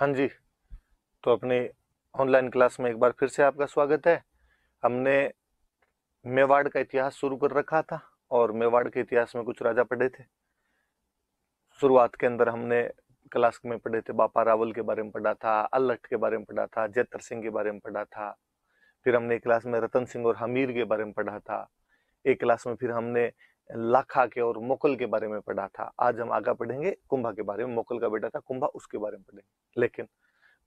हाँ जी तो अपने ऑनलाइन क्लास में एक बार फिर से आपका स्वागत है हमने मेवाड़ का इतिहास शुरू कर रखा था और मेवाड़ के इतिहास में कुछ राजा पढ़े थे शुरुआत के अंदर हमने क्लास में पढ़े थे बापा रावल के बारे में पढ़ा था अल्लट के बारे में पढ़ा था जैतर सिंह के बारे में पढ़ा था फिर हमने क्लास में रतन सिंह और हमीर के बारे में पढ़ा था एक क्लास में फिर हमने लाखा के और मोकल के बारे में पढ़ा था आज हम आगे पढ़ेंगे कुंभा के बारे में मुकुल का बेटा था कुंभा उसके बारे में पढ़ेंगे लेकिन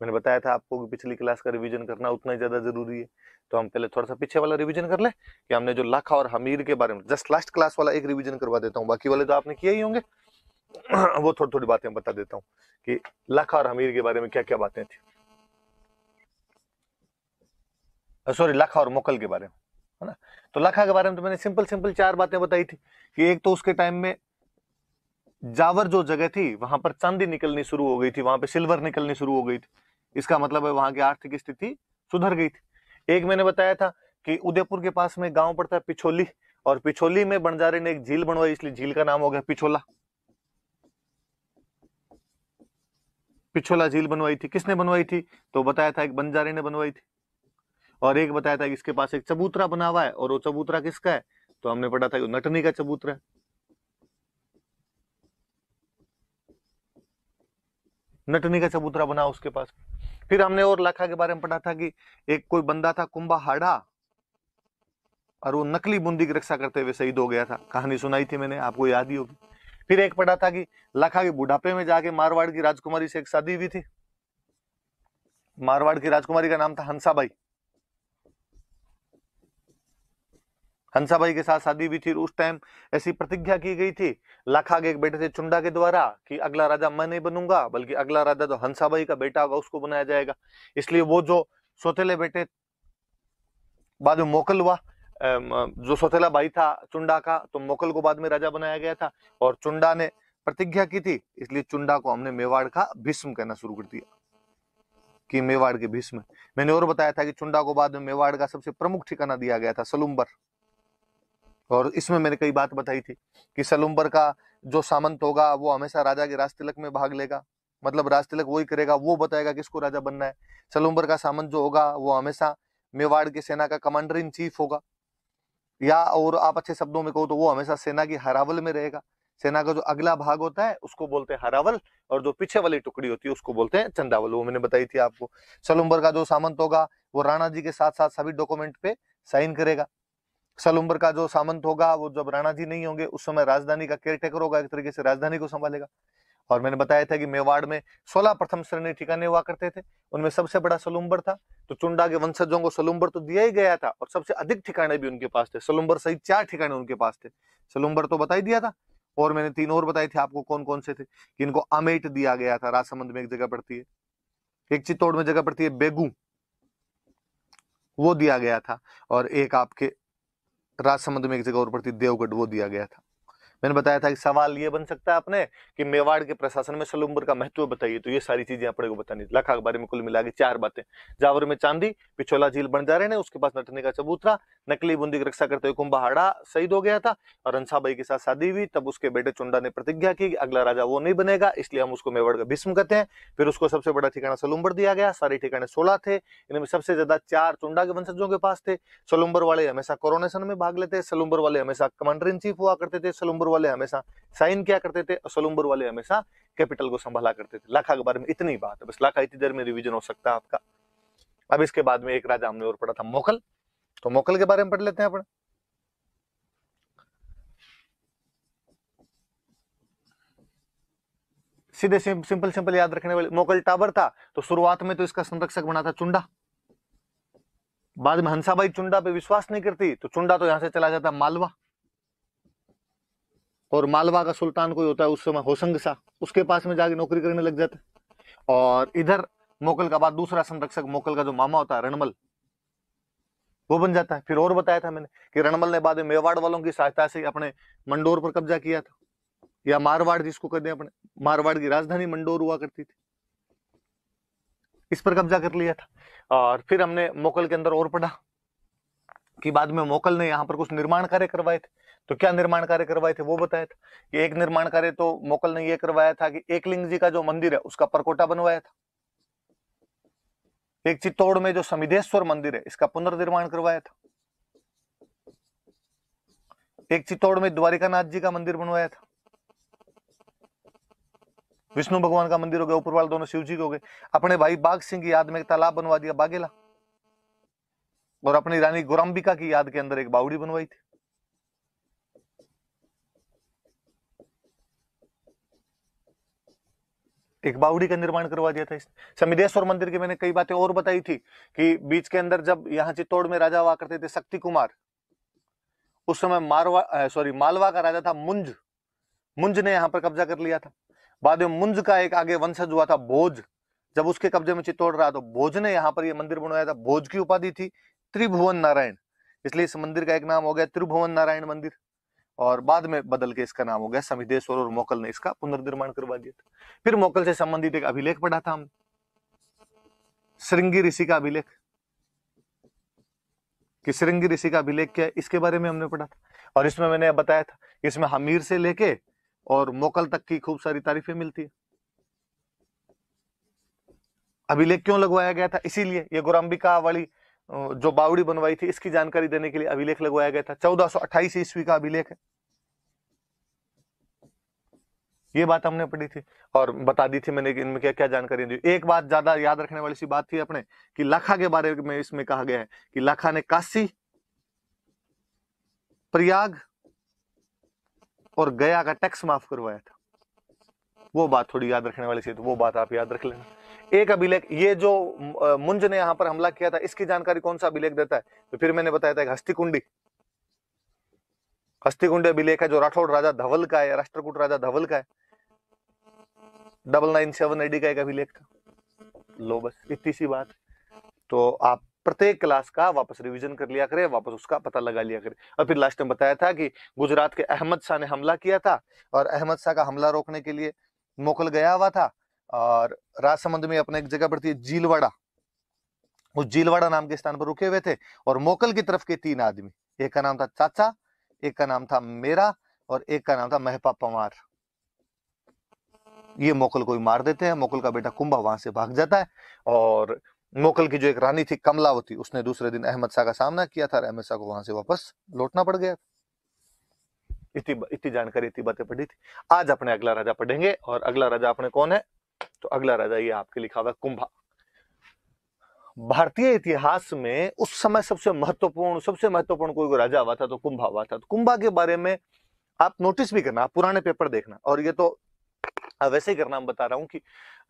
मैंने बताया था आपको पिछली क्लास का रिवीजन करना उतना ही ज्यादा जरूरी है तो हम पहले थोड़ा सा पीछे वाला रिवीजन कर ले कि हमने जो लाखा और हमीर के बारे में जस्ट लास्ट क्लास वाला एक रिवीजन करवा देता हूँ बाकी वाले तो आपने किए ही होंगे वो थोड़ी थोड़ी बातें बता देता हूँ कि लाखा और हमीर के बारे में क्या क्या बातें थी सॉरी लाखा और मोकल के बारे में है ना तो लखा के बारे में तो मैंने सिंपल सिंपल चार बातें बताई थी कि एक तो उसके टाइम में जावर जो जगह थी वहां पर चांदी निकलनी शुरू हो गई थी वहां पर सिल्वर निकलनी शुरू हो गई थी इसका मतलब है वहां की आर्थिक स्थिति सुधर गई थी एक मैंने बताया था कि उदयपुर के पास में गांव पड़ता है पिछोली और पिछोली में बंजारे ने एक झील बनवाई इसलिए झील का नाम हो गया पिछोला पिछोला झील बनवाई थी किसने बनवाई थी तो बताया था एक बंजारे ने बनवाई थी और एक बताया था कि इसके पास एक चबूतरा बना हुआ है और वो चबूतरा किसका है तो हमने पढ़ा था कि नटनी का चबूतरा नटनी का चबूतरा बना उसके पास फिर हमने और लाखा के बारे में पढ़ा था कि एक कोई बंदा था कुंभा हाड़ा और वो नकली बूंदी की रक्षा करते हुए शहीद हो गया था कहानी सुनाई थी मैंने आपको याद ही होगी फिर एक पढ़ा था कि लाखा के बुढ़ापे में जाके मारवाड़ की राजकुमारी से एक शादी हुई थी मारवाड़ की राजकुमारी का नाम था हंसाबाई हंसा भाई के साथ शादी भी थी उस टाइम ऐसी प्रतिज्ञा की गई थी लाखा के एक बेटे थे चुंडा के द्वारा कि अगला राजा मैं नहीं बनूंगा बल्कि अगला राजा जो हंसाबाई का बेटा होगा उसको बनाया जाएगा इसलिए वो जो सोतेले बेटे बाद में मोकल हुआ जो सोतेला भाई था चुंडा का तो मोकल को बाद में राजा बनाया गया था और चुंडा ने प्रतिज्ञा की थी इसलिए चुंडा को हमने मेवाड़ का भीष्म कहना शुरू कर दिया कि मेवाड़ के भीष्म मैंने और बताया था कि चुंडा को बाद में मेवाड़ का सबसे प्रमुख ठिकाना दिया गया था सलुम्बर और इसमें मैंने कई बात बताई थी कि सलुम्बर का जो सामंत होगा वो हमेशा राजा के राज तिलक में भाग लेगा मतलब राज तिलक वही करेगा वो बताएगा किसको राजा बनना है सलुम्बर का सामंत जो होगा वो हमेशा मेवाड़ की सेना का कमांडर इन चीफ होगा या और आप अच्छे शब्दों में कहो तो वो हमेशा सेना की हरावल में रहेगा सेना का जो अगला भाग होता है उसको बोलते हैं हरावल और जो पीछे वाली टुकड़ी होती है उसको बोलते हैं चंदावल वो मैंने बताई थी आपको सलुम्बर का जो सामंत होगा वो राणा जी के साथ साथ सभी डॉक्यूमेंट पे साइन करेगा सलुम्बर का जो सामंत होगा वो जब राणा जी नहीं होंगे उस समय राजधानी का केयरटेकर होगा एक तरीके से राजधानी को संभालेगा और मैंने बताया था कि मेवाड़ में 16 प्रथम श्रेणी ठिकाने हुआ करते थे उनमें सबसे बड़ा सलुम्बर था तो चुंडा के वंशजों को सलुम्बर तो दिया ही गया था और सबसे अधिक ठिकाने भी उनके पास थे सलुम्बर सहित चार ठिकाने उनके पास थे सलुम्बर तो बता ही दिया था और मैंने तीन और बताए थे आपको कौन कौन से थे कि इनको अमेट दिया गया था राजसमंद में एक जगह पड़ती है एक चित्तौड़ में जगह पड़ती है बेगू वो दिया गया था और एक आपके राजसमंद में किसी और प्रति देवगढ़ वो दिया गया था मैंने बताया था कि सवाल ये बन सकता है आपने कि मेवाड़ के प्रशासन में सलूम्बर का महत्व बताइए तो ये सारी चीजें अपने को बतानी लखा के बारे में कुल मिला के चार बातें जावर में चांदी पिछोला झील बन जा रहे हैं उसके पास नटने का चबूतरा नकली बूंदी की रक्षा करते हुए कुंभहाड़ा शहीद हो गया था और अंसाबाई के साथ शादी हुई तब उसके बेटे चुंडा ने प्रतिज्ञा की अगला राजा वो नहीं बनेगा इसलिए हम उसको मेवाड़ का भीष्म कहते हैं फिर उसको सबसे बड़ा ठिकाना सलुम्बर दिया गया सारे ठिकाने सोलह थे इनमें सबसे ज्यादा चार चुंडा के वंशजों के पास थे सलुम्बर वाले हमेशा कोरोनेशन में भाग लेते सलुम्बर वाले हमेशा कमांडर इन चीफ हुआ करते थे सलुम्बर वाले हमेशा साइन किया करते थे और सलुम्बर वाले हमेशा कैपिटल को संभाला करते थे लाखा के बारे में इतनी बात है बस लाखा इतनी देर में रिविजन हो सकता है आपका अब इसके बाद में एक राजा हमने और पढ़ा था मोखल तो मोकल के बारे में पढ़ लेते हैं अपन सीधे सिंपल सिंपल याद रखने वाले मोकल टावर था तो शुरुआत में तो इसका संरक्षक बना था चुंडा बाद में हंसाबाई चुंडा पे विश्वास नहीं करती तो चुंडा तो यहां से चला जाता मालवा और मालवा का सुल्तान कोई होता है उस समय होसंग सा उसके पास में जाके नौकरी करने लग जाता और इधर मोकल का बाद दूसरा संरक्षक मोकल का जो मामा होता है रणमल वो बन जाता है फिर और बताया था मैंने कि रणमल ने बाद में मेवाड़ वालों की सहायता से अपने मंडोर पर कब्जा किया था या मारवाड़ जिसको कहते हैं अपने मारवाड़ की राजधानी मंडोर हुआ करती थी इस पर कब्जा कर लिया था और फिर हमने मोकल के अंदर और पढ़ा कि बाद में मोकल ने यहाँ पर कुछ निर्माण कार्य करवाए थे तो क्या निर्माण कार्य करवाए थे वो बताया था कि एक निर्माण कार्य तो मोकल ने यह करवाया था कि एकलिंग जी का जो मंदिर है उसका परकोटा बनवाया था एक चित्तौड़ में जो समिधेश्वर मंदिर है इसका पुनर्निर्माण करवाया था एक चित्तौड़ में द्वारिकानाथ जी का मंदिर बनवाया था विष्णु भगवान का मंदिर हो गया ऊपर वाला दोनों शिव जी के हो गए अपने भाई बाग सिंह की याद में एक तालाब बनवा दिया बागेला और अपनी रानी गोराम्बिका की याद के अंदर एक बावड़ी बनवाई थी एक बावड़ी का निर्माण करवा दिया था इसने समिदेश्वर मंदिर की मैंने कई बातें और बताई थी कि बीच के अंदर जब यहाँ चित्तौड़ में राजा हुआ करते थे शक्ति कुमार उस समय मारवा सॉरी मालवा का राजा था मुंज मुंज ने यहाँ पर कब्जा कर लिया था बाद में मुंज का एक आगे वंशज हुआ था भोज जब उसके कब्जे में चित्तौड़ रहा तो भोज ने यहाँ पर यह मंदिर बनवाया था भोज की उपाधि थी त्रिभुवन नारायण इसलिए इस मंदिर का एक नाम हो गया त्रिभुवन नारायण मंदिर और बाद में बदल के इसका नाम हो गया समिधेश्वर और मोकल ने इसका पुनर्निर्माण करवा दिया था फिर मोकल से संबंधित एक अभिलेख पढ़ा था हम श्रृंगी ऋषि का अभिलेख कि श्रृंगी ऋषि का अभिलेख क्या है इसके बारे में हमने पढ़ा था और इसमें मैंने बताया था इसमें हमीर से लेके और मोकल तक की खूब सारी तारीफें मिलती है अभिलेख क्यों लगवाया गया था इसीलिए ये गोराम्बिका वाली जो बावड़ी बनवाई थी इसकी जानकारी देने के लिए अभिलेख लगवाया गया था चौदह सौ अट्ठाईस ईस्वी का अभिलेख है ये बात हमने पढ़ी थी और बता दी थी मैंने कि इनमें क्या क्या जानकारी दी एक बात ज्यादा याद रखने वाली सी बात थी अपने कि लाखा के बारे में इसमें कहा गया है कि लाखा ने काशी प्रयाग और गया का टैक्स माफ करवाया था वो बात थोड़ी याद रखने वाली थी तो वो बात आप याद रख लेना एक अभिलेख ये जो मुंज ने यहाँ पर हमला किया था इसकी जानकारी कौन सा अभिलेख देता है तो फिर मैंने बताया था हस्तिकुंडी हस्तिकुंड अभिलेख है जो राठौड़ राजा धवल का है राष्ट्रकूट राजा धवल का है डबल नाइन सेवन एडी का एक अभिलेख था लो बस इतनी सी बात तो आप प्रत्येक क्लास का वापस रिवीजन कर लिया करें वापस उसका पता लगा लिया करें और फिर लास्ट में बताया था कि गुजरात के अहमद शाह ने हमला किया था और अहमद शाह का हमला रोकने के लिए मोकल गया हुआ था और राजसमंद में अपने एक जगह पर थी जीलवाड़ा उस जीलवाड़ा नाम के स्थान पर रुके हुए थे और मोकल की तरफ के तीन आदमी एक का नाम था चाचा एक का नाम था मेरा और एक का नाम था महपा पवार ये मोकल को मार देते हैं मोकल का बेटा कुंभा वहां से भाग जाता है और मोकल की जो एक रानी थी कमलावती उसने दूसरे दिन अहमद शाह का सामना किया था अहमद शाह को वहां से वापस लौटना पड़ गया इतनी इतनी जानकारी इतनी बातें पढ़ी थी आज अपने अगला राजा पढ़ेंगे और अगला राजा अपने कौन है तो अगला राजा ये आपके लिखा हुआ कुंभा भारतीय इतिहास में उस समय सबसे महत्वपूर्ण सबसे महत्वपूर्ण कोई को राजा हुआ था तो कुंभा हुआ था तो कुंभा के बारे में आप नोटिस भी करना पुराने पेपर देखना और ये तो वैसे ही करना बता रहा हूं कि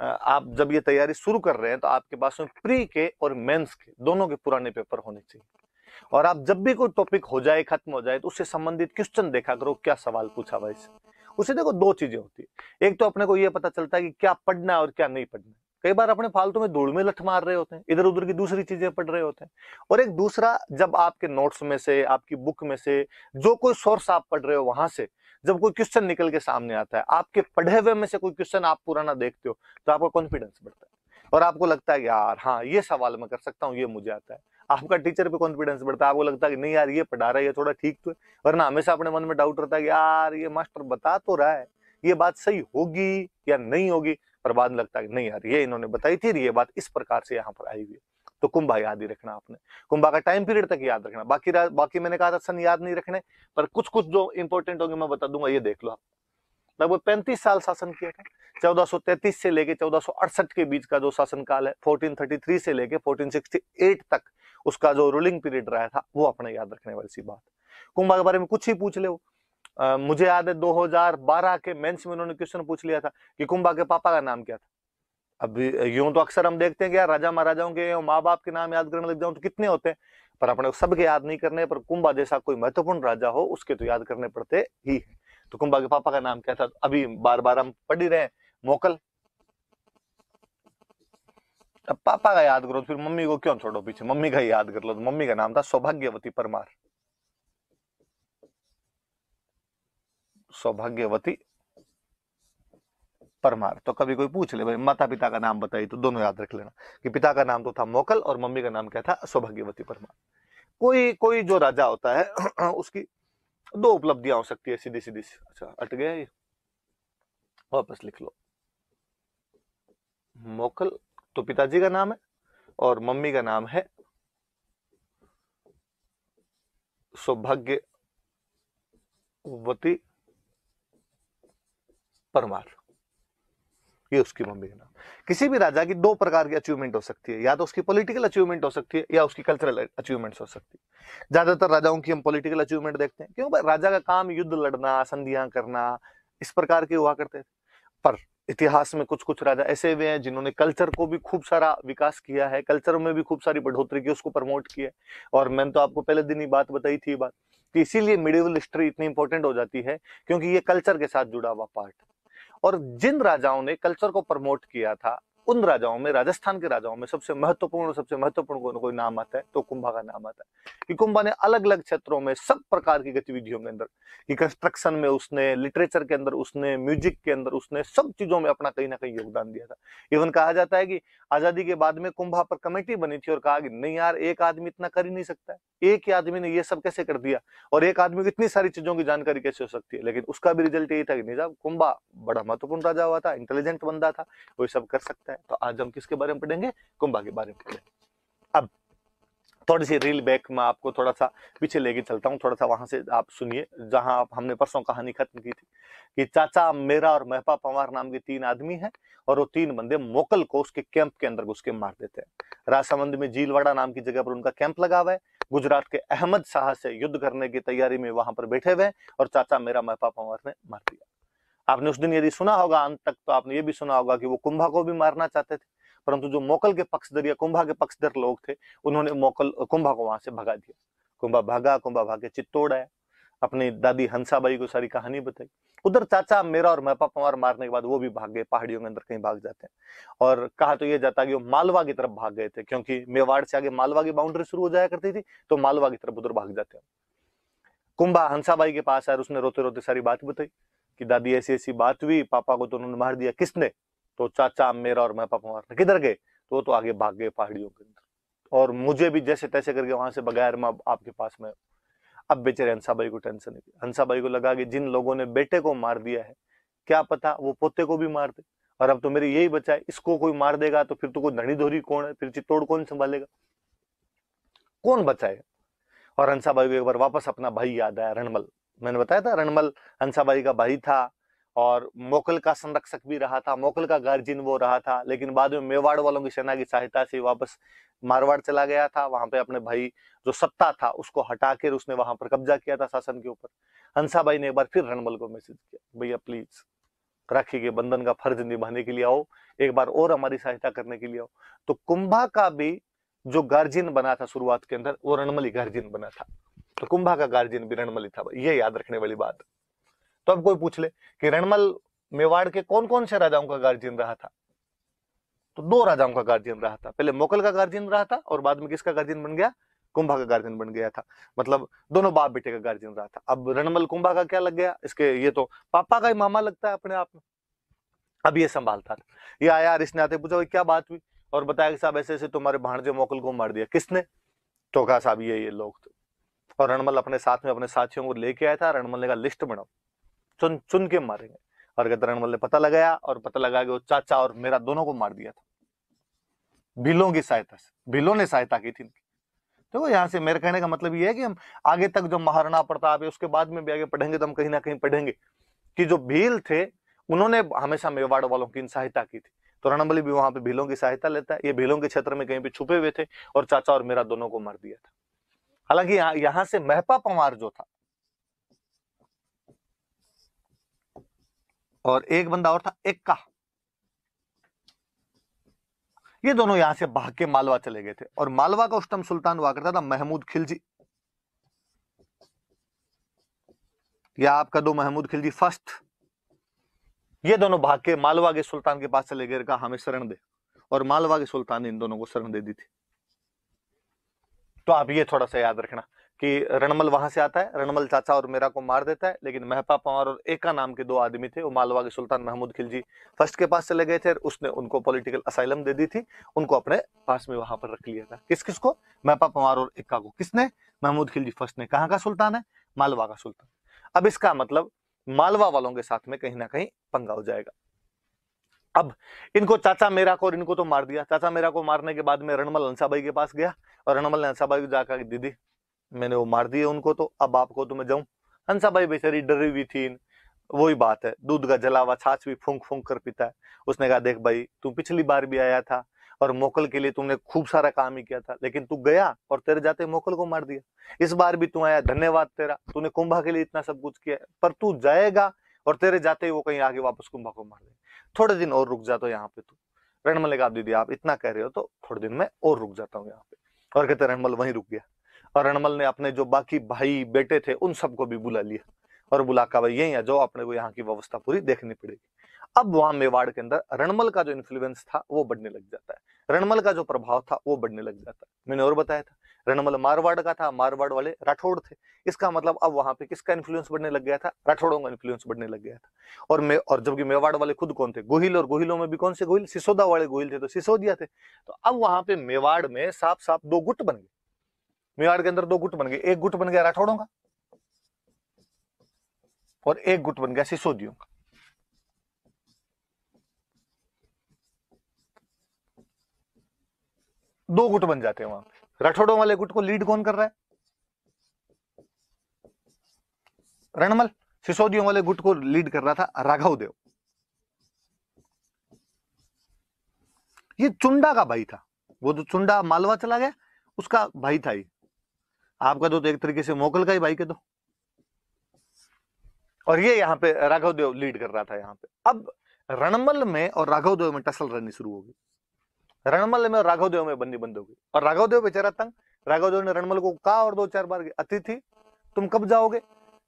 आप जब ये तैयारी शुरू कर रहे हैं तो आपके पास में प्री के और मेंस के दोनों के पुराने पेपर होने चाहिए और आप जब भी कोई टॉपिक हो जाए खत्म हो जाए तो उससे संबंधित क्वेश्चन देखा करो क्या सवाल पूछा हुआ इसे उसे देखो दो चीजें होती है एक तो अपने को यह पता चलता है कि क्या पढ़ना है और क्या नहीं पढ़ना है कई बार अपने फालतू में धूड़ में लठ मार रहे होते हैं इधर उधर की दूसरी चीजें पढ़ रहे होते हैं और एक दूसरा जब आपके नोट्स में से आपकी बुक में से जो कोई सोर्स आप पढ़ रहे हो वहां से जब कोई क्वेश्चन निकल के सामने आता है आपके पढ़े हुए में से कोई क्वेश्चन आप पुराना देखते हो तो आपका कॉन्फिडेंस बढ़ता है और आपको लगता है यार हाँ ये सवाल मैं कर सकता हूँ ये मुझे आता है आपका टीचर पे कॉन्फिडेंस बढ़ता है आपको लगता है कि नहीं यार ये पढ़ा रहा है ये थोड़ा ठीक तो है वरना हमेशा अपने मन में डाउट रहता है कि यार ये मास्टर बता तो रहा है ये बात सही होगी या नहीं होगी पर बाद में लगता है कि नहीं यार ये इन्होंने बताई थी ये बात इस प्रकार से यहाँ पर आई हुई है तो कुंभा याद ही रखना आपने कुंभा का टाइम पीरियड तक याद रखना बाकी बाकी मैंने कहा था सन याद नहीं रखने पर कुछ कुछ जो इंपॉर्टेंट होंगे मैं बता दूंगा ये देख लो आप लगभग पैंतीस साल शासन किया था 1433 से लेके 1468 के बीच का जो शासनकाल है 1433 से लेके 1468 तक उसका जो रूलिंग पीरियड रहा था वो अपने याद रखने वाली सी बात कुंभा के बारे में कुछ ही पूछ ले आ, मुझे याद है 2012 के मेंस में उन्होंने क्वेश्चन पूछ लिया था कि कुंभा के पापा का नाम क्या था अब यूं तो अक्सर हम देखते हैं कि यार राजा महाराजाओं के माँ बाप के नाम याद करने लग जाऊं तो कितने होते हैं पर अपने सबके याद नहीं करने पर कुंभा जैसा कोई महत्वपूर्ण राजा हो उसके तो याद करने पड़ते ही है तो कुंभा के पापा का नाम क्या था अभी बार बार हम पढ़ ही रहे हैं मोकल अब पापा का याद करो फिर मम्मी को क्यों छोड़ो पीछे मम्मी का याद कर लो तो मम्मी का नाम था सौभाग्यवती परमार सौभाग्यवती परमार तो कभी कोई पूछ ले भाई माता पिता का नाम बताइए तो दोनों याद रख लेना कि पिता का नाम तो था मोकल और मम्मी का नाम क्या था सौभाग्यवती परमार कोई कोई जो राजा होता है उसकी दो उपलब्धियां हो सकती है सीधी सीधी अच्छा अट गया ये वापस लिख लो मोकल तो पिताजी का नाम है और मम्मी का नाम है सौभाग्यवती परमार ये उसकी मम्मी का नाम किसी भी राजा की दो प्रकार की अचीवमेंट हो सकती है या तो उसकी पॉलिटिकल अचीवमेंट हो सकती है या उसकी कल्चरल अचीवमेंट हो सकती है ज्यादातर राजाओं की हम पॉलिटिकल अचीवमेंट देखते हैं क्यों भाई राजा का काम युद्ध लड़ना संधियां करना इस प्रकार के हुआ करते थे पर इतिहास में कुछ कुछ राजा ऐसे हुए हैं जिन्होंने कल्चर को भी खूब सारा विकास किया है कल्चर में भी खूब सारी बढ़ोतरी की उसको प्रमोट किया है और मैंने तो आपको पहले दिन ही बात बताई थी बात कि इसीलिए मिडिवल हिस्ट्री इतनी इंपॉर्टेंट हो जाती है क्योंकि ये कल्चर के साथ जुड़ा हुआ पार्ट और जिन राजाओं ने कल्चर को प्रमोट किया था उन राजाओं में राजस्थान के राजाओं में सबसे महत्वपूर्ण सबसे महत्वपूर्ण कोई कोई नाम आता है तो कुंभा का नाम आता है कि कुंभा ने अलग अलग क्षेत्रों में सब प्रकार की गतिविधियों के अंदर कि कंस्ट्रक्शन में उसने लिटरेचर के अंदर उसने म्यूजिक के अंदर उसने सब चीजों में अपना कहीं ना कहीं योगदान दिया था इवन कहा जाता है कि आजादी के बाद में कुंभा पर कमेटी बनी थी और कहा कि नहीं यार एक आदमी इतना कर ही नहीं सकता एक ही आदमी ने यह सब कैसे कर दिया और एक आदमी को इतनी सारी चीजों की जानकारी कैसे हो सकती है लेकिन उसका भी रिजल्ट यही था कि निजाम कुंभा बड़ा महत्वपूर्ण राजा हुआ था इंटेलिजेंट बंदा था वो सब कर सकता है है तो आज हम किसके बारे में पढ़ेंगे कुंभा के बारे में पढ़ेंगे अब थोड़ी सी रील बैक में आपको थोड़ा सा पीछे लेके चलता हूँ थोड़ा सा वहां से आप सुनिए जहां आप हमने परसों कहानी खत्म की थी कि चाचा मेरा और महपा पंवार नाम के तीन आदमी हैं और वो तीन बंदे मोकल को उसके कैंप के अंदर घुस के मार देते हैं राजसमंद में जीलवाड़ा नाम की जगह पर उनका कैंप लगा हुआ है गुजरात के अहमद शाह से युद्ध करने की तैयारी में वहां पर बैठे हुए और चाचा मेरा महपा पंवार ने मार दिया आपने उस दिन यदि सुना होगा अंत तक तो आपने ये भी सुना होगा कि वो कुंभा को भी मारना चाहते थे परंतु जो मोकल के पक्षधर या कुंभा के पक्षधर लोग थे उन्होंने मोकल कुंभा को वहां से भगा दिया कुंभा भागा कुंभा भागे चित्तौड़ आया अपनी दादी हंसाबाई को सारी कहानी बताई उधर चाचा मेरा और मैपा पंवार मारने के बाद वो भी भाग गए पहाड़ियों के अंदर कहीं भाग जाते हैं और कहा तो ये जाता है कि वो मालवा की तरफ भाग गए थे क्योंकि मेवाड़ से आगे मालवा की बाउंड्री शुरू हो जाया करती थी तो मालवा की तरफ उधर भाग जाते हैं कुंभा हंसाबाई के पास आया उसने रोते रोते सारी बात बताई कि दादी ऐसी ऐसी बात हुई पापा को तो उन्होंने मार दिया किसने तो चाचा मेरा और मैं पापा मारने किधर गए तो वो तो आगे भाग गए पहाड़ियों के अंदर और मुझे भी जैसे तैसे करके वहां से बगैर मैं आपके पास में अब बेचारे भाई को टेंशन है भाई को लगा कि जिन लोगों ने बेटे को मार दिया है क्या पता वो पोते को भी मार दे और अब तो मेरे यही बचा है इसको कोई मार देगा तो फिर तो कोई धनी धोरी कौन है फिर चित्तौड़ कौन संभालेगा कौन बचाएगा और हंसाबाई को एक बार वापस अपना भाई याद आया रणमल मैंने बताया था रणमल हंसाबाई का भाई था और मोकल का संरक्षक भी रहा था मोकल का गार्जियन वो रहा था लेकिन बाद में मेवाड़ वालों की सेना की सहायता से वापस मारवाड़ चला गया था वहां पे अपने भाई जो सत्ता था उसको हटा कर उसने वहां पर कब्जा किया था शासन के ऊपर हंसाबाई ने एक बार फिर रणमल को मैसेज किया भैया प्लीज राखी के बंधन का फर्ज निभाने के लिए आओ एक बार और हमारी सहायता करने के लिए आओ तो कुंभा का भी जो गार्जियन बना था शुरुआत के अंदर वो रणमल ही गार्जियन बना था तो कुंभा का गार्जियन भी रणमल ही था ये याद रखने वाली बात तो अब कोई पूछ ले कि रणमल मेवाड़ के कौन कौन से राजाओं का गार्जियन रहा था तो दो राजाओं का गार्जियन रहा था पहले मोकल का गार्जियन रहा था और बाद में किसका गार्जियन बन गया कुंभा का गार्जियन बन गया था मतलब दोनों बाप बेटे का गार्जियन रहा था अब रणमल कुंभा का क्या लग गया इसके ये तो पापा का ही मामा लगता है अपने आप में अब ये संभालता था ये आया रिश्ते आते पूछा क्या बात हुई और बताया कि साहब ऐसे ऐसे तुम्हारे भाणजे मोकल को मार दिया किसने तो कहा साहब ये ये लोग और रणमल अपने साथ में अपने साथियों को लेके आया था रणमल ने कहा लिस्ट बनाओ चुन चुन के मारेंगे और कहते रणमल ने पता लगाया और पता लगा कि वो चाचा और मेरा दोनों को मार दिया था भीलों की सहायता से भीलों ने सहायता की थी देखो तो यहाँ से मेरे कहने का मतलब ये है कि हम आगे तक जो महाराणा प्रताप है उसके बाद में भी आगे पढ़ेंगे तो हम कहीं ना कहीं पढ़ेंगे कि जो भील थे उन्होंने हमेशा मेवाड़ वालों की सहायता की थी तो रणमली भी वहां पे भीलों की सहायता लेता है ये भीलों के क्षेत्र में कहीं पे छुपे हुए थे और चाचा और मेरा दोनों को मार दिया था हालांकि यहां से महपा पंवार जो था और एक बंदा और था एक्का ये दोनों यहां से भाग के मालवा चले गए थे और मालवा का उष्टम सुल्तान हुआ करता था महमूद खिलजी या आपका दो महमूद खिलजी फर्स्ट ये दोनों भाग के मालवा के सुल्तान के पास चले गए कहा हमें शरण दे और मालवा के सुल्तान ने इन दोनों को शरण दे दी थी तो आप ये थोड़ा सा याद रखना कि रणमल वहां से आता है रणमल चाचा और मेरा को मार देता है लेकिन महपा पवार और एका नाम के दो आदमी थे वो मालवा के सुल्तान महमूद खिलजी फर्स्ट के पास चले गए थे उसने उनको पॉलिटिकल असाइलम दे दी थी उनको अपने पास में वहां पर रख लिया था किस किस को महपा पंवार और एका को किसने महमूद खिलजी फर्स्ट ने कहा का सुल्तान है मालवा का सुल्तान अब इसका मतलब मालवा वालों के साथ में कहीं ना कहीं पंगा हो जाएगा अब इनको चाचा मेरा को और इनको तो मार दिया चाचा मेरा को मारने के बाद में रणमल हंसाबाई के पास गया और रणमल ने हंसाबाई को जाकर दीदी मैंने वो मार दिए उनको तो अब आपको तो मैं जाऊं हंसाबाई बेचारी डरी हुई थी वही बात है दूध का जलावा छाछ भी फूंक फूंक कर पीता है उसने कहा देख भाई तू पिछली बार भी आया था और मोकल के लिए तुमने खूब सारा काम ही किया था लेकिन तू गया और तेरे जाते मोकल को मार दिया इस बार भी तू आया धन्यवाद तेरा तूने कुंभा के लिए इतना सब कुछ किया पर तू जाएगा और तेरे जाते ही वो कहीं आगे वापस कुंभा को मार दे थोड़े दिन और रुक जा तो यहाँ पे तू रणमल ने कहा दीदी आप इतना कह रहे हो तो थोड़े दिन में और रुक जाता हूँ यहाँ पे और कहते रणमल वहीं रुक गया और रणमल ने अपने जो बाकी भाई बेटे थे उन सबको भी बुला लिया और बुला का भाई यही आ जाओ अपने को यहाँ की व्यवस्था पूरी देखनी पड़ेगी अब वहां मेवाड़ के अंदर रणमल का जो इन्फ्लुएंस था वो बढ़ने लग जाता है रणमल का जो प्रभाव था वो बढ़ने लग जाता है मैंने और बताया था रणमल मतलब मारवाड़ का था मारवाड़ वाले राठौड़ थे इसका मतलब अब वहां पे किसका इन्फ्लुएंस बढ़ने लग गया था राठौड़ों का इन्फ्लुएंस बढ़ने लग गया था और मे और जबकि मेवाड़ वाले खुद कौन थे गोहिल और गोहिलों में भी कौन से गोहिल सिसोदा वाले गोहिल थे तो सिसोदिया थे तो अब वहां पे मेवाड़ में साफ साफ दो गुट बन गए मेवाड़ के अंदर दो गुट बन गए एक गुट बन गया राठौड़ों का और एक गुट बन गया सिसोदियों का दो गुट बन जाते हैं वहां पे राठौड़ों वाले गुट को लीड कौन कर रहा है रणमल सिसोदियों वाले गुट को लीड कर रहा था राघव देव ये चुंडा का भाई था वो जो चुंडा मालवा चला गया उसका भाई था ही आपका तो, तो एक तरीके से मोकल का ही भाई के दो तो। और ये यहाँ पे राघव देव लीड कर रहा था यहाँ पे अब रणमल में और राघव देव में टसल रहनी शुरू होगी रणमल में राघव राघवदेव में बंदी बंद हो गई और राघवदेव बेचारा तंग राघवदेव ने रणमल को कहा और दो चार बार अतिथि तुम कब जाओगे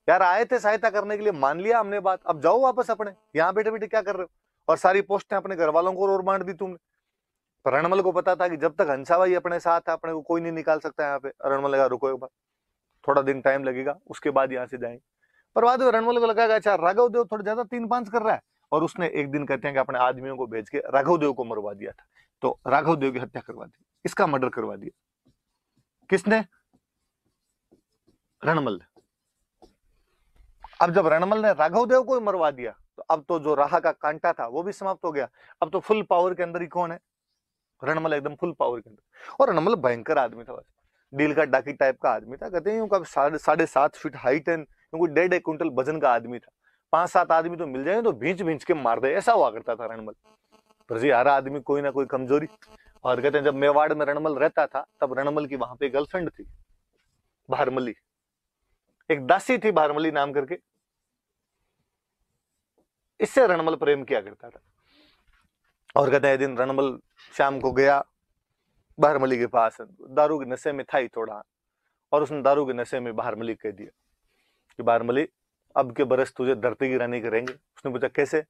यार आए थे सहायता करने के लिए मान लिया हमने बात अब जाओ वापस अपने यहाँ बैठे बैठे क्या कर रहे हो और सारी पोस्टें अपने घर वालों को और बांट दी तुमने पर रणमल को पता था कि जब तक हंसा भाई अपने साथ है अपने को कोई नहीं निकाल सकता यहाँ पे रणमल लगा रुको एक बार थोड़ा दिन टाइम लगेगा उसके बाद यहाँ से जाएंगे पर बाद में रणमल को लगा अच्छा राघवदेव थोड़ा ज्यादा तीन पांच कर रहा है और उसने एक दिन कहते हैं कि अपने आदमियों को भेज के राघवदेव को मरवा दिया था तो राघव देव की हत्या करवा दी इसका मर्डर करवा दिया किसने रणमल अब जब रणमल ने राघव देव को मरवा दिया तो अब तो जो राह का कांटा था वो भी समाप्त हो गया अब तो फुल पावर के अंदर ही कौन है रणमल एकदम फुल पावर के अंदर और रणमल भयंकर आदमी था डील का डाकी टाइप का आदमी था कहते हैं साढ़े सात फीट हाइट एंड क्योंकि डेढ़ एक क्विंटल वजन का आदमी था पांच सात आदमी तो मिल जाए तो भींच भींच के मार दे ऐसा हुआ करता था रणमल पर जी हर आदमी कोई ना कोई कमजोरी और कहते हैं जब मेवाड़ में रणमल रहता था तब रणमल की वहां पे गर्लफ्रेंड थी भारमली एक दासी थी भारमली नाम करके इससे रणमल प्रेम किया करता था और कहते हैं दिन रणमल शाम को गया भारमली के पास दारू के नशे में था ही थोड़ा और उसने दारू के नशे में भारमली कह दिया कि भारमली अब के बरस तुझे धरती की रानी करेंगे उसने पूछा कैसे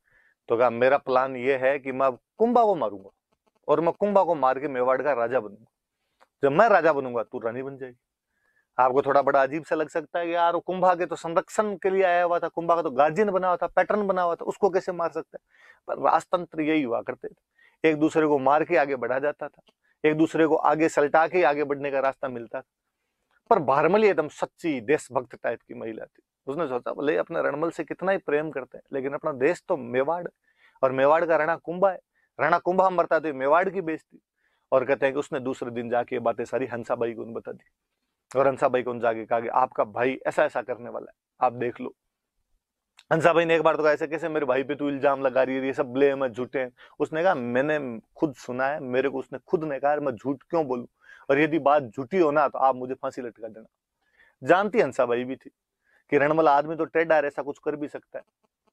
तो कहा मेरा प्लान ये है कि मैं कुंभा को मारूंगा और मैं कुंभा को मार के मेवाड़ का राजा बनूंगा जब मैं राजा बनूंगा तू रानी बन जाएगी आपको थोड़ा बड़ा अजीब सा लग सकता है यार कुंभा के तो संरक्षण के लिए आया हुआ था कुंभा का तो गार्जियन बना हुआ था पैटर्न बना हुआ था उसको कैसे मार सकता है पर राजतंत्र यही हुआ करते थे एक दूसरे को मार के आगे बढ़ा जाता था एक दूसरे को आगे सलटा के आगे बढ़ने का रास्ता मिलता था पर बारमली एकदम सच्ची देशभक्त टाइप की महिला थी उसने सोचा भले अपने रणमल से कितना ही प्रेम करते हैं लेकिन अपना देश तो मेवाड़ और मेवाड़ का राणा कुंभा है राणा कुंभा मरता तो मेवाड़ की बेजती और कहते हैं कि उसने दूसरे दिन जाके ये बातें सारी हंसा भाई को बता दी और हंसा भाई को जाके कहा कि आपका भाई ऐसा ऐसा करने वाला है आप देख लो हंसा भाई ने एक बार तो कहा ऐसे कैसे मेरे भाई पे तू इल्जाम लगा रही है ये सब ब्लेम है झूठे हैं उसने कहा मैंने खुद सुना है मेरे को उसने खुद ने कहा मैं झूठ क्यों बोलू और यदि बात झूठी हो ना तो आप मुझे फांसी लटका देना जानती हंसा भाई भी थी कि रणमल आदमी तो टेढ़ा ऐसा कुछ कर भी सकता है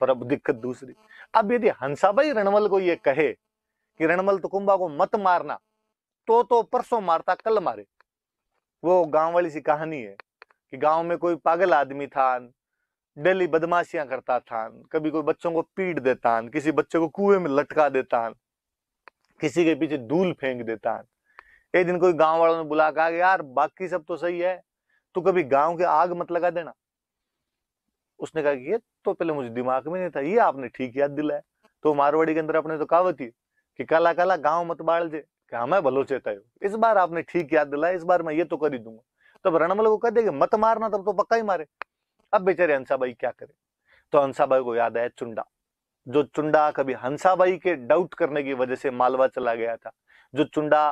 पर अब दिक्कत दूसरी अब यदि हंसाबाई रणमल को ये कहे कि रणमल तुकुम्बा तो को मत मारना तो तो परसों मारता कल मारे वो गांव वाली सी कहानी है कि गांव में कोई पागल आदमी था डेली बदमाशियां करता था कभी कोई बच्चों को पीट देता किसी बच्चे को कुएं में लटका देता किसी के पीछे धूल फेंक देता एक दिन कोई गांव वालों ने बुला कहा यार बाकी सब तो सही है तू कभी गांव के आग मत लगा देना उसने कहा कि ये तो पहले मुझे दिमाग में नहीं था ये आपने ठीक याद दिलाया तो मारवाड़ी के अंदर अपने तो कहावत ही कि काला काला गांव मत बाढ़ दे क्या हाँ, मैं भलो चेता इस बार आपने ठीक याद दिलाया इस बार मैं ये तो कर ही दूंगा तब रणमल को कह दे मत मारना तब तो पक्का ही मारे अब बेचारे हंसाबाई क्या करे तो हंसाबाई को याद आया चुंडा जो चुंडा कभी हंसाबाई के डाउट करने की वजह से मालवा चला गया था जो चुंडा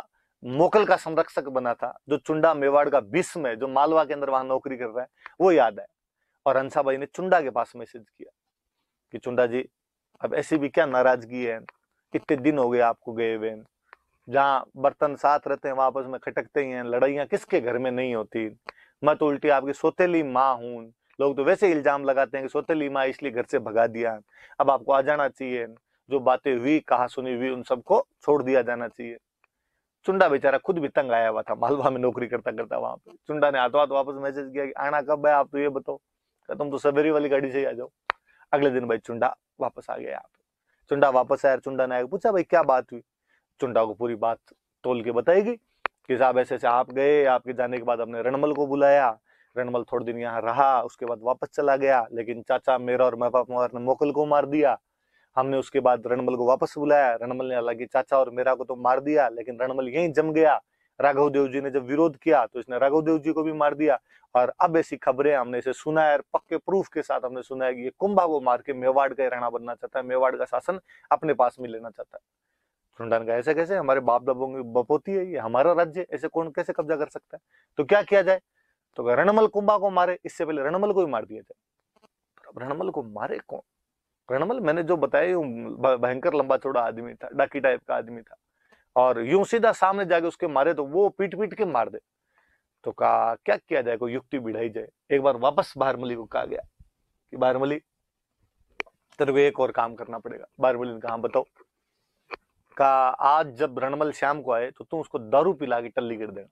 मोकल का संरक्षक बना था जो चुंडा मेवाड़ का भीष्म है जो मालवा के अंदर वहां नौकरी कर रहा है वो याद है और भाई ने चुंडा के पास मैसेज किया कि चुंडा जी अब ऐसी भी क्या नाराजगी है कितने दिन हो गए आपको गए हुए जहाँ बर्तन साथ रहते हैं वापस में खटकते ही हैं लड़ाइयाँ किसके घर में नहीं होती मैं तो उल्टी आपकी सोतेली माँ हूँ लोग तो वैसे इल्जाम लगाते हैं कि सोतेली माँ इसलिए घर से भगा दिया अब आपको आ जाना चाहिए जो बातें हुई कहा सुनी हुई उन सबको छोड़ दिया जाना चाहिए चुंडा बेचारा खुद भी तंग आया हुआ था मालवा में नौकरी करता करता वहां पर चुंडा ने हाथों हाथ वापस मैसेज किया कि आना कब है आप तो ये बताओ तो तुम तो सवेरी वाली गाड़ी से ही आ जाओ अगले दिन भाई चुंडा वापस आ गया यहाँ पे चुंडा वापस आया चुंडा ने पूछा भाई क्या बात हुई चुंडा को पूरी बात तोल के बताएगी कि साहब ऐसे ऐसे आप गए आपके जाने के बाद हमने रणमल को बुलाया रणमल थोड़े दिन यहाँ रहा उसके बाद वापस चला गया लेकिन चाचा मेरा और महपा कुमार ने मोकल को मार दिया हमने उसके बाद रणमल को वापस बुलाया रणमल ने हालांकि चाचा और मेरा को तो मार दिया लेकिन रणमल यहीं जम गया राघव देव जी ने जब विरोध किया तो इसने राघव देव जी को भी मार दिया और अब ऐसी खबरें हमने इसे सुना है पक्के प्रूफ के साथ हमने सुना है कि ये कुंभा को मार के मेवाड़ का रहना बनना चाहता है मेवाड़ का शासन अपने पास में लेना चाहता है सुंडान का ऐसे कैसे हमारे बाप दबों की बपोती है ये हमारा राज्य ऐसे कौन कैसे कब्जा कर सकता है तो क्या किया जाए तो रणमल कुंभा को मारे इससे पहले रणमल को ही मार दिया जाए रणमल को मारे कौन रणमल मैंने जो बताया भयंकर लंबा चौड़ा आदमी था डाकी टाइप का आदमी था और यूं सीधा सामने जाके उसके मारे तो वो पीट पीट के मार दे तो कहा क्या किया जाए कोई युक्ति बिढ़ाई जाए एक बार वापस बारमली को कहा गया कि बारमली तेरे को एक और काम करना पड़ेगा बारमली ने कहा हाँ, बताओ कहा आज जब रणमल श्याम को आए तो तुम उसको दारू पिला के टल्ली गिर देना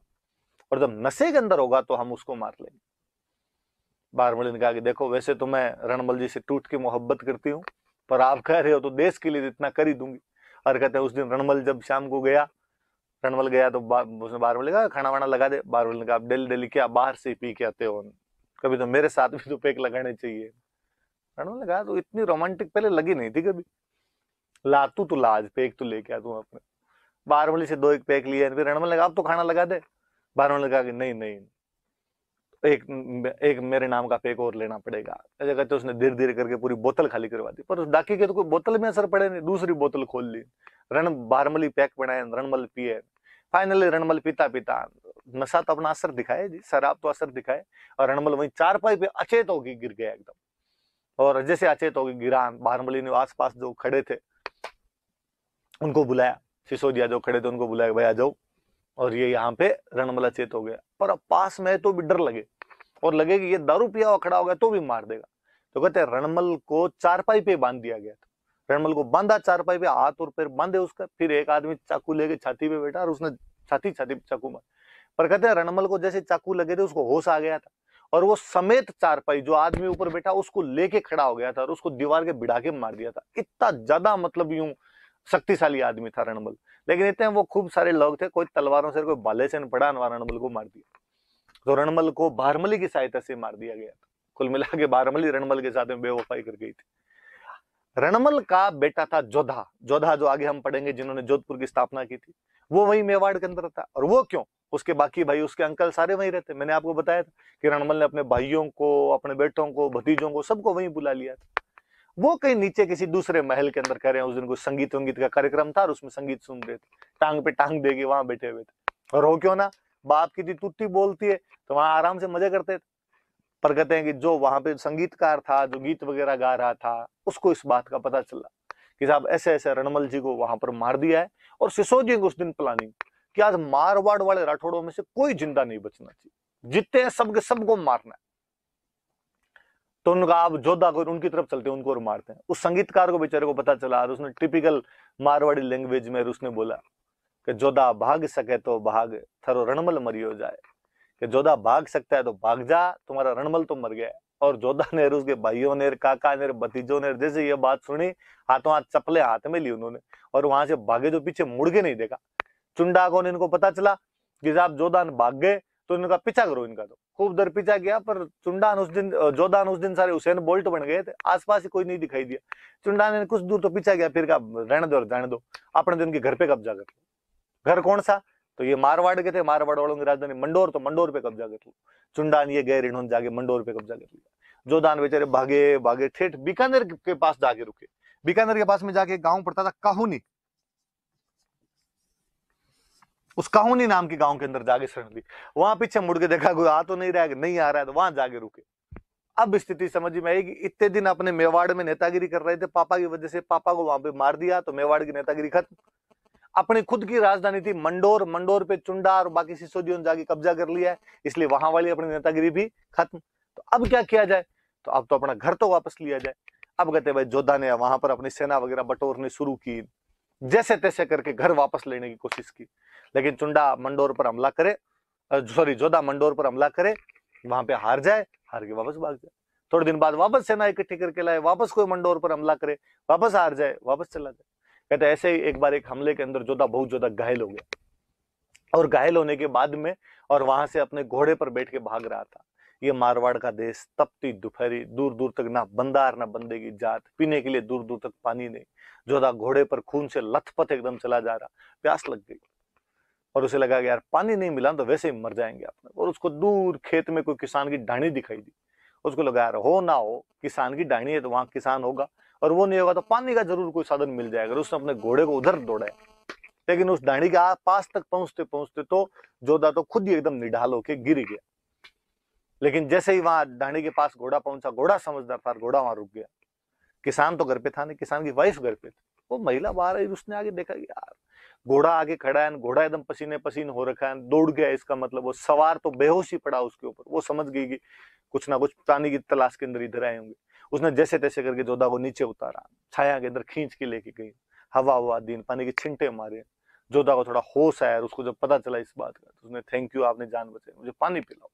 और जब नशे के अंदर होगा तो हम उसको मार लेंगे बारमली ने कहा कि देखो वैसे तो मैं रणमल जी से टूट के मोहब्बत करती हूँ पर आप कह रहे हो तो देश के लिए तो इतना कर ही दूंगी हरकत है उस दिन रणमल जब शाम को गया रणमल गया तो बा, उसने बार बोले कहा खाना वाना लगा दे बार बोले कहा आप डेली डेली क्या बाहर से पी के आते हो कभी तो मेरे साथ भी तो पेक लगाने चाहिए रणमल ने कहा तो इतनी रोमांटिक पहले लगी नहीं थी कभी ला तू तो लाज पेक तो लेके आ तू अपने बारहमली से दो एक पैक लिए फिर रणमल ने कहा आप तो खाना लगा दे बारहमल ने कहा कि नहीं नहीं एक एक मेरे नाम का फेक और लेना पड़ेगा ऐसे कहते उसने धीरे धीरे करके पूरी बोतल खाली करवा दी पर उस डाकी के तो कोई बोतल में असर पड़े नहीं दूसरी बोतल खोल ली रण बारमली पैक बनाए रणमल पिए फाइनली रणमल पीता पीता नशा तो अपना असर दिखाए जी शराब तो असर दिखाए और रणमल वही चार पाई पे अचेत होगी गिर गया एकदम और जैसे अचेत होगी गिरान बारमली ने आस जो खड़े थे उनको बुलाया सिसोदिया जो खड़े थे उनको बुलाया भैया जाओ और ये यहाँ पे रणमला चेत हो गया पर अब पास में तो भी डर लगे और लगे कि ये दारू पिया हुआ खड़ा हो गया तो भी मार देगा तो कहते हैं रणमल को चारपाई पे बांध दिया गया था रणमल को बांधा चारपाई पे हाथ और पैर बांधे उसका फिर एक आदमी चाकू लेके छाती पे बैठा और उसने छाती छाती पे चाकू मार पर कहते हैं रणमल को जैसे चाकू लगे थे उसको होश आ गया था और वो समेत चारपाई जो आदमी ऊपर बैठा उसको लेके खड़ा हो गया था और उसको दीवार के बिड़ा के मार दिया था इतना ज्यादा मतलब यूं शक्तिशाली आदमी था रणबल लेकिन इतने वो खूब सारे लोग थे कोई तलवारों से कोई बाले से पड़ा अनवा रणबल को मार दिया तो रणमल को बारमली की सहायता से मार दिया गया था कुल मिला के बारमली रणमल के साथ में बेवफाई कर गई थी रणमल का बेटा था जोधा जोधा जो आगे हम पढ़ेंगे जिन्होंने जोधपुर की स्थापना की थी वो वही मेवाड़ के अंदर था और वो क्यों उसके बाकी भाई उसके अंकल सारे वहीं रहते मैंने आपको बताया था कि रणमल ने अपने भाइयों को अपने बेटों को भतीजों को सबको वहीं बुला लिया था वो कहीं नीचे किसी दूसरे महल के अंदर कह रहे हैं उस दिन कुछ संगीत वंगीत का कार्यक्रम था और उसमें संगीत सुन रहे थे टांग पे टांग देगी वहां बैठे हुए थे और हो क्यों ना बाप की थी तुट्टी बोलती है तो वहां आराम से मजे करते थे पर कहते हैं कि जो वहां पे संगीतकार था जो गीत वगैरह गा रहा था उसको इस बात का पता चला कि साहब ऐसे ऐसे रणमल जी को वहां पर मार दिया है और सिसोदिया को उस दिन प्लानिंग कि आज मारवाड़ वाले राठौड़ों में से कोई जिंदा नहीं बचना चाहिए जितने सबके सबको मारना है तो उनका आप जोधा को उनकी तरफ चलते हैं उनको और मारते हैं उस संगीतकार को बेचारे को पता चला और उसने टिपिकल मारवाड़ी लैंग्वेज में उसने बोला कि जोधा भाग सके तो भाग थरो रणमल मरी हो जाए कि जोधा भाग सकता है तो भाग जा तुम्हारा रणमल तो मर गया और जोधा ने उसके भाइयों ने काका ने भतीजों ने जैसे ये बात सुनी हाथों हाथ चपले हाथ में ली उन्होंने और वहां से भागे जो पीछे मुड़ के नहीं देखा चुंडा को ने इनको पता चला कि जब जोधा भाग गए तो इनका पीछा करो इनका तो खूब दर पीछा गया पर चुंडान उस दिन जोदान उस दिन सारे हुसैन बोल्ट बन गए थे आसपास ही कोई नहीं दिखाई दिया चुंडान ने कुछ दूर तो पीछा गया फिर कहा रहने दो रहने दो अपने दिन के घर पे कब्जा कर लो घर कौन सा तो ये मारवाड़ के थे मारवाड़ वालों की राजधानी मंडोर तो मंडोर पे कब्जा कर लो चुंडान ये गए इन्होंने जाके मंडोर पे कब्जा कर लिया जोदान बेचारे भागे भागे ठेठ बीकानेर के पास जाके रुके बीकानेर के पास में जाके गाँव पड़ता था काहूनी उस काहुनी नाम के गांव के अंदर जाके शरण ली वहां पीछे मुड़ के देखा कोई आ तो नहीं रहा नहीं आ रहा है तो वहां जाके रुके अब स्थिति समझ में आई कि इतने दिन अपने मेवाड़ में नेतागिरी कर रहे थे पापा की वजह से पापा को वहां पे मार दिया तो मेवाड़ की नेतागिरी खत्म अपनी खुद की राजधानी थी मंडोर मंडोर पे चुंडा और बाकी सिसोदियों ने जाके कब्जा कर लिया है इसलिए वहां वाली अपनी नेतागिरी भी खत्म तो अब क्या किया जाए तो अब तो अपना घर तो वापस लिया जाए अब कहते भाई जोधा ने वहां पर अपनी सेना वगैरह बटोरने शुरू की जैसे तैसे करके घर वापस लेने की कोशिश की लेकिन चुंडा मंडोर पर हमला करे सॉरी जोधा मंडोर पर हमला करे वहां पे हार जाए हार के वापस भाग जाए थोड़े दिन बाद वापस सेना इकट्ठी करके लाए वापस कोई मंडोर पर हमला करे वापस हार जाए वापस चला जाए कहते ऐसे ही एक बार एक हमले के अंदर जोधा बहुत जोधा घायल हो गया और घायल होने के बाद में और वहां से अपने घोड़े पर बैठ के भाग रहा था ये मारवाड़ का देश तपती दुपहरी दूर दूर तक ना बंदार ना बंदे की जात पीने के लिए दूर दूर तक पानी नहीं जोधा घोड़े पर खून से लथपथ एकदम चला जा रहा प्यास लग गई और उसे लगा यार पानी नहीं मिला तो वैसे ही मर जाएंगे आप और उसको दूर खेत में कोई किसान की डाणी दिखाई दी उसको लगा यार हो ना हो किसान की डाणी है तो वहां किसान होगा और वो नहीं होगा तो पानी का जरूर कोई साधन मिल जाएगा उसने अपने घोड़े को उधर दौड़ाया लेकिन उस डाणी के पास तक पहुंचते पहुंचते तो जोधा तो खुद ही एकदम निढाल होके गिर गया लेकिन जैसे ही वहां डाणी के पास घोड़ा पहुंचा घोड़ा समझदार था घोड़ा वहां रुक गया किसान तो घर पे था नहीं किसान की वाइफ घर पे थी वो महिला बाहर आई उसने आगे देखा यार घोड़ा आगे खड़ा है घोड़ा एकदम पसीने पसीन हो रखा है दौड़ गया इसका मतलब वो सवार तो बेहोश ही पड़ा उसके ऊपर वो समझ गई कि कुछ ना कुछ प्राणी की तलाश के अंदर इधर आए होंगे उसने जैसे तैसे करके जोधा को नीचे उतारा छाया के अंदर खींच के लेके गई हवा हवा दिन पानी के छिंटे मारे जोधा को थोड़ा होश आया उसको जब पता चला इस बात का तो उसने थैंक यू आपने जान बचाई मुझे पानी पिलाओ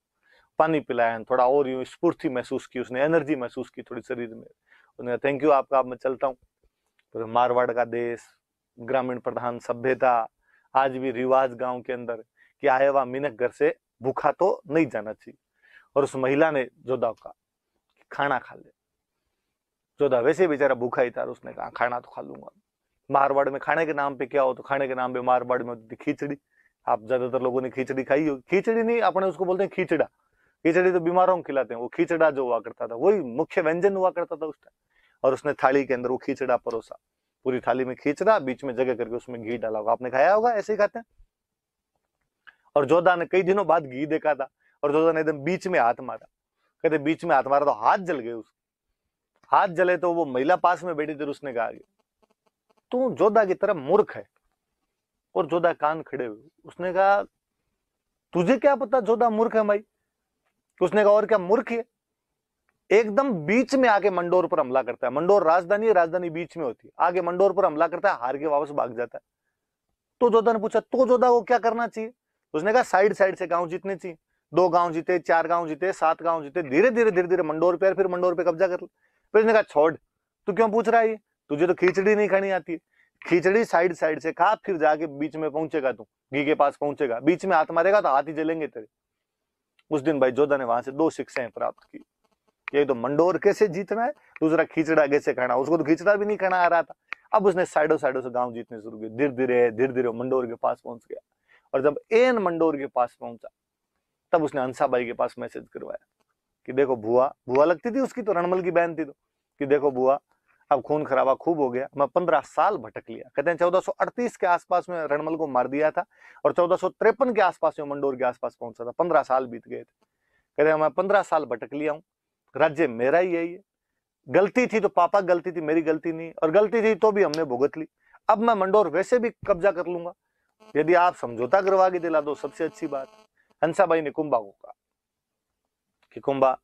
पानी पिलाया थोड़ा और यूँ स्फूर्ति महसूस की उसने एनर्जी महसूस की थोड़ी शरीर में उसने थैंक यू आपका आप मैं चलता हूँ तो मारवाड़ का देश ग्रामीण प्रधान सभ्यता आज भी रिवाज गांव के अंदर कि आया हुआ मिनक घर से भूखा तो नहीं जाना चाहिए और उस महिला ने जोधा का खाना खा ले जोधा वैसे बेचारा भूखा ही था उसने कहा खाना तो खा लूंगा मारवाड़ में खाने के नाम पे क्या हो तो खाने के नाम पे मारवाड़ में होती खिचड़ी आप ज्यादातर लोगों ने खिचड़ी खाई होगी खिचड़ी नहीं अपने उसको बोलते हैं खिचड़ा खिचड़ी तो बीमारों को खिलाते हैं वो खिचड़ा जो हुआ करता था वही मुख्य व्यंजन हुआ करता था उस टाइम और उसने थाली के अंदर वो खिचड़ा परोसा पूरी थाली में खींच रहा बीच में जगह करके उसमें घी डाला होगा आपने खाया होगा ऐसे ही खाते हैं और जोधा ने कई दिनों बाद घी देखा था और जोधा ने एकदम बीच में हाथ मारा कहते बीच में हाथ मारा तो हाथ जल गए उसके हाथ जले तो वो महिला पास में बैठी थी उसने कहा तू जोधा की तरह मूर्ख है और जोधा कान खड़े हुए उसने कहा तुझे क्या पता जोधा मूर्ख है भाई उसने कहा और क्या मूर्ख है एकदम बीच में आके मंडोर पर हमला करता है मंडोर राजधानी राजधानी बीच में होती है आगे मंडोर पर हमला करता है हार के वापस भाग जाता है तो जोधा ने पूछा तो जोधा को क्या करना चाहिए तो उसने कहा साइड साइड से गांव जीतने चाहिए दो गांव जीते चार गांव जीते सात गांव जीते धीरे धीरे धीरे धीरे मंडोर पे फिर मंडोर पे कब्जा कर फिर उसने कहा छोड़ तू क्यों पूछ रहा है तुझे तो खिचड़ी नहीं खानी आती खिचड़ी साइड साइड से खा फिर जाके बीच में पहुंचेगा तू घी के पास पहुंचेगा बीच में हाथ मारेगा तो हाथ ही जलेंगे तेरे उस दिन भाई जोधा ने वहां से दो शिक्षाएं प्राप्त की एक तो मंडोर कैसे जीतना है दूसरा खींचड़ा कैसे करना उसको तो खींचड़ा भी नहीं करना आ रहा था अब उसने साइडों साइडों से गांव जीतने शुरू किए धीरे धीरे धीरे धीरे मंडोर के पास पहुंच गया और जब एन मंडोर के पास पहुंचा तब उसने अंसाबाई के पास मैसेज करवाया कि देखो भुआ भुआ लगती थी उसकी तो रणमल की बहन थी तो कि देखो भुआ अब खून खराबा खूब हो गया मैं पंद्रह साल भटक लिया कहते हैं 1438 के आसपास में रणमल को मार दिया था और चौदह के आसपास में मंडोर के आसपास पहुंचा था पंद्रह साल बीत गए थे कहते हैं मैं पंद्रह साल भटक लिया हूँ राज्य मेरा ही है ये गलती थी तो पापा गलती थी मेरी गलती नहीं और गलती थी तो भी हमने भुगत ली अब मैं मंडोर वैसे भी कब्जा कर लूंगा यदि आप समझौता करवा के दिला दो सबसे अच्छी बात भाई ने कुंभा को कहा कि कुंभा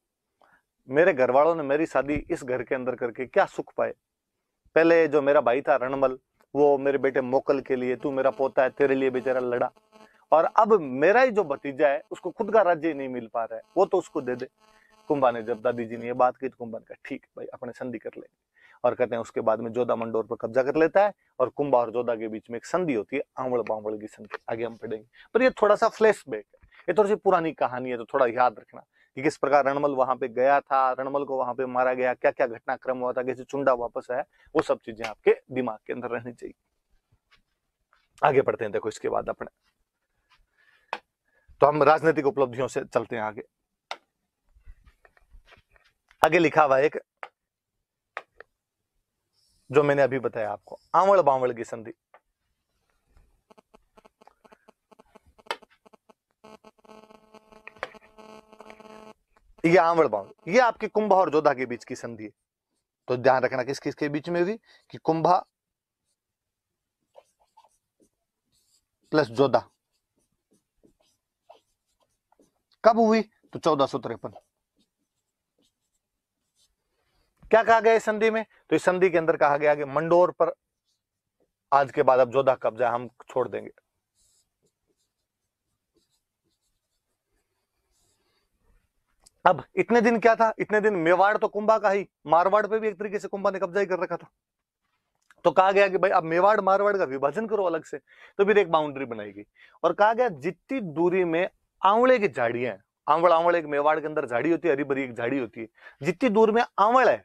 मेरे घर वालों ने मेरी शादी इस घर के अंदर करके क्या सुख पाए पहले जो मेरा भाई था रणमल वो मेरे बेटे मोकल के लिए तू मेरा पोता है तेरे लिए बेचारा लड़ा और अब मेरा ही जो भतीजा है उसको खुद का राज्य नहीं मिल पा रहा है वो तो उसको दे दे कुंभा ने जब दादी जी ने ये बात की तो कुंभा ने कहा ठीक भाई अपने संधि कर लेंगे और कहते हैं उसके बाद में जोधा मंडोर पर कब्जा कर लेता है और कुंभा और जोधा के बीच में एक संधि होती है आंवड़ बांवड़ की संधि आगे हम पढ़ेंगे पर ये थोड़ा सा फ्लैश बैक है ये थोड़ी सी पुरानी कहानी है तो थोड़ा याद रखना कि किस प्रकार रणमल वहां पे गया था रणमल को वहां पे मारा गया क्या क्या घटनाक्रम हुआ था कैसे चुंडा वापस आया वो सब चीजें आपके दिमाग के अंदर रहनी चाहिए आगे पढ़ते हैं देखो इसके बाद अपने तो हम राजनीतिक उपलब्धियों से चलते हैं आगे आगे लिखा हुआ एक जो मैंने अभी बताया आपको आंवड़ बावड़ की संधि ये आंवड़ बावड़ ये आपकी कुंभ और जोधा के बीच की संधि है तो ध्यान रखना किस किसके बीच में हुई कि कुंभा प्लस जोधा कब हुई तो चौदह सौ तिरपन क्या कहा गया इस संधि में तो इस संधि के अंदर कहा गया कि मंडोर पर आज के बाद अब जोधा कब्जा हम छोड़ देंगे अब इतने दिन क्या था इतने दिन मेवाड़ तो कुंभा का ही मारवाड़ पे भी एक तरीके से कुंभा ने कब्जा ही कर रखा था तो कहा गया कि भाई अब मेवाड़ मारवाड़ का विभाजन करो अलग से तो फिर एक बाउंड्री बनाई गई और कहा गया जितनी दूरी में आंवले की झाड़ियां आंवड़ आंवड़ एक मेवाड़ के अंदर झाड़ी होती है हरी भरी एक झाड़ी होती है जितनी दूर में आंवड़ है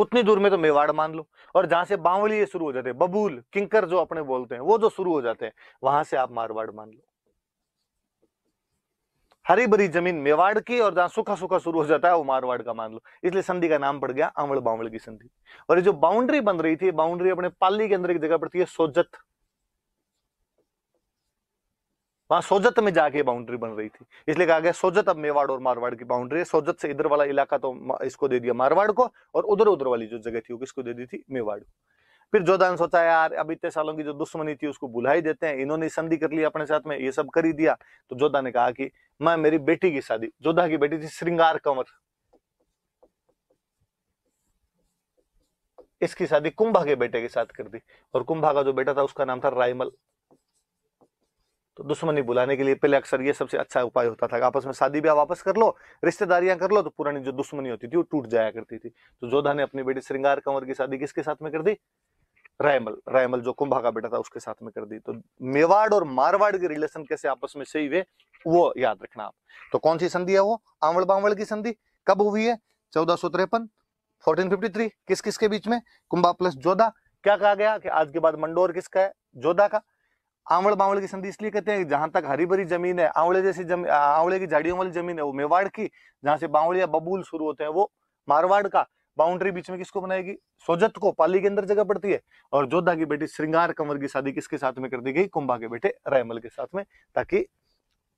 उतनी दूर में तो मेवाड़ मान लो और जहां से बावली ये शुरू हो जाते हैं बबूल किंकर जो अपने बोलते हैं वो जो शुरू हो जाते हैं वहां से आप मारवाड़ मान लो हरी भरी जमीन मेवाड़ की और जहां सूखा सूखा शुरू हो जाता है वो मारवाड़ का मान लो इसलिए संधि का नाम पड़ गया आवड़ बावड़ की संधि और ये जो बाउंड्री बन रही थी बाउंड्री अपने पाली के अंदर एक जगह पड़ती है सोजत वहां सोजत में जाके बाउंड्री बन रही थी इसलिए कहा गया सोजत अब मेवाड़ और मारवाड़ की बाउंड्री है सोजत से इधर वाला इलाका तो इसको दे दिया मारवाड़ को और उधर उधर वाली जो जगह थी वो किसको दे दी थी मेवाड़ को फिर जोधान सोचा यार अब इतने सालों की जो दुश्मनी थी उसको भुला देते हैं इन्होंने संधि कर ली अपने साथ में ये सब कर ही दिया तो जोधा ने कहा कि मैं मेरी बेटी की शादी जोधा की बेटी थी श्रृंगार कंवर इसकी शादी कुंभा के बेटे के साथ कर दी और कुंभा का जो बेटा था उसका नाम था रायमल तो दुश्मनी बुलाने के लिए पहले अक्सर ये सबसे अच्छा उपाय होता था आपस में शादी ब्याह वापस कर लो रिश्तेदारियां कर लो तो पुरानी जो दुश्मनी होती थी वो टूट जाया करती थी तो जोधा ने अपनी बेटी श्रृंगार कंवर की शादी किसके साथ में कर दी रायमल रायमल जो कुंभा का बेटा था उसके साथ में कर दी तो मेवाड़ और मारवाड़ के रिलेशन कैसे आपस में सही हुए वो याद रखना आप तो कौन सी संधि है वो आंवल बावल की संधि कब हुई है चौदह सौ तिरपन फोर्टीन फिफ्टी थ्री किस किसके बीच में कुंभा प्लस जोधा क्या कहा गया कि आज के बाद मंडोर किसका है जोधा का आंवड़ बावड़ की संधि इसलिए कहते हैं जहां तक हरी भरी जमीन है आंवड़े जैसी जमी आंवड़े की झाड़ियों वाली जमीन है वो मेवाड़ की जहां से बावड़ या बबूल शुरू होते हैं वो मारवाड़ का बाउंड्री बीच में किसको बनाएगी सोजत को पाली के अंदर जगह पड़ती है और जोधा की बेटी श्रृंगार कंवर की शादी किसके साथ में कर दी गई कुंभा के बेटे रायमल के साथ में ताकि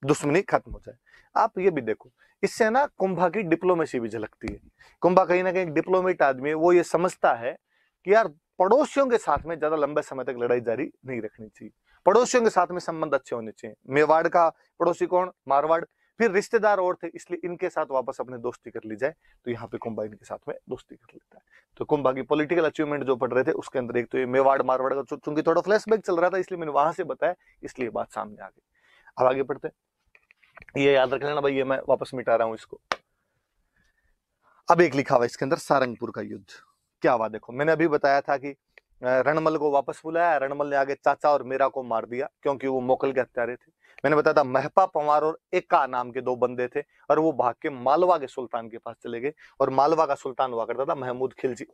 दुश्मनी खत्म हो जाए आप ये भी देखो इससे ना कुंभा की डिप्लोमेसी भी झलकती है कुंभा कहीं ना कहीं डिप्लोमेट आदमी है वो ये समझता है कि यार पड़ोसियों के साथ में ज्यादा लंबे समय तक लड़ाई जारी नहीं रखनी चाहिए पड़ोसियों के साथ में संबंध अच्छे होने चाहिए मेवाड़ का पड़ोसी कौन मारवाड़ फिर रिश्तेदार और थे इसलिए इनके साथ वापस अपने दोस्ती कर ली जाए तो यहाँ पे कुंभा इनके साथ में दोस्ती कर लेता है तो कुंभा की पॉलिटिकल अचीवमेंट जो पढ़ रहे थे उसके अंदर एक तो ये मेवाड़ मारवाड़ का चूंकि थोड़ा फ्लैशबैक चल रहा था इसलिए मैंने वहां से बताया इसलिए बात सामने आ गई अब आगे पढ़ते ये याद रख लेना भाई ये मैं वापस मिटा रहा हूँ इसको अब एक लिखा हुआ इसके अंदर सारंगपुर का युद्ध क्या हुआ देखो मैंने अभी बताया था कि रणमल को वापस बुलाया रणमल ने आगे चाचा और मीरा को मार दिया क्योंकि वो मोकल के हत्यारे थे मैंने बताया था महपा पंवार और एका नाम के दो बंदे थे और वो भाग के मालवा के सुल्तान के पास चले गए और मालवा का सुल्तान हुआ करता था महमूद खिलजी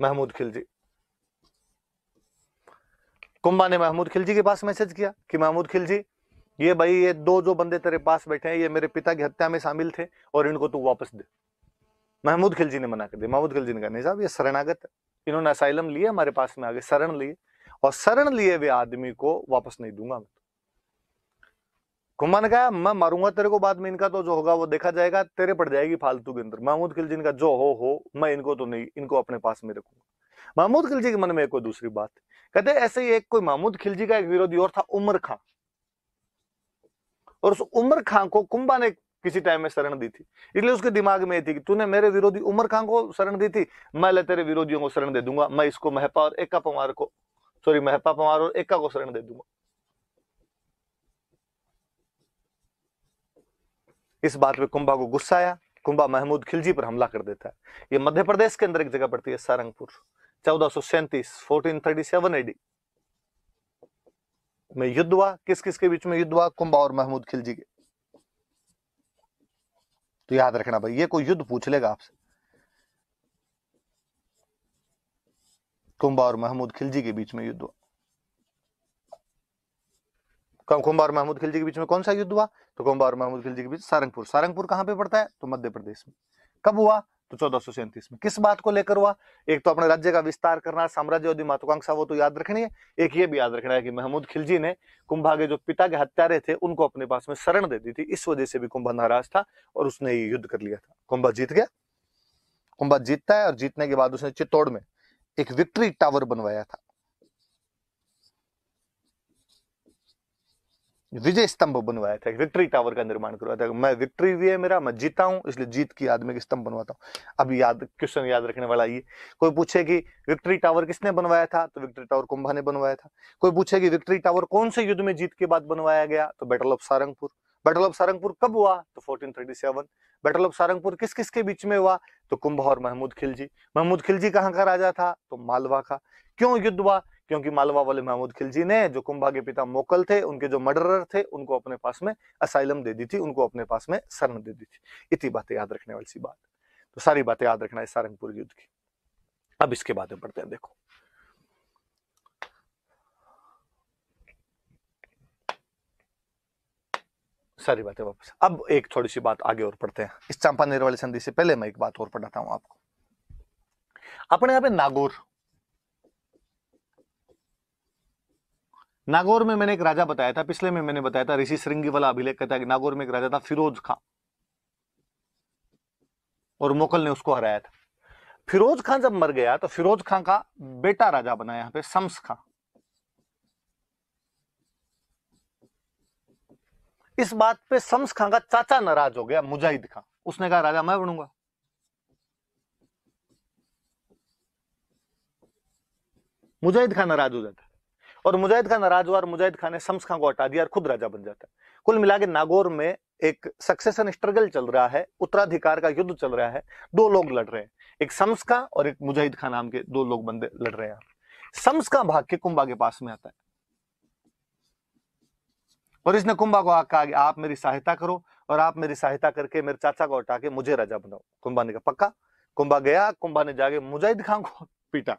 महमूद खिलजी कुंभा ने महमूद खिलजी के पास मैसेज किया कि महमूद खिलजी ये भाई ये दो जो बंदे तेरे पास बैठे हैं ये मेरे पिता की हत्या में शामिल थे और इनको तू वापस दे महमूद खिलजी ने मना कर दिया महमूद खिलजी ने कहा नहीं साहब ये शरणागत इन्होंने असाइलम लिए हमारे पास में आगे शरण लिए और शरण लिए हुए आदमी को वापस नहीं दूंगा मैं घुमा कहा मैं मारूंगा तेरे को बाद में इनका तो जो होगा वो देखा जाएगा तेरे पड़ जाएगी फालतू के अंदर महमूद खिलजी का जो हो हो मैं इनको तो नहीं इनको अपने पास में रखूंगा महमूद खिलजी के मन में एक कोई दूसरी बात कहते ऐसे ही एक कोई महमूद खिलजी का एक विरोधी और था उमर खां और उस उमर खां को कुंभा ने किसी टाइम में शरण दी थी इसलिए उसके दिमाग में थी कि तूने मेरे विरोधी उमर खान को शरण दी थी मैं ले तेरे विरोधियों को शरण दे दूंगा मैं इसको महपा और एका पवार को सॉरी महपा पवार और एका को शरण दे दूंगा इस बात पे कुंभा को गुस्सा आया कुंभा महमूद खिलजी पर हमला कर देता है ये मध्य प्रदेश के अंदर एक जगह पड़ती है सारंगपुर चौदह सौ सैंतीस फोर्टीन थर्टी सेवन एडी में युद्ध हुआ किस किसके बीच में युद्ध हुआ कुंभा और महमूद खिलजी के तो याद रखना भाई ये कोई युद्ध पूछ लेगा आपसे कुंभा और महमूद खिलजी के बीच में युद्ध हुआ कुंभा और महमूद खिलजी के बीच में कौन सा युद्ध हुआ तो कुंबा और महमूद खिलजी के बीच सारंगपुर सारंगपुर कहां पे पड़ता है तो मध्य प्रदेश में कब हुआ तो चौदह में किस बात को लेकर हुआ एक तो अपने राज्य का विस्तार करना साम्राज्यवादी महत्वाकांक्षा वो तो याद रखनी है एक ये भी याद रखना है कि महमूद खिलजी ने कुंभा के जो पिता के हत्यारे थे उनको अपने पास में शरण दे दी थी इस वजह से भी कुंभा नाराज था और उसने ये युद्ध कर लिया था कुंभा जीत गया कुंभा जीतता है और जीतने के बाद उसने चित्तौड़ में एक विक्ट्री टावर बनवाया था विजय स्तंभ बनवाया था विक्ट्री टावर का निर्माण करवाया था मैं विक्ट्री भी है मेरा मैं जीता हूं इसलिए जीत की याद में स्तंभ बनवाता हूं अब याद क्वेश्चन याद रखने वाला ये कोई पूछे कि विक्ट्री टावर किसने बनवाया था तो विक्ट्री टावर कुंभा ने बनवाया था कोई पूछे कि विक्ट्री टावर कौन से युद्ध में जीत के बाद बनवाया गया तो battle of Sarangpur battle of Sarangpur कब हुआ तो फोर्टीन बैटल ऑफ सारंगपुर किस किस के बीच में हुआ तो कुंभ और महमूद खिलजी महमूद खिलजी कहाँ का राजा था तो मालवा का क्यों युद्ध हुआ क्योंकि मालवा वाले महमूद खिलजी ने जो कुंभा के पिता मोकल थे उनके जो मर्डरर थे उनको अपने पास में असाइलम दे दी थी उनको अपने पास में शरण दे दी थी इतनी बातें याद रखने वाली सी बात तो सारी बातें याद रखना है सारंगपुर युद्ध की अब इसके बाद में पढ़ते हैं देखो सारी बातें वापस अब एक थोड़ी सी बात आगे और पढ़ते हैं इस चांपानेर वाले संधि से पहले मैं एक बात और पढ़ाता हूं आपको अपने यहां पे नागौर नागौर में मैंने एक राजा बताया था पिछले में मैंने बताया था ऋषि श्रृंगी वाला अभिलेख कहता है कि नागौर में एक राजा था फिरोज खां और मोकल ने उसको हराया था फिरोज खां जब मर गया तो फिरोज खां का बेटा राजा बना यहां पे शम्स खां इस बात पे शम्स खां का चाचा नाराज हो गया मुजाहिद खां उसने कहा राजा मैं बनूंगा मुजाहिद खान नाराज हो जाता और मुजाहिद खान हुआ और मुजाहिद खान ने शम्स खान को हटा दिया और खुद राजा बन जाता है कुल मिला के नागौर में एक सक्सेशन स्ट्रगल चल रहा है उत्तराधिकार का युद्ध चल रहा है दो लोग लड़ रहे हैं एक शम्स का और एक मुजाहिद खान नाम के दो लोग बंदे लड़ रहे हैं शम्स का भाग के कुंभा के पास में आता है और इसने कुंभा को कहा कि आप मेरी सहायता करो और आप मेरी सहायता करके मेरे चाचा को हटा के मुझे राजा बनाओ कुंभा ने कहा पक्का कुंभा गया कुंभा ने जाके मुजाहिद खान को पीटा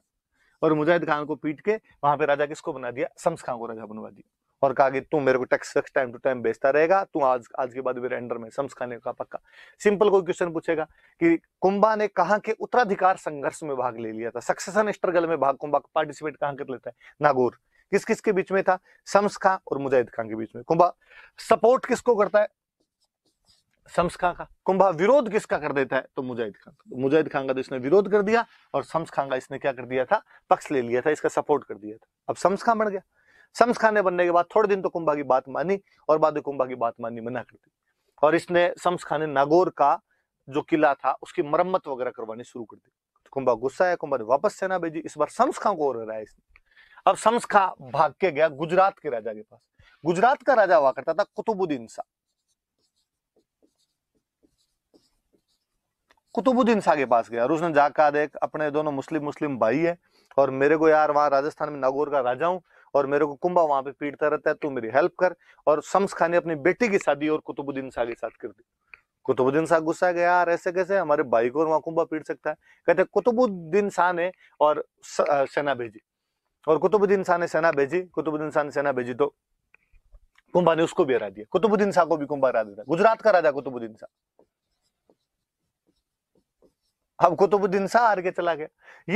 और मुजाहिद खान को पीट के वहां पे राजा किसको बना दिया शम्स खान को राजा बनवा दिया और कहा कि तू मेरे को टैक्स टाइम टू टाइम बेचता रहेगा तू आज आज के बाद मेरे अंडर में शम्स खाने का पक्का सिंपल कोई क्वेश्चन पूछेगा कि कुंबा ने कहा के उत्तराधिकार संघर्ष में भाग ले लिया था सक्सेसन स्ट्रगल में भाग कुंबा पार्टिसिपेट कहाँ कर लेता है नागौर किस किस के बीच में था शम्स खां और मुजाहिद खान के बीच में कुंबा सपोर्ट किसको करता है शम्स खां का कुंभा विरोध किसका कर देता है तो मुजाहिद खान का तो मुजाहिद खान का तो इसने विरोध कर दिया और शम्स खान का इसने क्या कर दिया था पक्ष ले लिया था इसका सपोर्ट कर दिया था अब शम्स खान बन गया शम्स खान ने बनने के बाद थोड़े दिन तो कुंभा की बात मानी और बाद में कुंभा की बात माननी मना कर दी और इसने शम्स खान ने नागौर का जो किला था उसकी मरम्मत वगैरह करवानी शुरू कर दी तो कुंभा गुस्सा है कुंभा ने वापस सेना भेजी इस बार शम्स खां को और रहा है इसने अब शम्स खां भाग के गया गुजरात के राजा के पास गुजरात का राजा हुआ करता था कुतुबुद्दीन शाह कुतुबुद्दीन शाह के पास गया और उसने जाकर देख अपने दोनों मुस्लिम मुस्लिम भाई है और मेरे को यार वहाँ राजस्थान में नागौर का राजा हूँ और मेरे को कुंभा वहां पे पीटता रहता है तू मेरी हेल्प कर और शम्स खान ने अपनी बेटी की शादी और कुतुबुद्दीन शाह के साथ कर दी कुतुबुद्दीन शाह गुस्सा गया यार ऐसे कैसे हमारे भाई को वहां कुंभा पीट सकता है कहते कुतुबुद्दीन शाह ने और सेना भेजी और कुतुबुद्दीन शाह ने सेना भेजी कुतुबुद्दीन शाह ने सेना भेजी तो कुंभा ने उसको भी हरा दिया कुतुबुद्दीन शाह को भी कुंभा हरा दिया गुजरात का राजा कुतुबुद्दीन शाह अब कुतुबुद्दीन शाह हार के चला गया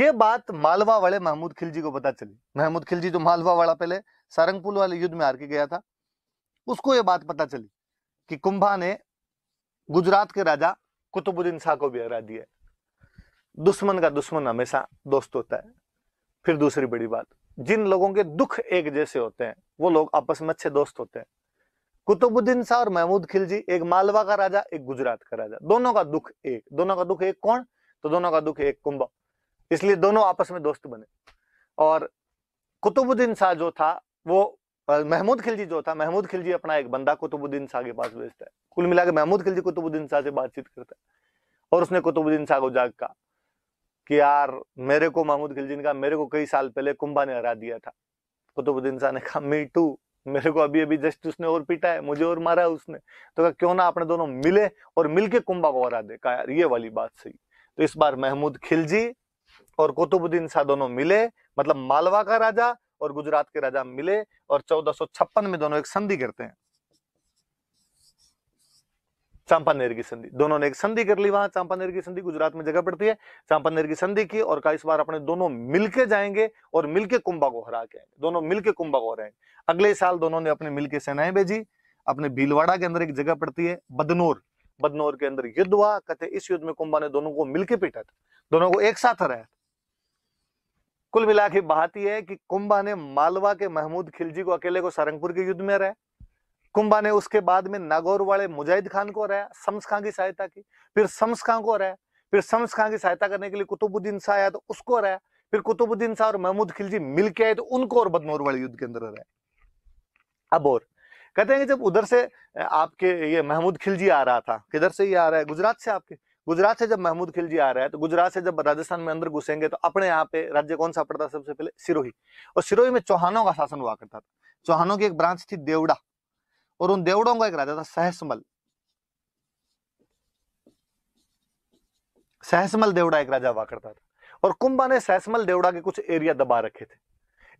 ये बात मालवा वाले महमूद खिलजी को पता चली महमूद खिलजी जो मालवा वाला पहले सारंगपुल वाले युद्ध में हार के गया था उसको ये बात पता चली कि कुंभा ने गुजरात के राजा कुतुबुद्दीन शाह को भी हरा दिया दुश्मन का दुश्मन हमेशा दोस्त होता है फिर दूसरी बड़ी बात जिन लोगों के दुख एक जैसे होते हैं वो लोग आपस में अच्छे दोस्त होते हैं कुतुबुद्दीन शाह और महमूद खिलजी एक मालवा का राजा एक गुजरात का राजा दोनों का दुख एक दोनों का दुख एक कौन तो दोनों का दुख एक कुंभ इसलिए दोनों आपस में दोस्त बने और कुतुबुद्दीन शाह जो था वो महमूद खिलजी जो था महमूद खिलजी अपना एक बंदा कुतुबुद्दीन शाह के पास भेजता है कुल मिला के महमूद खिलजी कुतुबुद्दीन शाह से बातचीत करता है और उसने कुतुबुद्दीन शाह को जाग कहा कि यार मेरे को महमूद खिलजी ने कहा मेरे को कई साल पहले कुंभा ने हरा दिया था कुतुबुद्दीन शाह ने कहा मी टू मेरे को अभी अभी जस्ट उसने और पीटा है मुझे और मारा है उसने तो कहा क्यों ना अपने दोनों मिले और मिलके कुंभा को हरा दे कहा यार ये वाली बात सही तो इस बार महमूद खिलजी और कुतुबुद्दीन शाह दोनों मिले मतलब मालवा का राजा और गुजरात के राजा मिले और चौदह में दोनों एक संधि करते हैं चांपानेर की संधि दोनों ने एक संधि कर ली वहां चांपानेर की संधि गुजरात में जगह पड़ती है चांपानेर की संधि की और कहा इस बार अपने दोनों मिलके जाएंगे और मिलके कुंभा को हरा के आएंगे दोनों मिलके कुंभा को हराएंगे अगले साल दोनों ने अपने मिलके सेनाएं भेजी अपने भीलवाड़ा के अंदर एक जगह पड़ती है बदनोर बदनौर के अंदर युद्ध हुआ कहते इस युद्ध में कुंभा ने दोनों को मिलकर पीटा था दोनों को एक साथ हराया कुल मिला के बात यह है कि कुंभा ने मालवा के महमूद खिलजी को अकेले को सारंगपुर के युद्ध में हराया कुंभा ने उसके बाद में नागौर वाले मुजाहिद खान को हराया समस खां की सहायता की फिर समस खां को हराया फिर समस खां की सहायता करने के लिए कुतुबुद्दीन शाह आया तो उसको हराया फिर कुतुबुद्दीन शाह और महमूद खिलजी मिलके आए तो उनको और बदनौर वाले युद्ध के अंदर हराया अब और कहते हैं कि जब उधर से आपके ये महमूद खिलजी आ रहा था किधर से ये आ रहा है गुजरात से आपके गुजरात से जब महमूद खिलजी आ रहा है तो गुजरात से जब राजस्थान में अंदर घुसेंगे तो अपने यहाँ पे राज्य कौन सा पड़ता सबसे पहले सिरोही और सिरोही में चौहानों का शासन हुआ करता था चौहानों की एक ब्रांच थी देवड़ा और उन देवड़ों का एक राजा था सहसमल सहसमल देवड़ा एक राजा हुआ करता था और कुंभा ने सहसमल देवड़ा के कुछ एरिया दबा रखे थे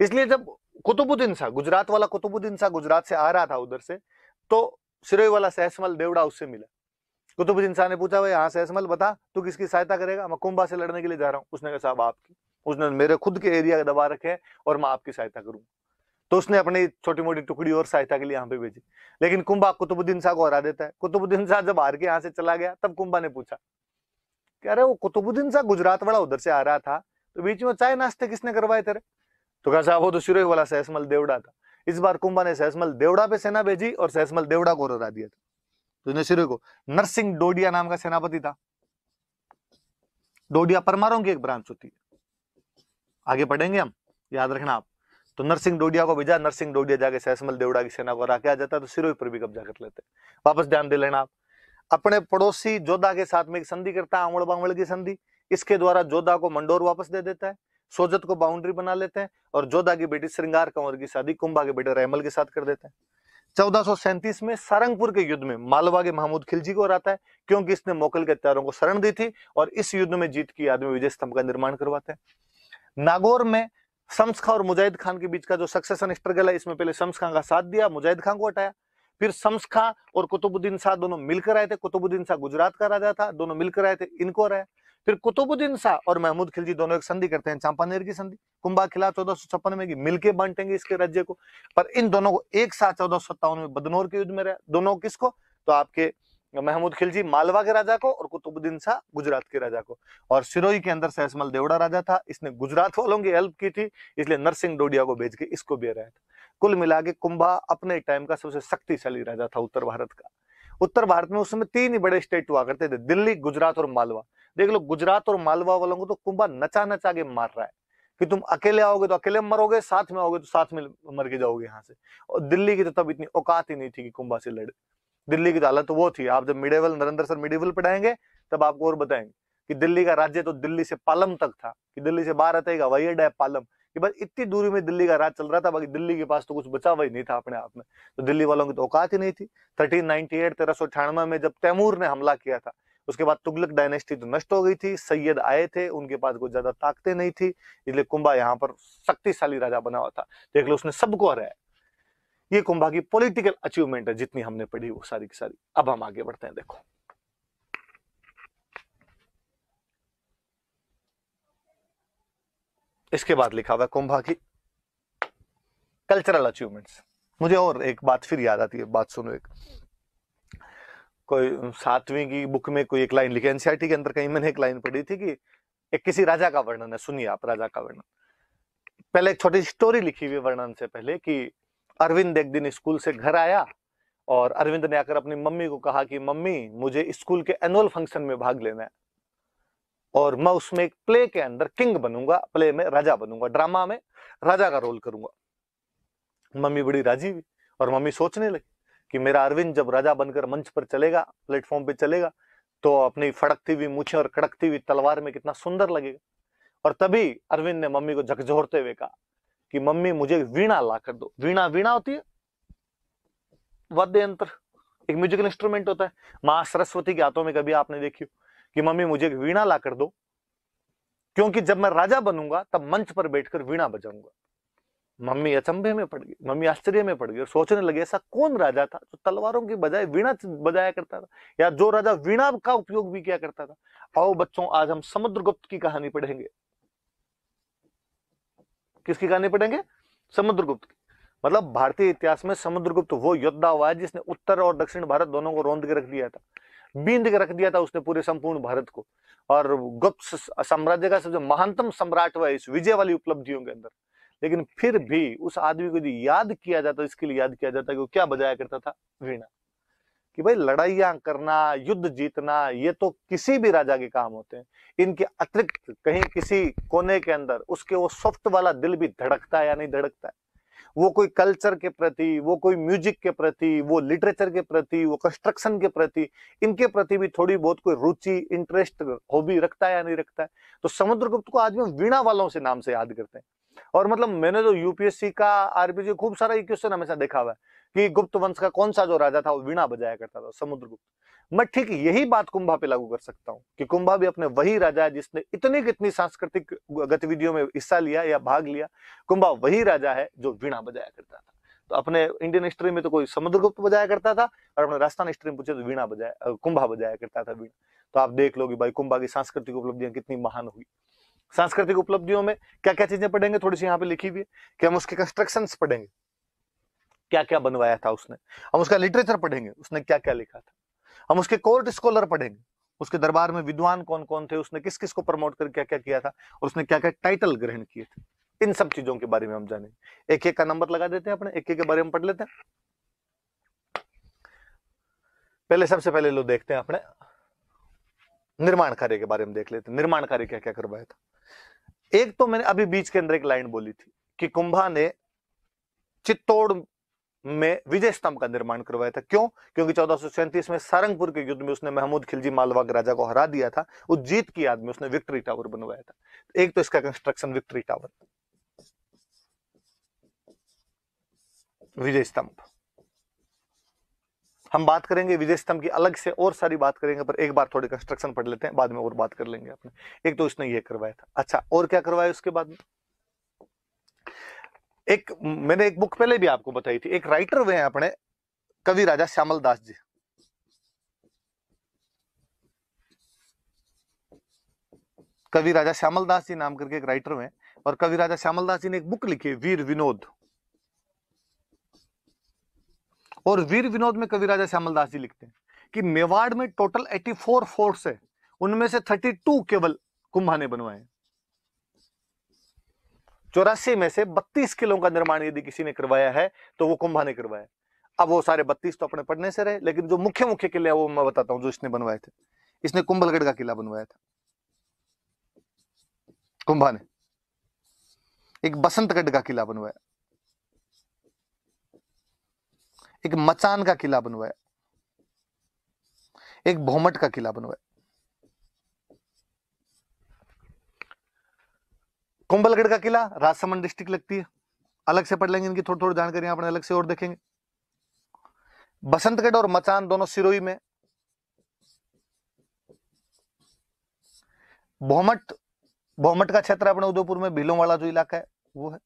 इसलिए जब कुतुबुद्दीन शाह गुजरात वाला कुतुबुद्दीन शाह गुजरात से आ रहा था उधर से तो सिरोही वाला सहसमल देवड़ा उससे मिला कुतुबुद्दीन शाह ने पूछा भाई हाँ सहसमल बता तू किसकी सहायता करेगा मैं कुंभा से लड़ने के लिए जा रहा हूँ उसने कहा साहब आपकी उसने मेरे खुद के एरिया दबा रखे हैं और मैं आपकी सहायता करूंगा तो उसने अपनी छोटी मोटी टुकड़ी और सहायता के लिए यहाँ पे भेजी लेकिन कुंभा कुतुबुद्दीन शाह को हरा देता है कुतुबुद्दीन शाह जब हार के यहाँ से चला गया तब कुंभा ने पूछा कह रहे वो कुतुबुद्दीन शाह गुजरात वाला उधर से आ रहा था तो बीच में चाय नाश्ते किसने करवाए तेरे तो कहा साहब वो तो शुरू वाला सहसमल देवड़ा था इस बार कुंभा ने सहसमल देवड़ा पे सेना भेजी और सहसमल देवड़ा को हरा दिया था तो इन्हें को नरसिंह डोडिया नाम का सेनापति था डोडिया परमारों की एक ब्रांच होती है आगे पढ़ेंगे हम याद रखना आप तो नरसिंह डोडिया को भेजा नरसिंह डोडिया जाके सहसमल देवड़ा की सेना को हरा के आ जाता तो सिरोही पर भी कब्जा कर लेते वापस ध्यान दे लेना आप अपने पड़ोसी जोधा के साथ में एक संधि करता है आंगड़ बांगड़ की संधि इसके द्वारा जोधा को मंडोर वापस दे देता है सोजत को बाउंड्री बना लेते हैं और जोधा की बेटी श्रृंगार कंवर की शादी कुंभा के बेटे रैमल के साथ कर देते हैं चौदह में सारंगपुर के युद्ध में मालवा के महमूद खिलजी को हराता है क्योंकि इसने मोकल के हत्यारों को शरण दी थी और इस युद्ध में जीत की आदमी विजय स्तंभ का निर्माण करवाते हैं नागौर में शम्स खां और मुजाहिद खान के बीच का जो सक्सेसन स्ट्रगल है इसमें पहले शम्स खान का साथ दिया मुजाहिद खान को हटाया फिर शम्स खां और कुतुबुद्दीन शाह दोनों मिलकर आए थे कुतुबुद्दीन शाह गुजरात का राजा था दोनों मिलकर आए थे इनको हराया फिर कुतुबुद्दीन शाह और महमूद खिलजी दोनों एक संधि करते हैं चांपानेर की संधि कुंभा खिला चौदह में की मिलके बांटेंगे इसके राज्य को पर इन दोनों को एक साथ चौदह में बदनौर के युद्ध में रहे दोनों किसको तो आपके महमूद खिलजी मालवा के राजा को और कुतुबुद्दीन शाह गुजरात के राजा को और सिरोही के अंदर सहसमल देवड़ा राजा था इसने गुजरात वालों की हेल्प की थी इसलिए नरसिंह डोडिया को भेज के इसको भी रहा था कुल मिला के कुंभा अपने टाइम का सबसे शक्तिशाली राजा था उत्तर भारत का उत्तर भारत में उस समय तीन ही बड़े स्टेट हुआ करते थे दिल्ली गुजरात और मालवा देख लो गुजरात और मालवा वालों को तो कुंभा नचा नचा के मार रहा है कि तुम अकेले आओगे तो अकेले मरोगे साथ में आओगे तो साथ में मर के जाओगे यहाँ से और दिल्ली की तो तब इतनी औकात ही नहीं थी कि कुंभा से लड़े दिल्ली की तो हालत तो वो थी आप जब मिडेवल नरेंद्र सर मिडेवल पढ़ाएंगे तब आपको और बताएंगे कि दिल्ली का राज्य तो दिल्ली से पालम तक था कि दिल्ली से बाहर आता है हवाई अड्डा है पालम कि बस इतनी दूरी में दिल्ली का राज चल रहा था बाकी दिल्ली के पास तो कुछ बचा हुआ ही नहीं था अपने आप में तो दिल्ली वालों की तो औकात ही नहीं थी थर्टीन नाइनटी एट तेरह सौ में जब तैमूर ने हमला किया था उसके बाद तुगलक डायनेस्टी तो नष्ट हो गई थी सैयद आए थे उनके पास कोई ज्यादा ताकतें नहीं थी इसलिए कुंभा यहाँ पर शक्तिशाली राजा बना हुआ था देख लो उसने सबको हराया ये कुंभा की पॉलिटिकल अचीवमेंट है जितनी हमने पढ़ी वो सारी की सारी अब हम आगे बढ़ते हैं देखो इसके बाद लिखा हुआ कुंभा की कल्चरल अचीवमेंट्स मुझे और एक बात फिर याद आती है बात सुनो एक कोई सातवीं की बुक में कोई एक लाइन लिखी एनसीआरटी के अंदर कहीं मैंने एक लाइन पढ़ी थी कि एक किसी राजा का वर्णन है सुनिए आप राजा का वर्णन पहले एक छोटी स्टोरी लिखी हुई वर्णन से पहले कि अरविंद एक दिन स्कूल से घर आया और अरविंद ने आकर अपनी मम्मी को कहा कि मम्मी मुझे स्कूल के एनुअल फंक्शन में भाग लेना है और मैं उसमें एक प्ले के अंदर किंग बनूंगा प्ले में राजा बनूंगा ड्रामा में राजा का रोल करूंगा मम्मी बड़ी राजी हुई और मम्मी सोचने लगी कि मेरा अरविंद जब राजा बनकर मंच पर चलेगा प्लेटफॉर्म पे चलेगा तो अपनी फड़कती हुई मुछे और कड़कती हुई तलवार में कितना सुंदर लगेगा और तभी अरविंद ने मम्मी को झकझोरते हुए कहा कि मम्मी मुझे वीणा ला कर दो वीणा वीणा होती है वाद्य यंत्र एक म्यूजिकल इंस्ट्रूमेंट होता है मां सरस्वती के हाथों में कभी आपने देखी कि मम्मी मुझे एक वीणा ला कर दो क्योंकि जब मैं राजा बनूंगा तब मंच पर बैठकर वीणा बजाऊंगा मम्मी अचंभे में पड़ गई मम्मी आश्चर्य में पड़ गई और सोचने लगे ऐसा कौन राजा था जो तलवारों की बजाय वीणा बजाया करता था या जो राजा वीणा का उपयोग भी किया करता था आओ बच्चों आज हम समुद्रगुप्त की कहानी पढ़ेंगे किसकी कहानी पढ़ेंगे समुद्रगुप्त की मतलब भारतीय इतिहास में समुद्रगुप्त वो योद्धा हुआ है जिसने उत्तर और दक्षिण भारत दोनों को रोंद के रख दिया था बींद के रख दिया था उसने पूरे संपूर्ण भारत को और गुप्त साम्राज्य का सबसे महानतम सम्राट हुआ इस विजय वाली उपलब्धियों के अंदर लेकिन फिर भी उस आदमी को यदि याद किया जाता तो इसके लिए याद किया जाता कि वो क्या बजाया करता था वीणा कि भाई लड़ाइयां करना युद्ध जीतना ये तो किसी भी राजा के काम होते हैं इनके अतिरिक्त कहीं किसी कोने के अंदर उसके वो सॉफ्ट वाला दिल भी धड़कता है या नहीं धड़कता है वो कोई कल्चर के प्रति वो कोई म्यूजिक के प्रति वो लिटरेचर के प्रति वो कंस्ट्रक्शन के प्रति इनके प्रति भी थोड़ी बहुत कोई रुचि इंटरेस्ट हॉबी रखता है या नहीं रखता है तो समुद्रगुप्त को आज हम वीणा वालों से नाम से याद करते हैं और मतलब मैंने तो यूपीएससी का आरपीजी खूब सारा क्वेश्चन हमेशा देखा हुआ है कि गुप्त वंश का कौन सा जो राजा था वो वीणा बजाया करता था समुद्रगुप्त मैं ठीक यही बात कुंभा पे लागू कर सकता हूँ कि कुंभा भी अपने वही राजा है जिसने इतनी कितनी सांस्कृतिक गतिविधियों में हिस्सा लिया या भाग लिया कुंभा वही राजा है जो वीणा बजाया करता था तो अपने इंडियन हिस्ट्री में तो कोई समुद्रगुप्त बजाया करता था और अपने राजस्थान हिस्ट्री में पूछे तो वीणा बजाया कुंभा बजाया करता था वीणा तो आप देख लो कि भाई कुंभा की सांस्कृतिक उपलब्धियां कितनी महान हुई सांस्कृतिक उपलब्धियों में क्या क्या चीजें पढ़ेंगे थोड़ी सी यहाँ पे लिखी हुई है कि हम उसके कंस्ट्रक्शन पढ़ेंगे क्या क्या बनवाया था उसने हम उसका लिटरेचर पढ़ेंगे उसने क्या क्या लिखा था हम उसके कोर्ट स्कॉलर पढ़ेंगे उसके दरबार में विद्वान कौन कौन थे उसने किस किस को प्रमोट कर क्या क्या किया था और उसने क्या क्या टाइटल ग्रहण किए थे इन सब चीजों के बारे में हम जानेंगे एक एक का नंबर लगा देते हैं अपने एक एक के बारे में पढ़ लेते हैं पहले सबसे पहले लोग देखते हैं अपने निर्माण कार्य के बारे में देख लेते हैं निर्माण कार्य क्या क्या करवाया था एक तो मैंने अभी बीच के अंदर एक लाइन बोली थी कि कुंभा ने चित्तौड़ में विजय स्तंभ का निर्माण करवाया था क्यों क्योंकि चौदह में सारंगपुर के युद्ध में उसने महमूद खिलजी मालवा के राजा को हरा दिया था उस जीत की याद में उसने विक्ट्री टावर बनवाया था एक तो इसका कंस्ट्रक्शन विक्ट्री टावर विजय स्तंभ हम बात करेंगे विजय स्तंभ की अलग से और सारी बात करेंगे पर एक बार थोड़ी कंस्ट्रक्शन पढ़ लेते हैं बाद में और बात कर लेंगे अपने एक तो उसने ये करवाया था अच्छा और क्या करवाया उसके बाद में एक मैंने एक बुक पहले भी आपको बताई थी एक राइटर हुए हैं अपने कवि राजा श्यामल दास जी कवि राजा श्यामल दास जी नाम करके एक राइटर हुए और कवि राजा श्यामल दास जी ने एक बुक लिखी वीर विनोद और वीर विनोद में कवि राजा श्यामल दास जी लिखते हैं कि मेवाड़ में टोटल 84 फोर्ट्स है उनमें से 32 केवल कुंभा ने बनवाए चौरासी में से 32 किलों का निर्माण यदि किसी ने करवाया है तो वो कुंभा ने करवाया अब वो सारे 32 तो अपने पढ़ने से रहे लेकिन जो मुख्य मुख्य किले वो मैं बताता हूं जो इसने बनवाए थे इसने कुंभलगढ़ का किला बनवाया था कुंभा ने एक बसंतगढ़ का किला बनवाया एक मचान का किला बनवाया एक भोमट का किला बनवाया कुंभलगढ़ का किला राजसमंद डिस्ट्रिक्ट लगती है अलग से पढ़ लेंगे इनकी थोड़ी थोड़ी जानकारी अपन अलग से और देखेंगे बसंतगढ़ और मचान दोनों सिरोही में भोमट भोमट का क्षेत्र अपने उदयपुर में भीलों वाला जो इलाका है वो है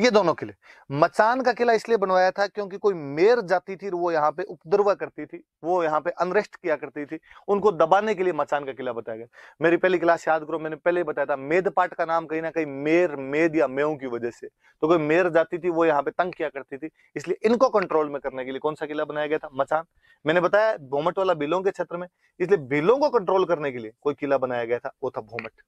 ये दोनों किले मचान का किला इसलिए बनवाया था क्योंकि कोई मेर जाती थी वो यहाँ पे उपद्रव करती थी वो यहाँ पे अनरेस्ट किया करती थी उनको दबाने के लिए मचान का किला बताया गया मेरी पहली क्लास याद करो मैंने पहले बताया था मेदपाट का नाम कहीं ना कहीं मेर मेद या मेहू की वजह से तो कोई मेर जाती थी वो यहाँ पे तंग किया करती थी इसलिए इनको कंट्रोल में करने के लिए कौन सा किला बनाया गया था मचान मैंने बताया भोमट वाला बिलों के क्षेत्र में इसलिए बिलों को कंट्रोल करने के लिए कोई किला बनाया गया था वो था भोमट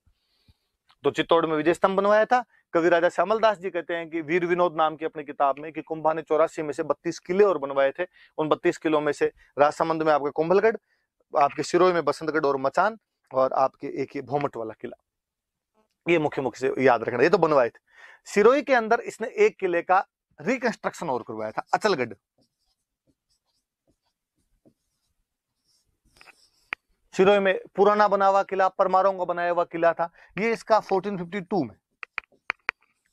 तो चित्तौड़ में विजय स्तंभ बनवाया था कवि राजा श्यामल दास जी कहते हैं कि वीर विनोद नाम की अपनी किताब में कि कुंभा ने चौरासी में से बत्तीस किले और बनवाए थे उन बत्तीस किलों में से राजसमंद में आपका कुंभलगढ़ आपके सिरोई में बसंतगढ़ और मचान और आपके एक ये भोमट वाला किला ये मुख्य मुख्य से याद रखना ये तो बनवाए थे सिरोई के अंदर इसने एक किले का रिकंस्ट्रक्शन और करवाया था अचलगढ़ सिरोही में पुराना बना हुआ किला परमारों का बनाया हुआ किला था ये इसका 1452 में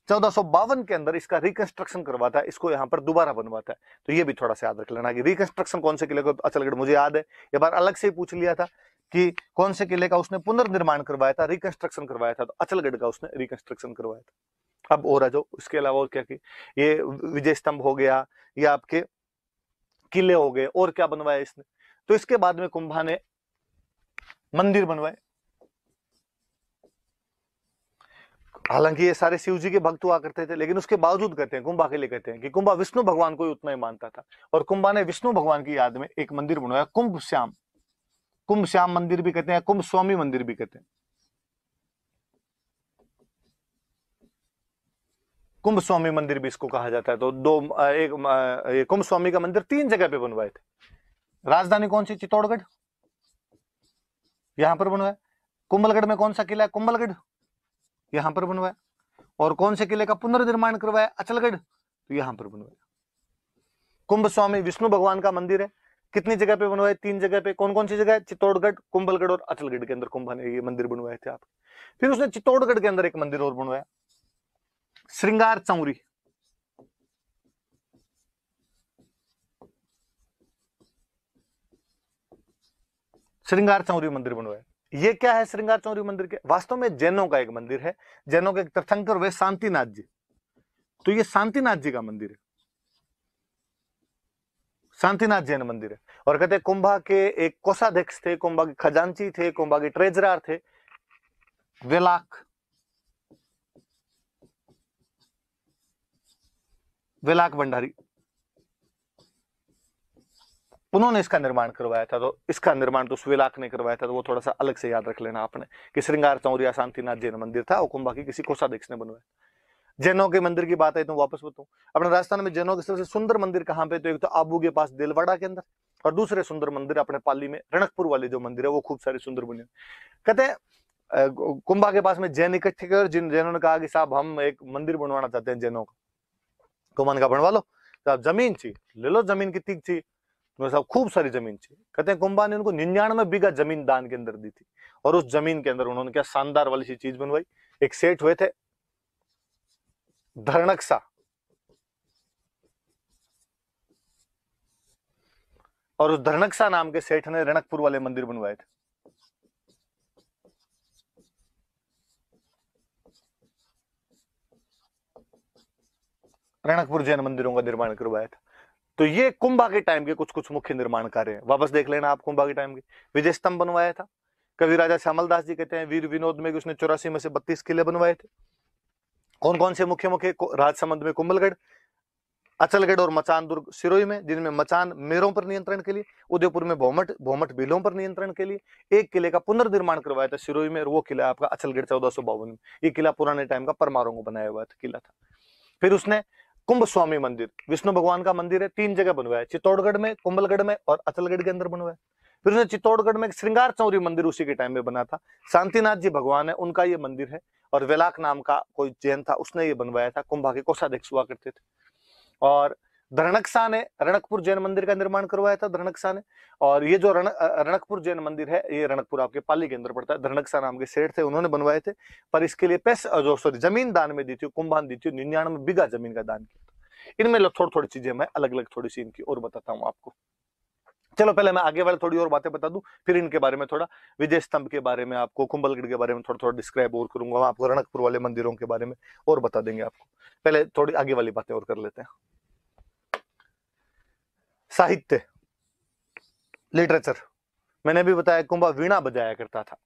चौदह के अंदर इसका रिकंस्ट्रक्शन करवाता है इसको यहाँ पर दोबारा बनवाता है तो ये भी थोड़ा सा याद रख लेना कि रिकंस्ट्रक्शन कौन से किले को अचलगढ़ अच्छा मुझे याद है ये बार अलग से ही पूछ लिया था कि कौन से किले का उसने पुनर्निर्माण करवाया था रिकंस्ट्रक्शन करवाया था तो अचलगढ़ का उसने रिकंस्ट्रक्शन करवाया था अब और जो इसके अलावा और क्या कि ये विजय स्तंभ हो गया या आपके किले हो गए और क्या बनवाया इसने तो इसके बाद में कुंभा ने मंदिर बनवाए हालांकि ये सारे शिव जी के भक्त हुआ करते थे लेकिन उसके बावजूद कहते हैं कुंभा के लिए कहते हैं कि कुंभा विष्णु भगवान को ही उतना ही मानता था और कुंभा ने विष्णु भगवान की याद में एक मंदिर बनवाया कुंभ श्याम कुंभ श्याम मंदिर भी कहते हैं कुंभ स्वामी मंदिर भी कहते हैं कुंभ स्वामी मंदिर भी इसको कहा जाता है तो दो एक कुंभ स्वामी का मंदिर तीन जगह पे बनवाए थे राजधानी कौन सी चित्तौड़गढ़ यहां पर बनवाया कुंभलगढ़ में कौन सा किला है कुंभलगढ़ यहां पर बनवाया और कौन से किले का पुनर्निर्माण करवाया अचलगढ़ तो यहां पर बनवाया कुंभ स्वामी विष्णु भगवान का मंदिर है कितनी जगह पे बनवाए तीन जगह पे कौन कौन सी जगह है चित्तौड़गढ़ कुंभलगढ़ और अचलगढ़ के अंदर कुंभ ने ये मंदिर बनवाए थे आप फिर उसने चित्तौड़गढ़ के अंदर एक मंदिर और बनवाया श्रृंगार चौरी श्रृंगार चौरी मंदिर बनवाया ये क्या है श्रृंगार चौरी मंदिर के वास्तव में जैनों का एक मंदिर है जैनों के तीर्थंकर वे शांतिनाथ जी तो ये शांतिनाथ जी का मंदिर है शांतिनाथ जैन मंदिर है और कहते हैं कुंभा के एक कोषाध्यक्ष थे कुंभा के खजांची थे कुंभा के ट्रेजरार थे वेलाक वेलाक भंडारी उन्होंने इसका निर्माण करवाया था तो इसका निर्माण तो सुवेलाक ने करवाया था तो वो थोड़ा सा अलग से याद रख लेना आपने कि श्रृंगार चौरिया शांतिनाथ जैन मंदिर था और कुंभा की किसी कोषाध्यक्ष ने बनवाया जैनों के मंदिर की बात है तो वापस बताऊं अपने राजस्थान में जैनों के सबसे सुंदर मंदिर कहाँ पे तो एक तो आबू के पास दिलवाड़ा के अंदर और दूसरे सुंदर मंदिर अपने पाली में रणकपुर वाले जो मंदिर है वो खूब सारे सुंदर बने कहते हैं कुंभा के पास में जैन इकट्ठे गए और जिन जैनों ने कहा कि साहब हम एक मंदिर बनवाना चाहते हैं जैनों का कुमान तो का बनवा लो तो आप जमीन चाहिए ले लो जमीन कितनी चाहिए साहब मतलब खूब सारी जमीन थी कहते हैं कुंभा ने उनको निन्यानवे बीघा जमीन दान के अंदर दी थी और उस जमीन के अंदर उन्होंने क्या शानदार वाली सी चीज बनवाई एक सेठ हुए थे धरणक सा और उस धरणकसा नाम के सेठ ने रणकपुर वाले मंदिर बनवाए थे रणकपुर जैन मंदिरों का निर्माण करवाया था तो ये कुंभा के टाइम के कुछ कुछ मुख्य निर्माण कार्य हैं वापस देख लेना आप कुंभा के टाइम के विजय स्तंभ बनवाया था कवि राजा श्यामल दास जी कहते हैं वीर विनोद में उसने चौरासी में से बत्तीस किले बनवाए थे कौन कौन से मुख्य मुख्य राजसमंद में कुंभलगढ़ अचलगढ़ और मचान दुर्ग सिरोई में जिनमें मचान मेरों पर नियंत्रण के लिए उदयपुर में भोमट भोमट बिलों पर नियंत्रण के लिए एक किले का पुनर्निर्माण करवाया था सिरोई में और वो किला आपका अचलगढ़ चौदह सौ बावन में ये किला पुराने टाइम का परमारों को बनाया हुआ था किला था फिर उसने कुंभ स्वामी मंदिर विष्णु भगवान का मंदिर है तीन जगह बनवाया है चित्तौड़गढ़ में कुंभलगढ़ में और अचलगढ़ के अंदर बनवाया फिर उसने चित्तौड़गढ़ में एक श्रृंगार चौरी मंदिर उसी के टाइम में बना था शांतिनाथ जी भगवान है उनका ये मंदिर है और वेलाक नाम का कोई जैन था उसने ये बनवाया था कुंभा के कोषाध्यक्ष हुआ करते थे और धरणकसा ने रणकपुर जैन मंदिर का निर्माण करवाया था धरणकसा ने और ये जो रण रणकपुर जैन मंदिर है ये रणकपुर आपके पाली के अंदर पड़ता है धरणकसा नाम के सेठ थे उन्होंने बनवाए थे पर इसके लिए पैसे जो सॉरी जमीन दान में दी थी कुंभान दी थी निन्यानवे बीघा जमीन का दान किया इनमें थोड़ी थोड़ी चीजें मैं अलग अलग थोड़ी सी इनकी और बताता हूँ आपको चलो पहले मैं आगे वाले थोड़ी और बातें बता दूं फिर इनके बारे में थोड़ा विजय स्तंभ के बारे में आपको कुंभलगढ़ के बारे में थोड़ा थोड़ा डिस्क्राइब और करूंगा आपको रणकपुर वाले मंदिरों के बारे में और बता देंगे आपको पहले थोड़ी आगे वाली बातें और कर लेते हैं साहित्य लिटरेचर मैंने भी बताया कुंभा वीणा बजाया करता था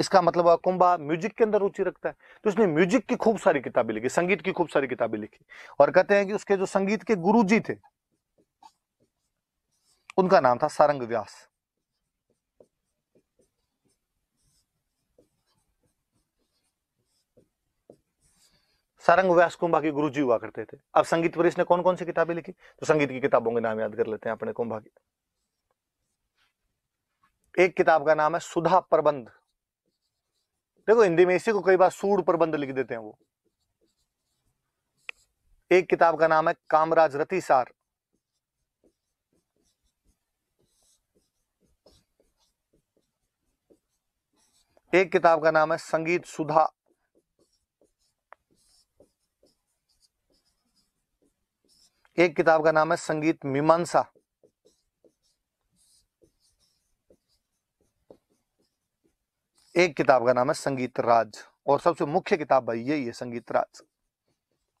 इसका मतलब कुंभा म्यूजिक के अंदर रुचि रखता है तो उसने म्यूजिक की खूब सारी किताबें लिखी संगीत की खूब सारी किताबें लिखी और कहते हैं कि उसके जो संगीत के गुरुजी थे उनका नाम था सारंग व्यास सारंग व्यास कुंभा गुरु गुरुजी हुआ करते थे अब संगीत परिस ने कौन कौन सी किताबें लिखी तो संगीत की किताबों के नाम याद कर लेते हैं अपने कुंभा की एक किताब का नाम है सुधा प्रबंध देखो हिंदी में इसी को कई बार सूड प्रबंध लिख देते हैं वो एक किताब का नाम है कामराज रति सार एक किताब का नाम है संगीत सुधा एक किताब का नाम है संगीत मीमांसा एक किताब का नाम है संगीत राज और सबसे मुख्य किताब भाई यही है संगीत राज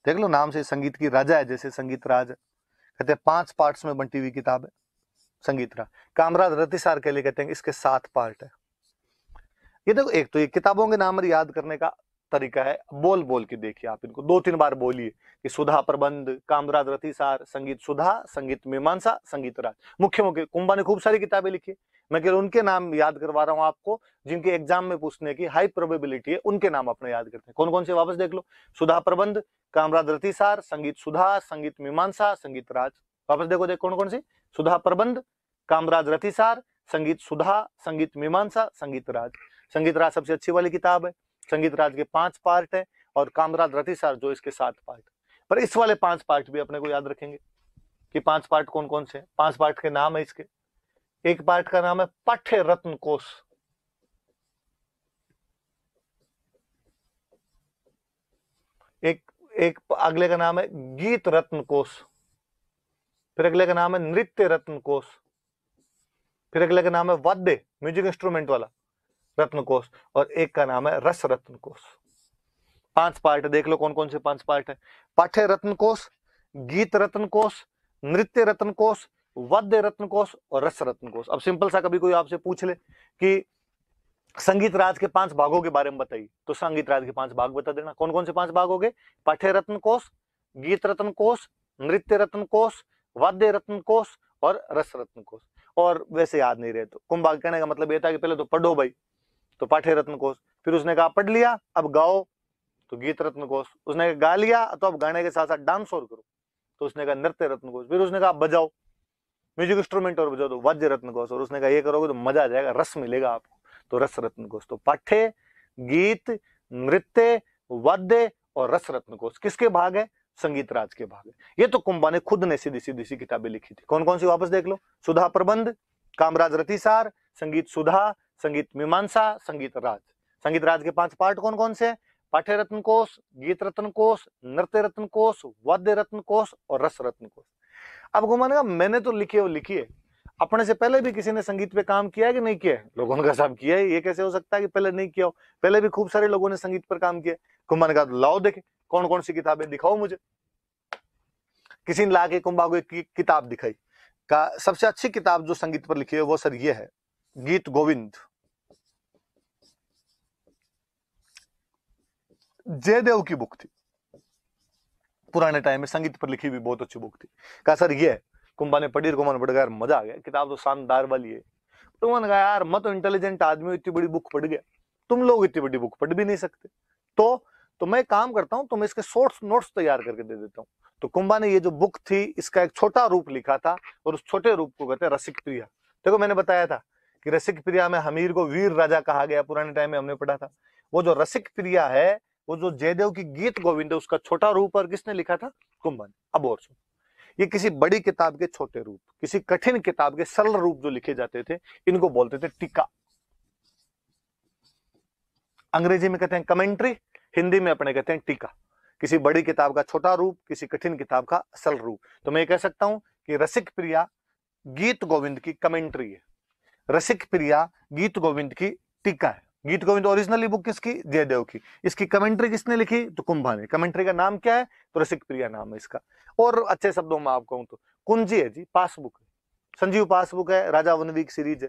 देख लो नाम से संगीत की राजा है जैसे संगीत राज कहते हैं पांच पार्ट्स में बंटी हुई किताब है संगीत राज कामराज रतिसार के लिए कहते हैं इसके सात पार्ट है ये देखो एक तो ये किताबों के नाम याद करने का तरीका है बोल बोल के देखिए आप इनको दो तीन बार बोलिए कि सुधा प्रबंध कामराज रथिसार संगीत सुधा संगीत मीमांसा संगीत राज मुख्य मुख्य कुंभा ने खूब सारी किताबें लिखी मैं केवल उनके नाम याद करवा रहा हूँ आपको जिनके एग्जाम में पूछने की हाई प्रोबेबिलिटी है उनके नाम अपने याद करते हैं कौन कौन से वापस देख लो सुधा प्रबंध कामराज रथिसार संगीत सुधा संगीत मीमांसा संगीत राज वापस देखो देख कौन कौन से सुधा प्रबंध कामराज रथिसार संगीत सुधा संगीत मीमांसा संगीत राज संगीत राज सबसे अच्छी वाली किताब है संगीत राज के पांच पार्ट है और कामराज रतिसार जो इसके सात पार्ट पर इस वाले पांच पार्ट भी अपने को याद रखेंगे कि पांच पार्ट कौन कौन से हैं पांच पार्ट के नाम है इसके एक पार्ट का नाम है पठ्य रत्न कोश एक एक अगले का नाम है गीत रत्न कोश फिर अगले का नाम है नृत्य रत्न कोश फिर अगले का नाम है वाद्य म्यूजिक इंस्ट्रूमेंट वाला रत्न कोश और एक का नाम है रस रत्न कोश पांच पार्ट देख लो कौन कौन से पांच पार्ट है पाठ्य रत्न कोश गीत रत्न कोश नृत्य रत्न कोश वाद्य रत्न कोश और रस रत्न कोश अब सिंपल सा कभी कोई आपसे पूछ ले कि संगीत राज के पांच भागों के बारे में बताइए तो संगीत राज के पांच भाग बता देना कौन कौन से पांच भाग हो गए पाठ्य रत्न कोश गीत रत्न कोश नृत्य रत्न कोश वाद्य रत्न कोश और रस रत्न कोश और वैसे याद नहीं रहे तो कुंभ कहने का मतलब ये था कि पहले तो पढ़ो भाई तो पाठ्य रत्न कोष फिर उसने कहा पढ़ लिया अब गाओ तो गीत रत्न कोष उसने कहा गा लिया तो अब गाने के साथ साथ डांस और करो तो उसने कहा नृत्य रत्न कोष फिर उसने कहा बजाओ म्यूजिक इंस्ट्रूमेंट और बजाओ तो वाद्य रत्न कोष और उसने कहा ये करोगे तो मजा आ जाएगा रस मिलेगा आपको तो रस रत्न कोष तो पाठ्य गीत नृत्य वाद्य और रस रत्न कोष किसके भाग है संगीत राज के भाग है ये तो कुंभा ने खुद ने सीधी सीधी सी किताबें लिखी थी कौन कौन सी वापस देख लो सुधा प्रबंध कामराज रतिसार संगीत सुधा संगीत मीमांसा संगीत राज संगीत राज के पांच पार्ट कौन कौन से पाठ्य रत्न कोष गीत रत्न कोष नृत्य रत्न कोष वाद्य रत्न कोष और रस रत्न कोष अब घुमाने मैंने तो लिखे और लिखी है अपने से पहले भी किसी ने संगीत पे काम किया है कि नहीं किया है लोगों ने कहा साहब किया है ये कैसे हो सकता है कि पहले नहीं किया हो पहले भी खूब सारे लोगों ने संगीत पर काम किया कुंभन ने कहा लाओ देखे कौन कौन सी किताबें दिखाओ मुझे किसी ने लाके कुंभा को एक किताब दिखाई का सबसे अच्छी किताब जो संगीत पर लिखी है वो सर ये है गीत गोविंद जयदेव की बुक थी पुराने टाइम में संगीत पर लिखी हुई बहुत अच्छी बुक थी कहा सर ये कुंभा ने पढ़ी कुमार पढ़ गया मजा आ गया किताब तो शानदार वाली है तो मैंने कहा यार मत तो इंटेलिजेंट आदमी इतनी बड़ी बुक पढ़ गया तुम लोग इतनी बड़ी बुक पढ़ भी नहीं सकते तो तो मैं काम करता हूँ तुम्हें इसके शॉर्ट नोट्स तैयार करके दे देता हूं तो कुंभा ने ये जो बुक थी इसका एक छोटा रूप लिखा था और उस छोटे रूप को कहते हैं रसिक प्रिया देखो मैंने बताया था कि रसिक प्रिया में हमीर को वीर राजा कहा गया पुराने टाइम में हमने पढ़ा था वो जो रसिक प्रिया है वो जो जयदेव की गीत गोविंद है उसका छोटा रूप और किसने लिखा था कुंभन अब और सुन ये किसी बड़ी किताब के छोटे रूप किसी कठिन किताब के सरल रूप जो लिखे जाते थे इनको बोलते थे टीका अंग्रेजी में कहते हैं कमेंट्री हिंदी में अपने कहते हैं टीका किसी बड़ी किताब का छोटा रूप किसी कठिन किताब का असल रूप तो मैं ये कह सकता हूं कि रसिक प्रिया गीत गोविंद की कमेंट्री है रसिक प्रिया गीत गोविंद की टीका है गीत गोविंद ओरिजिनली बुक किसकी जयदेव की इसकी कमेंट्री किसने लिखी तो कुंभा ने कमेंट्री का नाम क्या है तो रसिक प्रिया नाम है इसका और अच्छे शब्दों में आप कहूँ तो कुंजी है जी पासबुक संजीव पासबुक है राजा वनवीक सीरीज है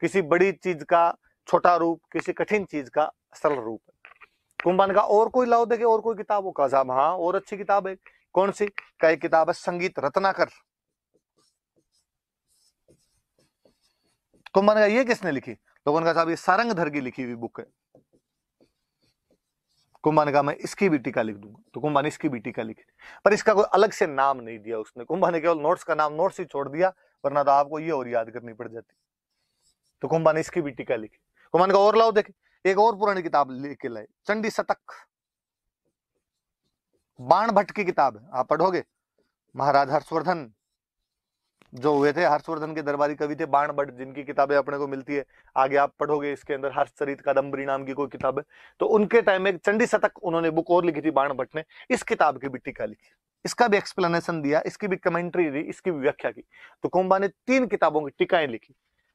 किसी बड़ी चीज का छोटा रूप किसी कठिन चीज का सरल रूप है कुंभान का और कोई लाओ देखे और कोई किताब हो कहा हाँ और अच्छी किताब है कौन सी कई किताब है संगीत रत्नाकर कुंभान का ये किसने लिखी तो उनका साहब ये धर की लिखी हुई बुक है ने कहा मैं इसकी भी टीका लिख दूंगा तो कुंभा ने इसकी भी टीका लिखी पर इसका कोई अलग से नाम नहीं दिया उसने कुंभा ने केवल नोट्स का नाम नोट्स ही छोड़ दिया वरना तो आपको ये और याद करनी पड़ जाती तो कुंभा ने इसकी भी टीका लिखी कुंभा ने कहा और लाओ देखे एक और पुरानी किताब लेके लाए चंडी शतक बाण भट्ट की किताब है आप पढ़ोगे महाराज हर्षवर्धन जो हुए थे हर्षवर्धन के दरबारी कवि थे बाण भट्ट जिनकी किताबें अपने को मिलती है आगे आप पढ़ोगे इसके अंदर हर्षचरित कादम्बरी नाम की कोई किताब है तो उनके टाइम में चंडी शतक उन्होंने बुक और लिखी थी बाण भट्ट ने इस किताब की भी टीका लिखी इसका भी एक्सप्लेनेशन दिया इसकी भी कमेंट्री दी इसकी भी व्याख्या की तो कुंभा ने तीन किताबों की टीकाएं लिखी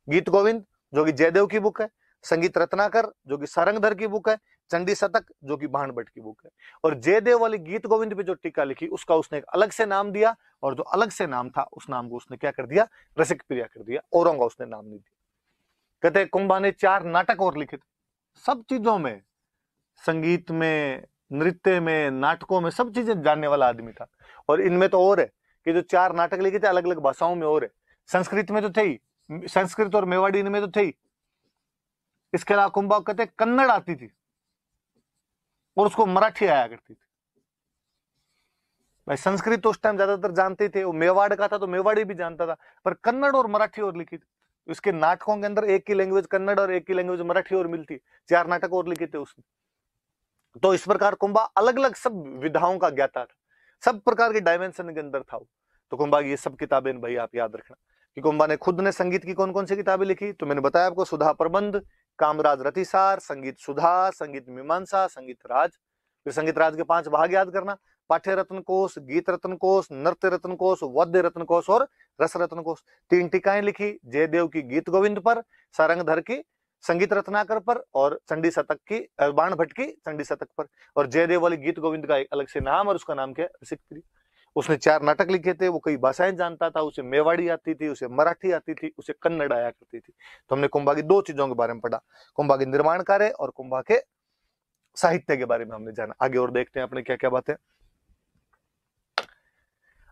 गीत गोविंद जो कि जयदेव की बुक है संगीत रत्नाकर जो कि सारंगधर की बुक है चंडी शतक जो कि भान भट्ट की बुक है और जयदेव वाली गीत गोविंद पे जो टीका लिखी उसका उसने एक अलग से नाम दिया और जो अलग से नाम था उस नाम को उसने क्या कर दिया रसिक प्रिया कर दिया और उसने नाम नहीं दिया कहते कुंभा ने चार नाटक और लिखे थे सब चीजों में संगीत में नृत्य में नाटकों में सब चीजें जानने वाला आदमी था और इनमें तो और है कि जो चार नाटक लिखे थे अलग अलग भाषाओं में और है संस्कृत में तो थे ही संस्कृत और मेवाड़ी इनमें तो थे ही इसके अलावा कुंभा कहते कन्नड़ आती थी और उसको मराठी आया करती थी भाई संस्कृत तो उस टाइम ज्यादातर जानते थे वो मेवाड़ का था तो मेवाड़ी भी जानता था पर कन्नड़ और मराठी और लिखी थी उसके नाटकों के अंदर एक की लैंग्वेज कन्नड़ और एक की लैंग्वेज मराठी और मिलती चार नाटक और लिखे थे उसमें तो इस प्रकार कुंभा अलग अलग सब विधाओं का ज्ञाता था सब प्रकार के डायमेंशन के अंदर था वो तो कुंभा ये सब किताबें भाई आप याद रखना कि कुंभा ने खुद ने संगीत की कौन कौन सी किताबें लिखी तो मैंने बताया आपको सुधा प्रबंध कामराज रतिसार संगीत सुधा संगीत मीमांसा संगीत राज फिर संगीत राज के पांच भाग याद करना पाठ्य रत्न कोष गीत रत्न कोष नृत्य रत्न कोष वद्य रत्न कोष और रस रत्न कोष तीन टीकाएं लिखी जयदेव की गीत गोविंद पर सारंगधर की संगीत रत्नाकर पर और चंडी शतक की बाण भट्ट की चंडी शतक पर और जयदेव वाली गीत गोविंद का एक अलग से नाम और उसका नाम क्या है उसने चार नाटक लिखे थे वो कई भाषाएं जानता था उसे मेवाड़ी आती थी उसे मराठी आती थी उसे कन्नड़ आया करती थी तो हमने कुंभा की दो चीजों के बारे में पढ़ा कुंभा के निर्माण कार्य और कुंभा के साहित्य के बारे में हमने जाना आगे और देखते हैं अपने क्या क्या बातें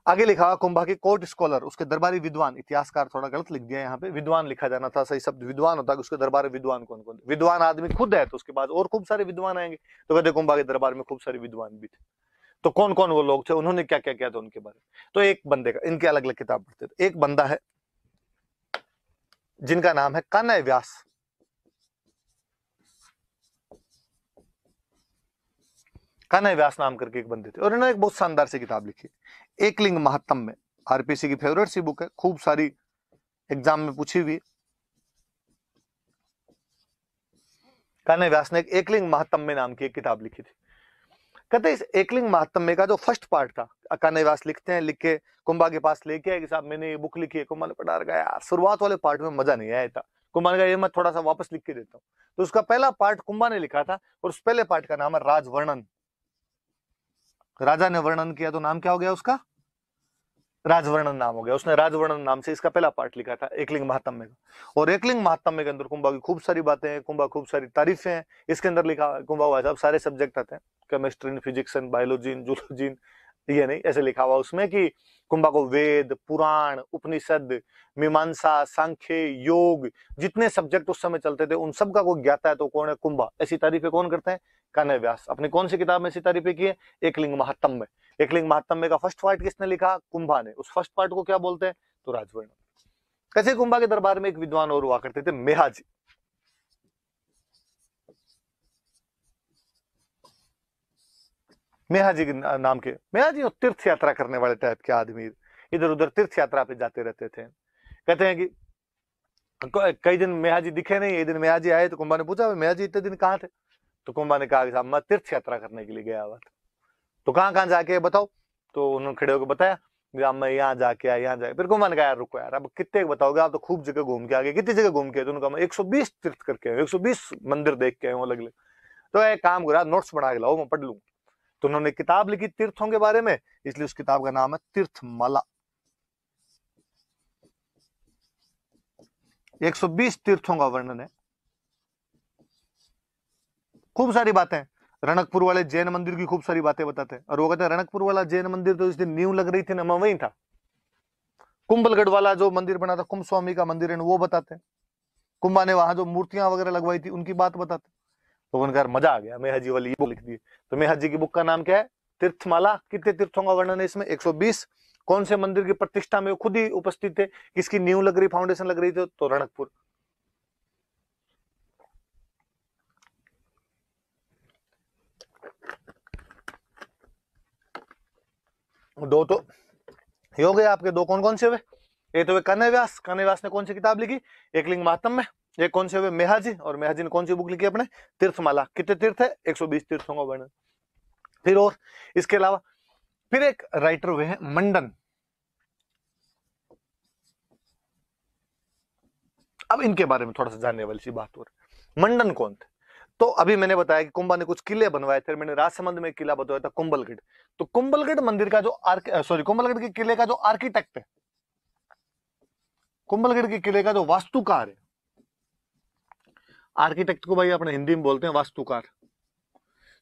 आगे लिखा कुंभा के कोर्ट स्कॉलर उसके दरबारी विद्वान इतिहासकार थोड़ा गलत लिख दिया यहाँ पे विद्वान लिखा जाना था सही शब्द विद्वान होता है उसके दरबार विद्वान कौन कौन विद्वान आदमी खुद है तो उसके बाद और खूब सारे विद्वान आएंगे तो कहते कुंभा के दरबार में खूब सारे विद्वान भी थे तो कौन कौन वो लोग थे उन्होंने क्या क्या किया था उनके बारे में तो एक बंदे का इनके अलग अलग किताब पढ़ते थे एक बंदा है जिनका नाम है कान्य व्यास कान्य व्यास नाम करके एक बंदे थे और इन्होंने एक बहुत शानदार सी किताब लिखी एक लिंग महात्म में आरपीसी की फेवरेट सी बुक है खूब सारी एग्जाम में पूछी हुई कान्य व्यास ने एक लिंग महात्म में नाम की एक किताब लिखी थी कहते इस एकलिंग महात्म्य का जो फर्स्ट पार्ट था अकानेवास लिखते हैं लिख के कुंभा के पास लेके आए कि साहब मैंने ये बुक लिखी है कुंभा ने पढ़ा रखा यार शुरुआत वाले पार्ट में मजा नहीं आया था कुंभा ने कहा ये मैं थोड़ा सा वापस लिख के देता हूँ तो उसका पहला पार्ट कुंभा ने लिखा था और उस पहले पार्ट का नाम है राजवर्णन राजा ने वर्णन किया तो नाम क्या हो गया उसका राजवर्णन नाम हो गया उसने राजवर्णन नाम से इसका पहला पार्ट लिखा था एकलिंग महात्म्य का और एकलिंग महात्म्य के अंदर कुंभा की खूब सारी बातें हैं कुंभा खूब सारी तारीफें हैं इसके अंदर लिखा कुंभा हुआ सारे सब्जेक्ट आते हैं chemistry in physics and biology in zoology in ये नहीं ऐसे लिखा हुआ उसमें कि कुंभा को वेद पुराण उपनिषद मीमांसा सांख्य योग जितने सब्जेक्ट उस समय चलते थे उन सब का कोई ज्ञाता है तो कौन है कुंभा ऐसी तारीफें कौन करते हैं कान्ह व्यास अपनी कौन सी किताब में ऐसी तारीफें की है एक लिंग महात्म में एक लिंग महात्म में का फर्स्ट पार्ट किसने लिखा कुंभा ने उस फर्स्ट पार्ट को क्या बोलते हैं तो राजवर्ण कैसे कुंभा के दरबार में एक विद्वान और हुआ करते थे मेहा जी मेहा जी नाम के मेहा जी तीर्थ यात्रा करने वाले टाइप के आदमी इधर उधर तीर्थ यात्रा पे जाते रहते थे कहते हैं कि कई दिन मेहा जी दिखे नहीं एक दिन मेहा जी आए तो कुंभा ने पूछा मेहा जी इतने दिन कहाँ थे तो कुंभा ने कहा साहब मैं तीर्थ यात्रा करने के लिए गया हुआ था तो कहाँ कहाँ जाके बताओ तो उन्होंने खड़े होकर बताया आप मैं यहाँ जाके आया यहाँ जाके फिर कुंभा ने कहा यार रुको यार अब कितने बताओगे आप तो खूब जगह घूम के आगे कितनी जगह घूम के तो एक सौ बीस तीर्थ करके एक सौ बीस मंदिर देख के आया अलग अलग तो एक काम करा नोट्स बना के लाओ मैं पढ़ लूंगा तो उन्होंने किताब लिखी तीर्थों के बारे में इसलिए उस किताब का नाम है तीर्थमाला 120 तीर्थों का वर्णन है खूब सारी बातें रणकपुर वाले जैन मंदिर की खूब सारी बातें बताते हैं और वो कहते हैं रणकपुर वाला जैन मंदिर तो इस दिन न्यू लग रही थी ना मैं वहीं था कुंभलगढ़ वाला जो मंदिर बना था कुंभ स्वामी का मंदिर है वो बताते हैं कुंभा ने वहां जो मूर्तियां वगैरह लगवाई थी उनकी बात बताते तो उन्होंने कहा मजा आ गया मेहर जी वाली बुक लिख दी तो मेहर जी की बुक का नाम क्या है तीर्थमाला कितने तीर्थों का वर्णन है इसमें 120 कौन से मंदिर की प्रतिष्ठा में खुद ही उपस्थित थे किसकी न्यू लग रही फाउंडेशन लग रही थी तो रणकपुर दो तो ये हो गए आपके दो कौन कौन से हुए एक तो वे कन्हैया व्यास कन्हैया व्यास ने कौन सी किताब लिखी एक लिंग महात्म में ये कौन से हुए मेहाजी और मेहाजी ने कौन सी बुक लिखी अपने तीर्थमाला कितने तीर्थ है बीस तीर्थों का वर्णन फिर और इसके अलावा फिर एक राइटर हुए हैं मंडन अब इनके बारे में थोड़ा सा जानने वाली सी बात और मंडन कौन थे तो अभी मैंने बताया कि कुंभा ने कुछ किले बनवाए थे मैंने राजसमंद में किला बताया था कुंभलगढ़ तो कुंभलगढ़ मंदिर का जो सॉरी कुंभलगढ़ के किले का जो आर्किटेक्ट है कुंभलगढ़ के किले का जो वास्तुकार है आर्किटेक्ट को भाई अपने हिंदी में बोलते हैं वास्तुकार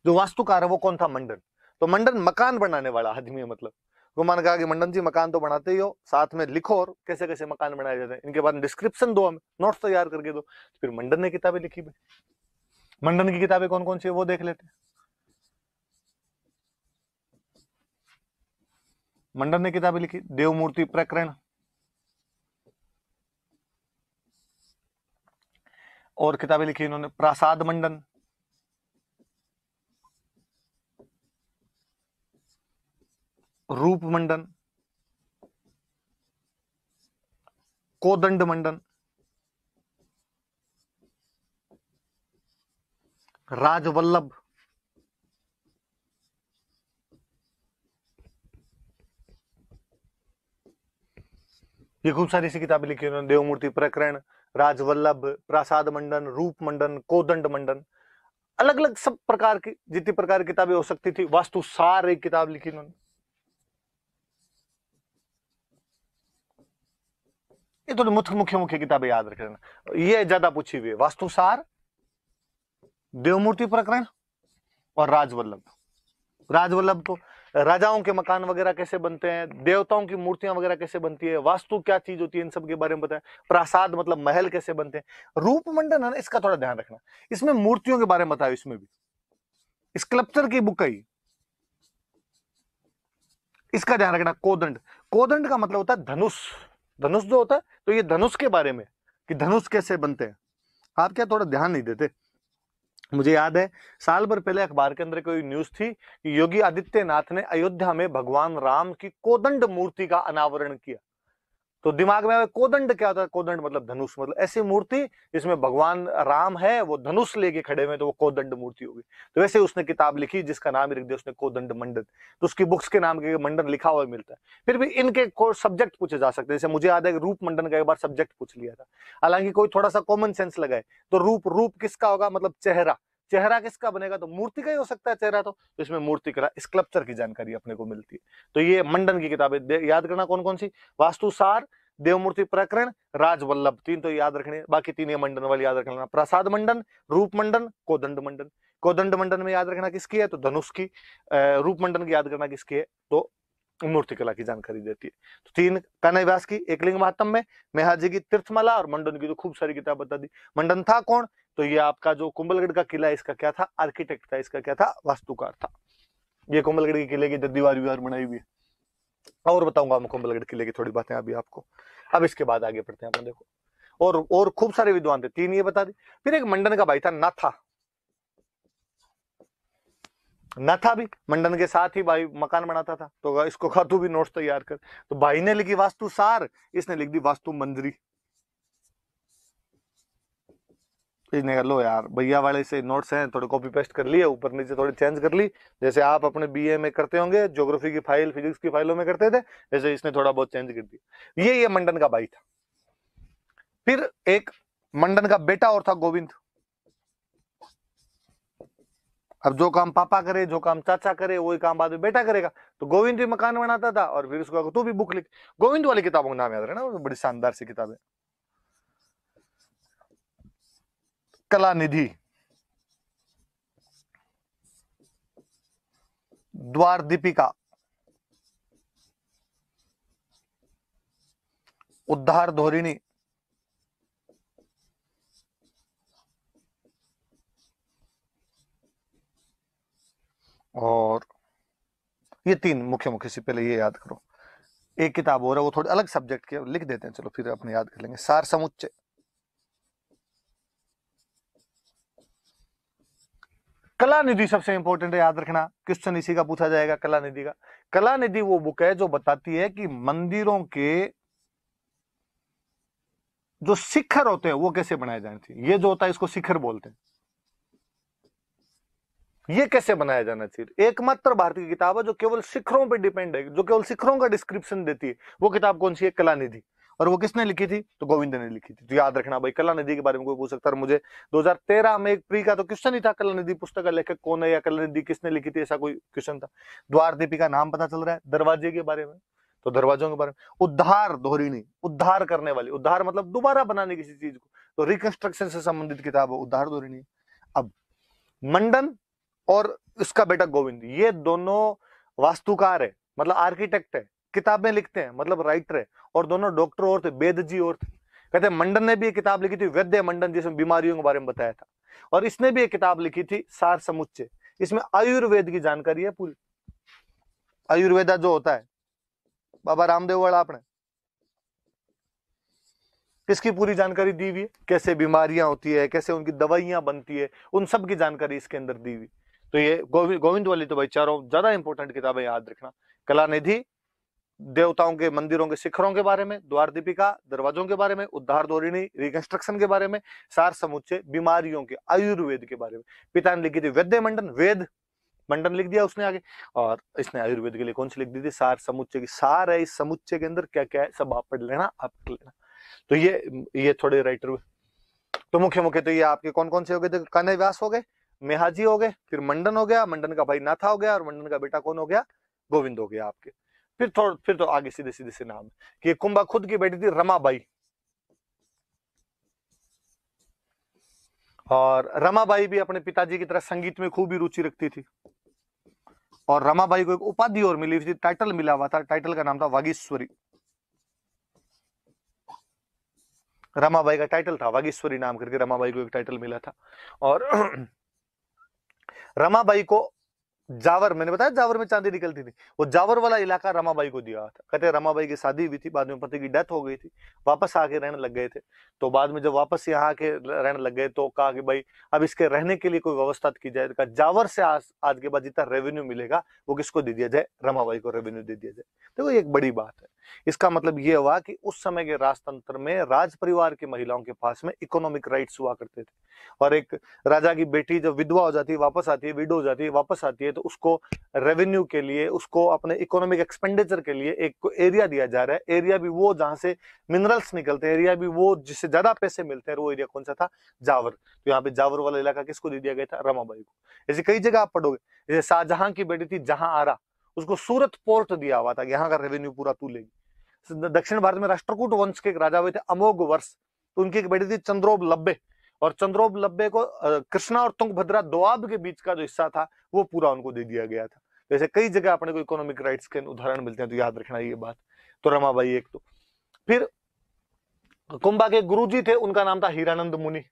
जो वास्तुकार है वो कौन था मंडन तो मंडन मकान बनाने वाला आदमी है मतलब गुमान तो कहा कि मंडन जी मकान तो बनाते ही हो साथ में लिखो और कैसे कैसे मकान बनाए जाते हैं इनके बाद डिस्क्रिप्शन दो हमें नोट तैयार तो करके दो फिर मंडन ने किताबें लिखी भी मंडन की किताबें कौन कौन सी है वो देख लेते मंडन ने किताबें लिखी देवमूर्ति प्रकरण और किताबें लिखी इन्होंने प्रासाद मंडन रूप मंडन कोदंड मंडन राजवल्लभ ये खूब सारी ऐसी किताबें लिखी उन्होंने देवमूर्ति प्रकरण राजवल्लभ प्रसाद मंडन रूप मंडन कोदंड मंडन अलग अलग सब प्रकार की जितनी प्रकार की किताबें हो सकती थी वास्तु सार एक किताब लिखी उन्होंने ये तो मुख्य मुख्य मुख्य किताबें याद रख लेना ये ज्यादा पूछी हुई है वास्तुसार देवमूर्ति प्रकरण और राजवल्लभ राजवल्लभ तो राजाओं के मकान वगैरह कैसे बनते हैं देवताओं की मूर्तियां वगैरह कैसे बनती है वास्तु क्या चीज होती है इन सब के बारे में बताएं प्रासाद मतलब महल कैसे बनते हैं रूप मंडन है ना इसका थोड़ा ध्यान रखना इसमें मूर्तियों के बारे में बताओ इसमें भी स्कल्पचर की बुक है इसका ध्यान रखना कोदंड कोदंड का मतलब होता है धनुष धनुष जो होता है तो ये धनुष के बारे में कि धनुष कैसे बनते हैं आप क्या थोड़ा ध्यान नहीं देते मुझे याद है साल भर पहले अखबार के अंदर कोई न्यूज थी कि योगी आदित्यनाथ ने अयोध्या में भगवान राम की कोदंड मूर्ति का अनावरण किया तो दिमाग में कोदंड क्या होता है कोदंड मतलब धनुष मतलब ऐसी मूर्ति जिसमें भगवान राम है वो धनुष लेके खड़े हुए तो वो कोदंड मूर्ति होगी तो वैसे उसने किताब लिखी जिसका नाम लिख दिया उसने कोदंड मंडन तो उसकी बुक्स के नाम के मंडन लिखा हुआ मिलता है फिर भी इनके सब्जेक्ट पूछे जा सकते हैं जैसे मुझे याद है रूप मंडन का एक बार सब्जेक्ट पूछ लिया था हालांकि कोई थोड़ा सा कॉमन सेंस लगाए तो रूप रूप किसका होगा मतलब चेहरा चेहरा किसका बनेगा तो मूर्ति का ही हो सकता है चेहरा तो, तो इसमें मूर्ति कला स्कल्पचर की जानकारी अपने को मिलती है तो ये मंडन की किताबें याद करना कौन कौन सी वास्तुसार देवमूर्ति प्रकरण राजवल्लभ तीन तो याद रखने बाकी तीन ये मंडन वाली याद रखना प्रसाद मंडन रूप मंडन कोदंड मंडन कोदंड मंडन में याद रखना किसकी है तो धनुष की रूप मंडन की याद करना किसकी है तो मूर्ति कला की जानकारी देती है तो तीन कानाइवास की एक लिंग महात्म में मेहाजी की तीर्थमाला और मंडन की तो खूब सारी किताब बता दी मंडन था कौन तो ये आपका जो कुंभलगढ़ का किला इसका क्या था आर्किटेक्ट था इसका क्या था वास्तुकार था ये कुंभलगढ़ के किले की दीवार वीवार बनाई हुई है और बताऊंगा मैं कुंभलगढ़ किले की थोड़ी बातें अभी आपको अब इसके बाद आगे पढ़ते हैं अपन देखो और और खूब सारे विद्वान थे तीन ये बता दी फिर एक मंडन का भाई था नाथा न था भी मंडन के साथ ही भाई मकान बनाता था तो इसको खा तू भी नोट तैयार कर तो भाई ने लिखी वास्तु सार इसने लिख दी वास्तु मंदरी तो इसने कहा लो यार भैया वाले से नोट्स हैं थोड़े कॉपी पेस्ट कर लिए ऊपर नीचे थोड़ी चेंज कर ली जैसे आप अपने बीए में करते होंगे ज्योग्राफी की फाइल फिजिक्स की फाइलों में करते थे जैसे इसने थोड़ा बहुत चेंज कर दिया ये ये मंडन का भाई था फिर एक मंडन का बेटा और था गोविंद अब जो काम पापा करे जो काम चाचा करे वही काम बाद में बेटा करेगा तो गोविंद भी मकान बनाता था और फिर उसको तू भी बुक लिख गोविंद वाली किताबों का नाम याद रहना बड़ी शानदार सी किताब है कला निधि द्वार दीपिका उद्धार धोरिणी और ये तीन मुख्य मुख्य से पहले ये याद करो एक किताब और है वो थोड़े अलग सब्जेक्ट के लिख देते हैं चलो फिर अपने याद कर लेंगे सार समुच्चय कला निधि सबसे इंपॉर्टेंट है याद रखना क्वेश्चन इसी का पूछा जाएगा कला निधि का कला निधि वो बुक है जो बताती है कि मंदिरों के जो शिखर होते हैं वो कैसे बनाए जाने थे ये जो होता है इसको शिखर बोलते हैं ये कैसे बनाया जाना चाहिए एकमात्र भारतीय किताब है जो केवल शिखरों पर डिपेंड है जो केवल शिखरों का डिस्क्रिप्शन देती है वो किताब कौन सी है कला निधि और वो किसने लिखी थी तो गोविंद ने लिखी थी तो याद रखना भाई कला निधि के बारे में कोई पूछ सकता है मुझे 2013 में एक प्री का तो क्वेश्चन ही था कला निधि पुस्तक का लेखक कौन है या कला निधि किसने लिखी थी ऐसा कोई क्वेश्चन था द्वार देवी का नाम पता चल रहा है दरवाजे के बारे में तो दरवाजों के बारे में उद्धार धोरिणी उद्धार करने वाली उद्धार मतलब दोबारा बनाने किसी चीज को तो रिकंस्ट्रक्शन से संबंधित किताब है उद्धार धोरिणी अब मंडन और इसका बेटा गोविंद ये दोनों वास्तुकार है मतलब आर्किटेक्ट है किताबें लिखते हैं मतलब राइटर है और दोनों डॉक्टर और थे वेद जी और थे कहते हैं मंडन ने भी एक किताब लिखी थी वैद्य मंडन जिसमें बीमारियों के बारे में बताया था और इसने भी एक किताब लिखी थी सार समुच्चय इसमें आयुर्वेद की जानकारी है पूरी आयुर्वेदा जो होता है बाबा रामदेव वाला आपने इसकी पूरी जानकारी दी हुई है कैसे बीमारियां होती है कैसे उनकी दवाइयां बनती है उन सब की जानकारी इसके अंदर दी हुई तो ये गोविंद गोविंद वाली तो भाई चारों ज्यादा इंपॉर्टेंट किताबें याद रखना कला निधि देवताओं के मंदिरों के शिखरों के बारे में द्वार दीपिका दरवाजों के बारे में उद्धार दोरिणी रिकंस्ट्रक्शन के बारे में सार समुचे बीमारियों के आयुर्वेद के बारे में पिता ने लिखी थी वैद्य मंडन वेद मंडन लिख दिया उसने आगे और इसने आयुर्वेद के लिए कौन सी लिख दी थी सार समुच्चय की सार है इस समुच्चय के अंदर क्या क्या है सब आप पढ़ लेना आप पढ़ लेना तो ये ये थोड़े राइटर हुए तो मुख्य मुख्य तो ये आपके कौन कौन से हो गए थे कन्हैया व्यास हो गए मेहाजी हो गए फिर मंडन हो गया मंडन का भाई नाथा हो गया और मंडन का बेटा कौन हो गया गोविंद हो गया आपके फिर थोड़ा फिर तो आगे सीधे सीधे से नाम कि कुंभा खुद की बेटी थी रमाबाई और रमाबाई भी अपने पिताजी की तरह संगीत में खूब ही रुचि रखती थी और रमाबाई को एक उपाधि और मिली थी टाइटल मिला हुआ था टाइटल का नाम था वागीश्वरी रमाबाई का टाइटल था वागीश्वरी नाम करके रमाबाई को एक टाइटल मिला था और रमाबाई को जावर मैंने बताया जावर में चांदी निकलती थी वो जावर वाला इलाका रमाबाई को दिया था कहते रमाबाई की शादी हुई थी बाद में पति की डेथ हो गई थी वापस आके रहने लग गए थे तो बाद में जब वापस यहाँ आके रहने लग गए तो कहा कि भाई अब इसके रहने के लिए कोई व्यवस्था की जाए तो जावर से आज आज के बाद जितना रेवेन्यू मिलेगा वो किसको दे दिया जाए रमाबाई को रेवेन्यू दे दिया जाए देखो तो एक बड़ी बात है इसका मतलब ये हुआ कि उस समय के राजतंत्र में राज परिवार की महिलाओं के पास में इकोनॉमिक राइट्स हुआ करते थे और एक राजा की बेटी जब विधवा हो जाती है वापस आती है विडो हो जाती है वापस आती है तो उसको रेवेन्यू के लिए उसको अपने इकोनॉमिक एक्सपेंडिचर के लिए एक एरिया दिया जा रहा है एरिया भी वो जहाँ से मिनरल्स निकलते हैं एरिया भी वो जिससे ज्यादा पैसे मिलते हैं वो एरिया कौन सा था जावर तो यहाँ पे जावर वाला इलाका किसको दे दिया गया था रमाबाई को ऐसे कई जगह आप पढ़ोगे जैसे शाहजहां की बेटी थी जहां आरा उसको सूरत पोर्ट दिया हुआ था यहाँ का रेवेन्यू पूरा तू लेगी दक्षिण भारत में राष्ट्रकूट वंश के एक राजा हुए थे अमोघ वर्ष तो उनकी एक बेटी थी चंद्रोब लब्बे और चंद्रोब लब्बे को कृष्णा और तुंगभद्रा दोआब के बीच का जो हिस्सा था वो पूरा उनको दे दिया गया था जैसे तो कई जगह अपने को इकोनॉमिक राइट्स के उदाहरण मिलते हैं तो याद रखना ये बात तो रमाबाई एक तो फिर कुंभा के गुरुजी थे उनका नाम था हीरानंद मुनि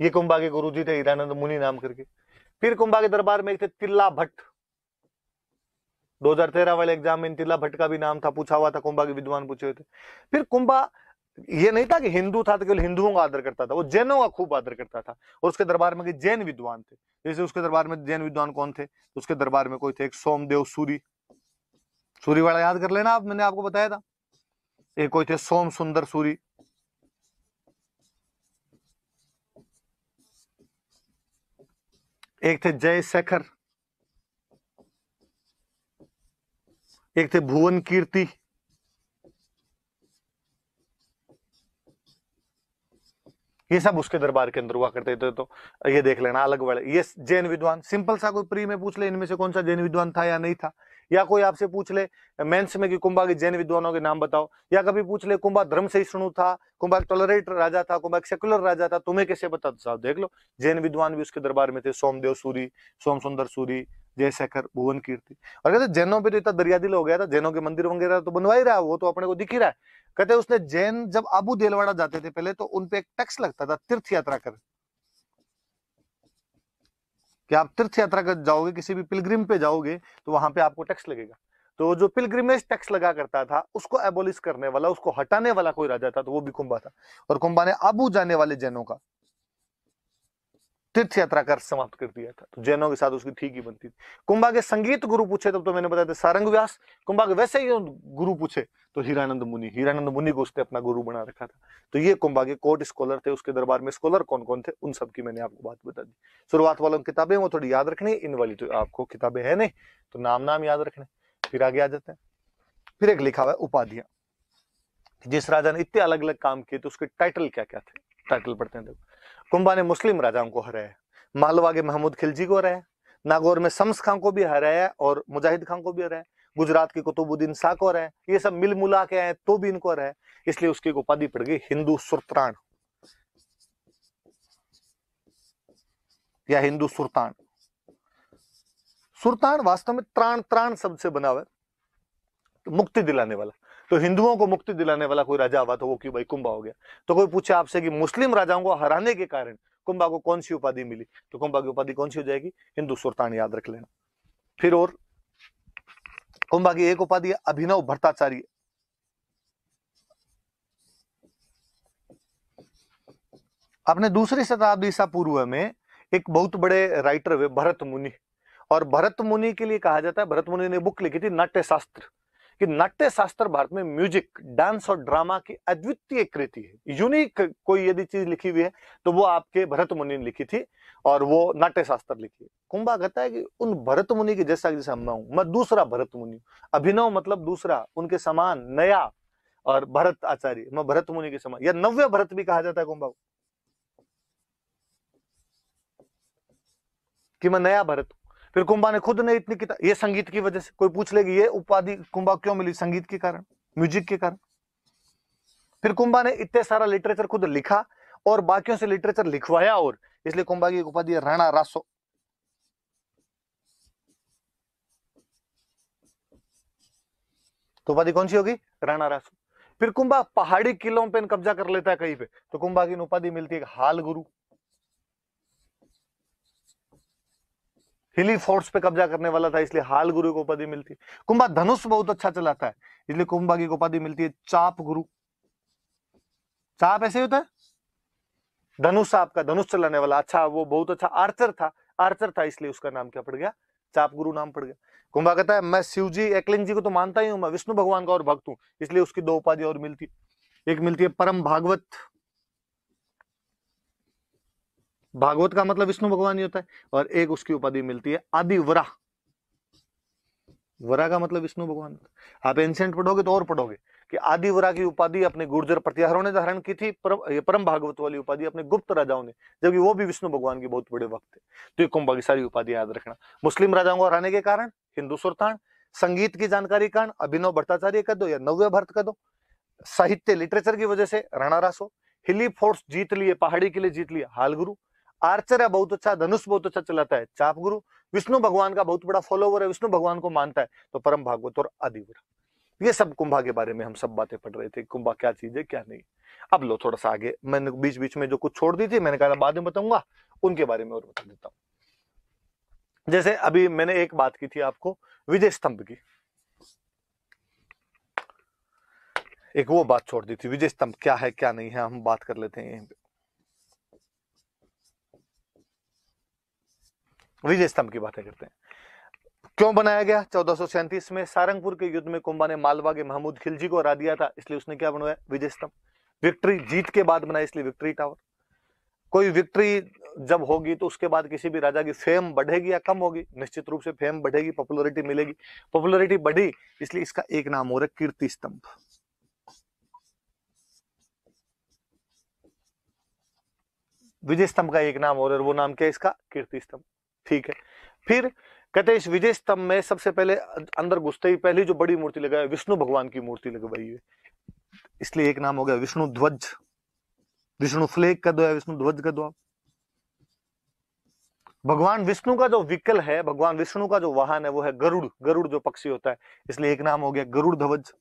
ये कुंभा के गुरुजी थे हीरानंद मुनि नाम करके फिर कुंभा के दरबार में एक थे तिल्ला भट्ट 2013 वाले एग्जाम में तिल्ला भट्ट का भी नाम था पूछा हुआ था कुंभा के विद्वान पूछे हुए थे फिर कुंभा ये नहीं था कि हिंदू था तो केवल हिंदुओं का आदर करता था वो जैनों का खूब आदर करता था और उसके दरबार में जैन विद्वान थे जैसे उसके दरबार में जैन विद्वान कौन थे तो उसके दरबार में कोई थे एक सोमदेव सूरी सूरी वाला याद कर लेना आप मैंने आपको बताया था एक कोई थे सोम सुंदर सूरी एक थे जय शेखर एक थे भुवन कीर्ति ये सब उसके दरबार के अंदर हुआ करते थे तो ये देख लेना अलग वाले ये जैन विद्वान सिंपल सा कोई प्री में पूछ ले इनमें से कौन सा जैन विद्वान था या नहीं था या कोई आपसे पूछ ले मेंस में कि कुंभा के जैन विद्वानों के नाम बताओ या कभी पूछ ले कुंभा धर्म से सहिष्णु था कुंभा एक टॉलरेट राजा था कुंभा एक सेकुलर राजा था तुम्हें कैसे बता साहब देख लो जैन विद्वान भी उसके दरबार में थे सोमदेव सूरी सोम सुंदर सूरी जयशेखर भुवन कीर्ति और कहते जैनों पे तो इतना दिल हो गया था जैनों के मंदिर वगैरह तो बनवा ही रहा वो तो अपने को दिख ही रहा है कहते उसने जैन जब आबू देलवाड़ा जाते थे पहले तो उनपे एक टैक्स लगता था तीर्थ यात्रा कर कि आप तीर्थ यात्रा कर जाओगे किसी भी पिलग्रिम पे जाओगे तो वहां पे आपको टैक्स लगेगा तो जो पिलग्रिमेज टैक्स लगा करता था उसको एबोलिश करने वाला उसको हटाने वाला कोई राजा था तो वो भी कुंभा था और कुंभा ने आबू जाने वाले जैनों का तीर्थ यात्रा कर समाप्त कर दिया था तो जैनों के साथ उसकी ठीक ही बनती थी कुंभा के संगीत गुरु पूछे तब तो मैंने बताया था सारंग व्यास कुंभा के वैसे ही गुरु पूछे तो हीरानंद मुनि हीरानंद मुनि को उसने अपना गुरु बना रखा था तो ये कुंभा के कोर्ट स्कॉलर थे उसके दरबार में स्कॉलर कौन कौन थे उन सबकी मैंने आपको बात बता दी शुरुआत वालों किताबें वो थोड़ी याद रखनी इन वाली तो आपको किताबें है नहीं तो नाम नाम याद रखने फिर आगे आ जाते हैं फिर एक लिखा हुआ है उपाधियां जिस राजा ने इतने अलग अलग काम किए तो उसके टाइटल क्या क्या थे टाइटल पढ़ते हैं देखो कुंबा ने मुस्लिम राजाओं को हराया मालवा के महमूद खिलजी को हराया नागौर में शम्स खां को भी हराया और मुजाहिद खां को भी हराया गुजरात के कुतुबुद्दीन शाह को हराया ये सब मिल मुला के आए तो भी इनको हराया इसलिए उसकी उपाधि पड़ गई हिंदू सुरतराण या हिंदू सुरतान सुरतान वास्तव में त्राण त्राण शब्द से बना हुआ तो मुक्ति दिलाने वाला तो हिंदुओं को मुक्ति दिलाने वाला कोई राजा हुआ तो वो क्यों भाई कुंभा हो गया तो कोई पूछे आपसे कि मुस्लिम राजाओं को हराने के कारण कुंभा को कौन सी उपाधि मिली तो कुंभा की उपाधि कौन सी हो जाएगी हिंदू सुल्तान याद रख लेना फिर और कुंभा की एक उपाधि है अभिनव भट्टाचार्य अपने दूसरी शताब्दी ईसा पूर्व में एक बहुत बड़े राइटर हुए भरत मुनि और भरत मुनि के लिए कहा जाता है भरत मुनि ने बुक लिखी थी नाट्य शास्त्र कि नाट्य शास्त्र भारत में म्यूजिक डांस और ड्रामा की अद्वितीय कृति है यूनिक कोई यदि चीज लिखी हुई है तो वो आपके भरत मुनि ने लिखी थी और वो नाट्य शास्त्र लिखी है कुंभा कहता है कि उन भरत मुनि के जैसा जैसा मैं हूं मैं दूसरा भरत मुनि अभिनव मतलब दूसरा उनके समान नया और भरत आचार्य मैं भरत मुनि के समान या नव्य भरत भी कहा जाता है कुंभा कि मैं नया भरत हूं फिर कुंभा ने खुद ने इतनी किताब ये संगीत की वजह से कोई पूछ लेगी ये उपाधि कुंभा क्यों मिली संगीत के कारण म्यूजिक के कारण फिर कुंभा ने इतने सारा लिटरेचर खुद लिखा और बाकियों से लिटरेचर लिखवाया और इसलिए कुंभा की उपाधि राणा रासो तो उपाधि कौन सी होगी राणा रासो फिर कुंभा पहाड़ी किलों पर कब्जा कर लेता है कहीं पे तो कुंभा की उपाधि मिलती है हाल गुरु हिली फोर्ट्स पे कब्जा करने वाला था इसलिए हाल गुरु को उपाधि मिलती है कुंभा धनुष बहुत अच्छा चलाता है इसलिए कुंभागी को उपाधि मिलती है चाप गुरु चाप ऐसे होता है धनुष आपका धनुष चलाने वाला अच्छा वो बहुत अच्छा आर्चर था आर्चर था इसलिए उसका नाम क्या पड़ गया चाप गुरु नाम पड़ गया कुंभा कहता है मैं शिव जी एकलिंग जी को तो मानता ही हूं मैं विष्णु भगवान का और भक्त हूं इसलिए उसकी दो उपाधि और मिलती एक मिलती है परम भागवत भागवत का मतलब विष्णु भगवान ही होता है और एक उसकी उपाधि मिलती है आदि वरा वरा का मतलब विष्णु भगवान आप एंसेंट पढ़ोगे तो और पढ़ोगे कि आदि वरा की उपाधि अपने गुर्जर प्रत्याहरों ने धारण की थी परम, परम भागवत वाली उपाधि अपने गुप्त राजाओं ने जबकि वो भी विष्णु भगवान के बहुत बड़े वक्त थे तो ये कुंभ की सारी उपाधि याद रखना मुस्लिम राजाओं को हराने के कारण हिंदू सुरतान संगीत की जानकारी कारण अभिनव भट्टाचार्य कर दो या नव्य भरत कर दो साहित्य लिटरेचर की वजह से राणा रासो हिली फोर्स जीत लिए पहाड़ी के लिए जीत लिए हाल गुरु आर्चर है बहुत अच्छा धनुष बहुत अच्छा चलाता है चाप गुरु विष्णु भगवान का बहुत बड़ा फॉलोवर है विष्णु भगवान को मानता है तो परम भागवत और आदिवर ये सब कुंभा के बारे में हम सब बातें पढ़ रहे थे कुंभा क्या चीज है क्या नहीं अब लो थोड़ा सा आगे मैंने बीच बीच में जो कुछ छोड़ दी थी मैंने कहा बाद में बताऊंगा उनके बारे में और बता देता हूँ जैसे अभी मैंने एक बात की थी आपको विजय स्तंभ की एक वो बात छोड़ दी थी विजय स्तंभ क्या है क्या नहीं है हम बात कर लेते हैं यहीं पे विजय स्तंभ की बातें करते हैं क्यों बनाया गया चौदह में सारंगपुर के युद्ध में कुंभा ने मालवा के महमूद खिलजी को हरा दिया था इसलिए उसने क्या बनवाया विजय स्तंभ विक्ट्री जीत के बाद बनाया इसलिए विक्ट्री टावर कोई विक्ट्री जब होगी तो उसके बाद किसी भी राजा की फेम बढ़ेगी या कम होगी निश्चित रूप से फेम बढ़ेगी पॉपुलरिटी मिलेगी पॉपुलरिटी बढ़ी इसलिए इसका एक नाम हो रहा है कीर्ति स्तंभ विजय स्तंभ का एक नाम हो रहा है वो नाम क्या है इसका कीर्ति स्तंभ ठीक है फिर कहते इस विजय स्तंभ में सबसे पहले अं-, अंदर घुसते ही पहली जो बड़ी मूर्ति लगाई विष्णु भगवान की मूर्ति लगवाई है इसलिए एक नाम हो गया विष्णु ध्वज विष्णु फ्लेग का दो विष्णु ध्वज का दो भगवान विष्णु का जो विकल है भगवान विष्णु का जो वाहन है वो है गरुड़ गरुड़ जो पक्षी होता है इसलिए एक नाम हो गया गरुड़ ध्वज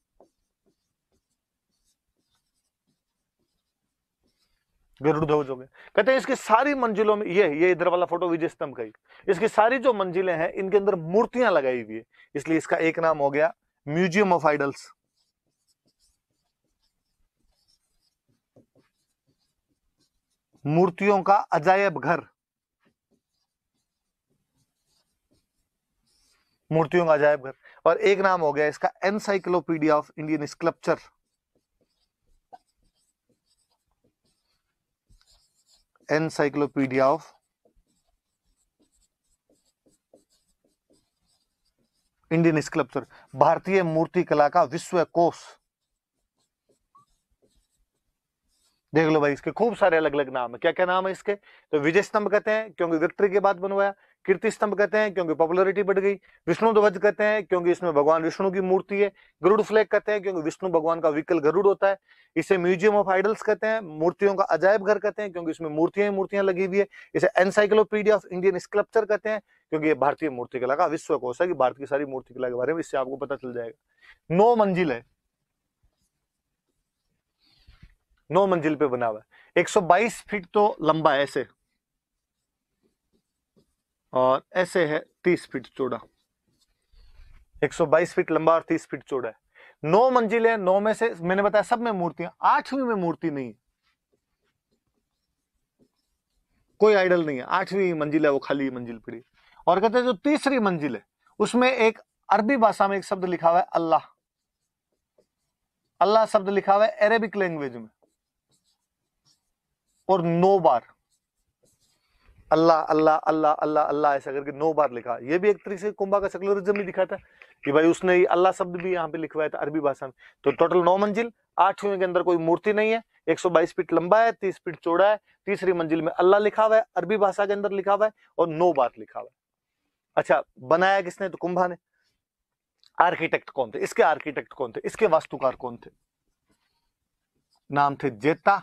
गिरुध्वज हो गए कहते हैं इसकी सारी मंजिलों में ये ये इधर वाला फोटो विजय स्तंभ का ही इसकी सारी जो मंजिलें हैं इनके अंदर मूर्तियां लगाई हुई है इसलिए इसका एक नाम हो गया म्यूजियम ऑफ आइडल्स मूर्तियों का अजायब घर मूर्तियों का अजायब घर और एक नाम हो गया इसका encyclopedia of Indian sculpture encyclopedia of Indian sculpture भारतीय मूर्ति कला का विश्व कोश देख लो भाई इसके खूब सारे अलग अलग नाम है क्या क्या नाम है इसके तो विजय स्तंभ कहते हैं क्योंकि विक्ट्री के बाद बनवाया कीर्ति स्तंभ कहते हैं क्योंकि पॉपुलरिटी बढ़ गई विष्णु ध्वज कहते हैं क्योंकि इसमें भगवान विष्णु की मूर्ति है गरुड़ फ्लैग कहते हैं क्योंकि विष्णु भगवान का व्हीकल गरुड़ होता है इसे म्यूजियम ऑफ आइडल्स कहते हैं मूर्तियों का अजायब घर कहते हैं क्योंकि इसमें मूर्तियां ही मूर्तियां लगी हुई है इसे एनसाइक्लोपीडिया ऑफ इंडियन स्कल्पचर कहते हैं क्योंकि ये भारतीय मूर्तिकला का विश्व कोश है कि भारत की सारी मूर्तिकला के बारे में इससे आपको पता चल जाएगा नौ मंजिल है नौ मंजिल पे बना हुआ है बाईस फीट तो लंबा है ऐसे और ऐसे है तीस फीट चौड़ा 122 फीट लंबा और 30 फीट चौड़ा है नौ मंजिल है नौ में से मैंने बताया सब में मूर्तियां आठवीं में मूर्ति नहीं है कोई आइडल नहीं है आठवीं मंजिल है वो खाली मंजिल पड़ी और कहते हैं जो तीसरी मंजिल है उसमें एक अरबी भाषा में एक शब्द लिखा हुआ है अल्लाह अल्लाह शब्द लिखा हुआ है अरेबिक लैंग्वेज में और नौ बार अल्लाह अल्लाह अल्लाह अल्लाह अल्लाह ऐसा करके नौ बार लिखा ये भी एक तरीके से कुंभा का सेकुलरिज्म ही दिखाता है कि भाई उसने अल्लाह शब्द भी यहाँ पे लिखवाया था अरबी भाषा में तो टोटल नौ मंजिल आठवीं के अंदर कोई मूर्ति नहीं है 122 फीट लंबा है 30 फीट चौड़ा है तीसरी मंजिल में अल्लाह लिखा हुआ है अरबी भाषा के अंदर लिखा हुआ है और नौ बार लिखा हुआ है अच्छा बनाया किसने तो कुंभा ने आर्किटेक्ट कौन थे इसके आर्किटेक्ट कौन थे इसके वास्तुकार कौन थे नाम थे जेता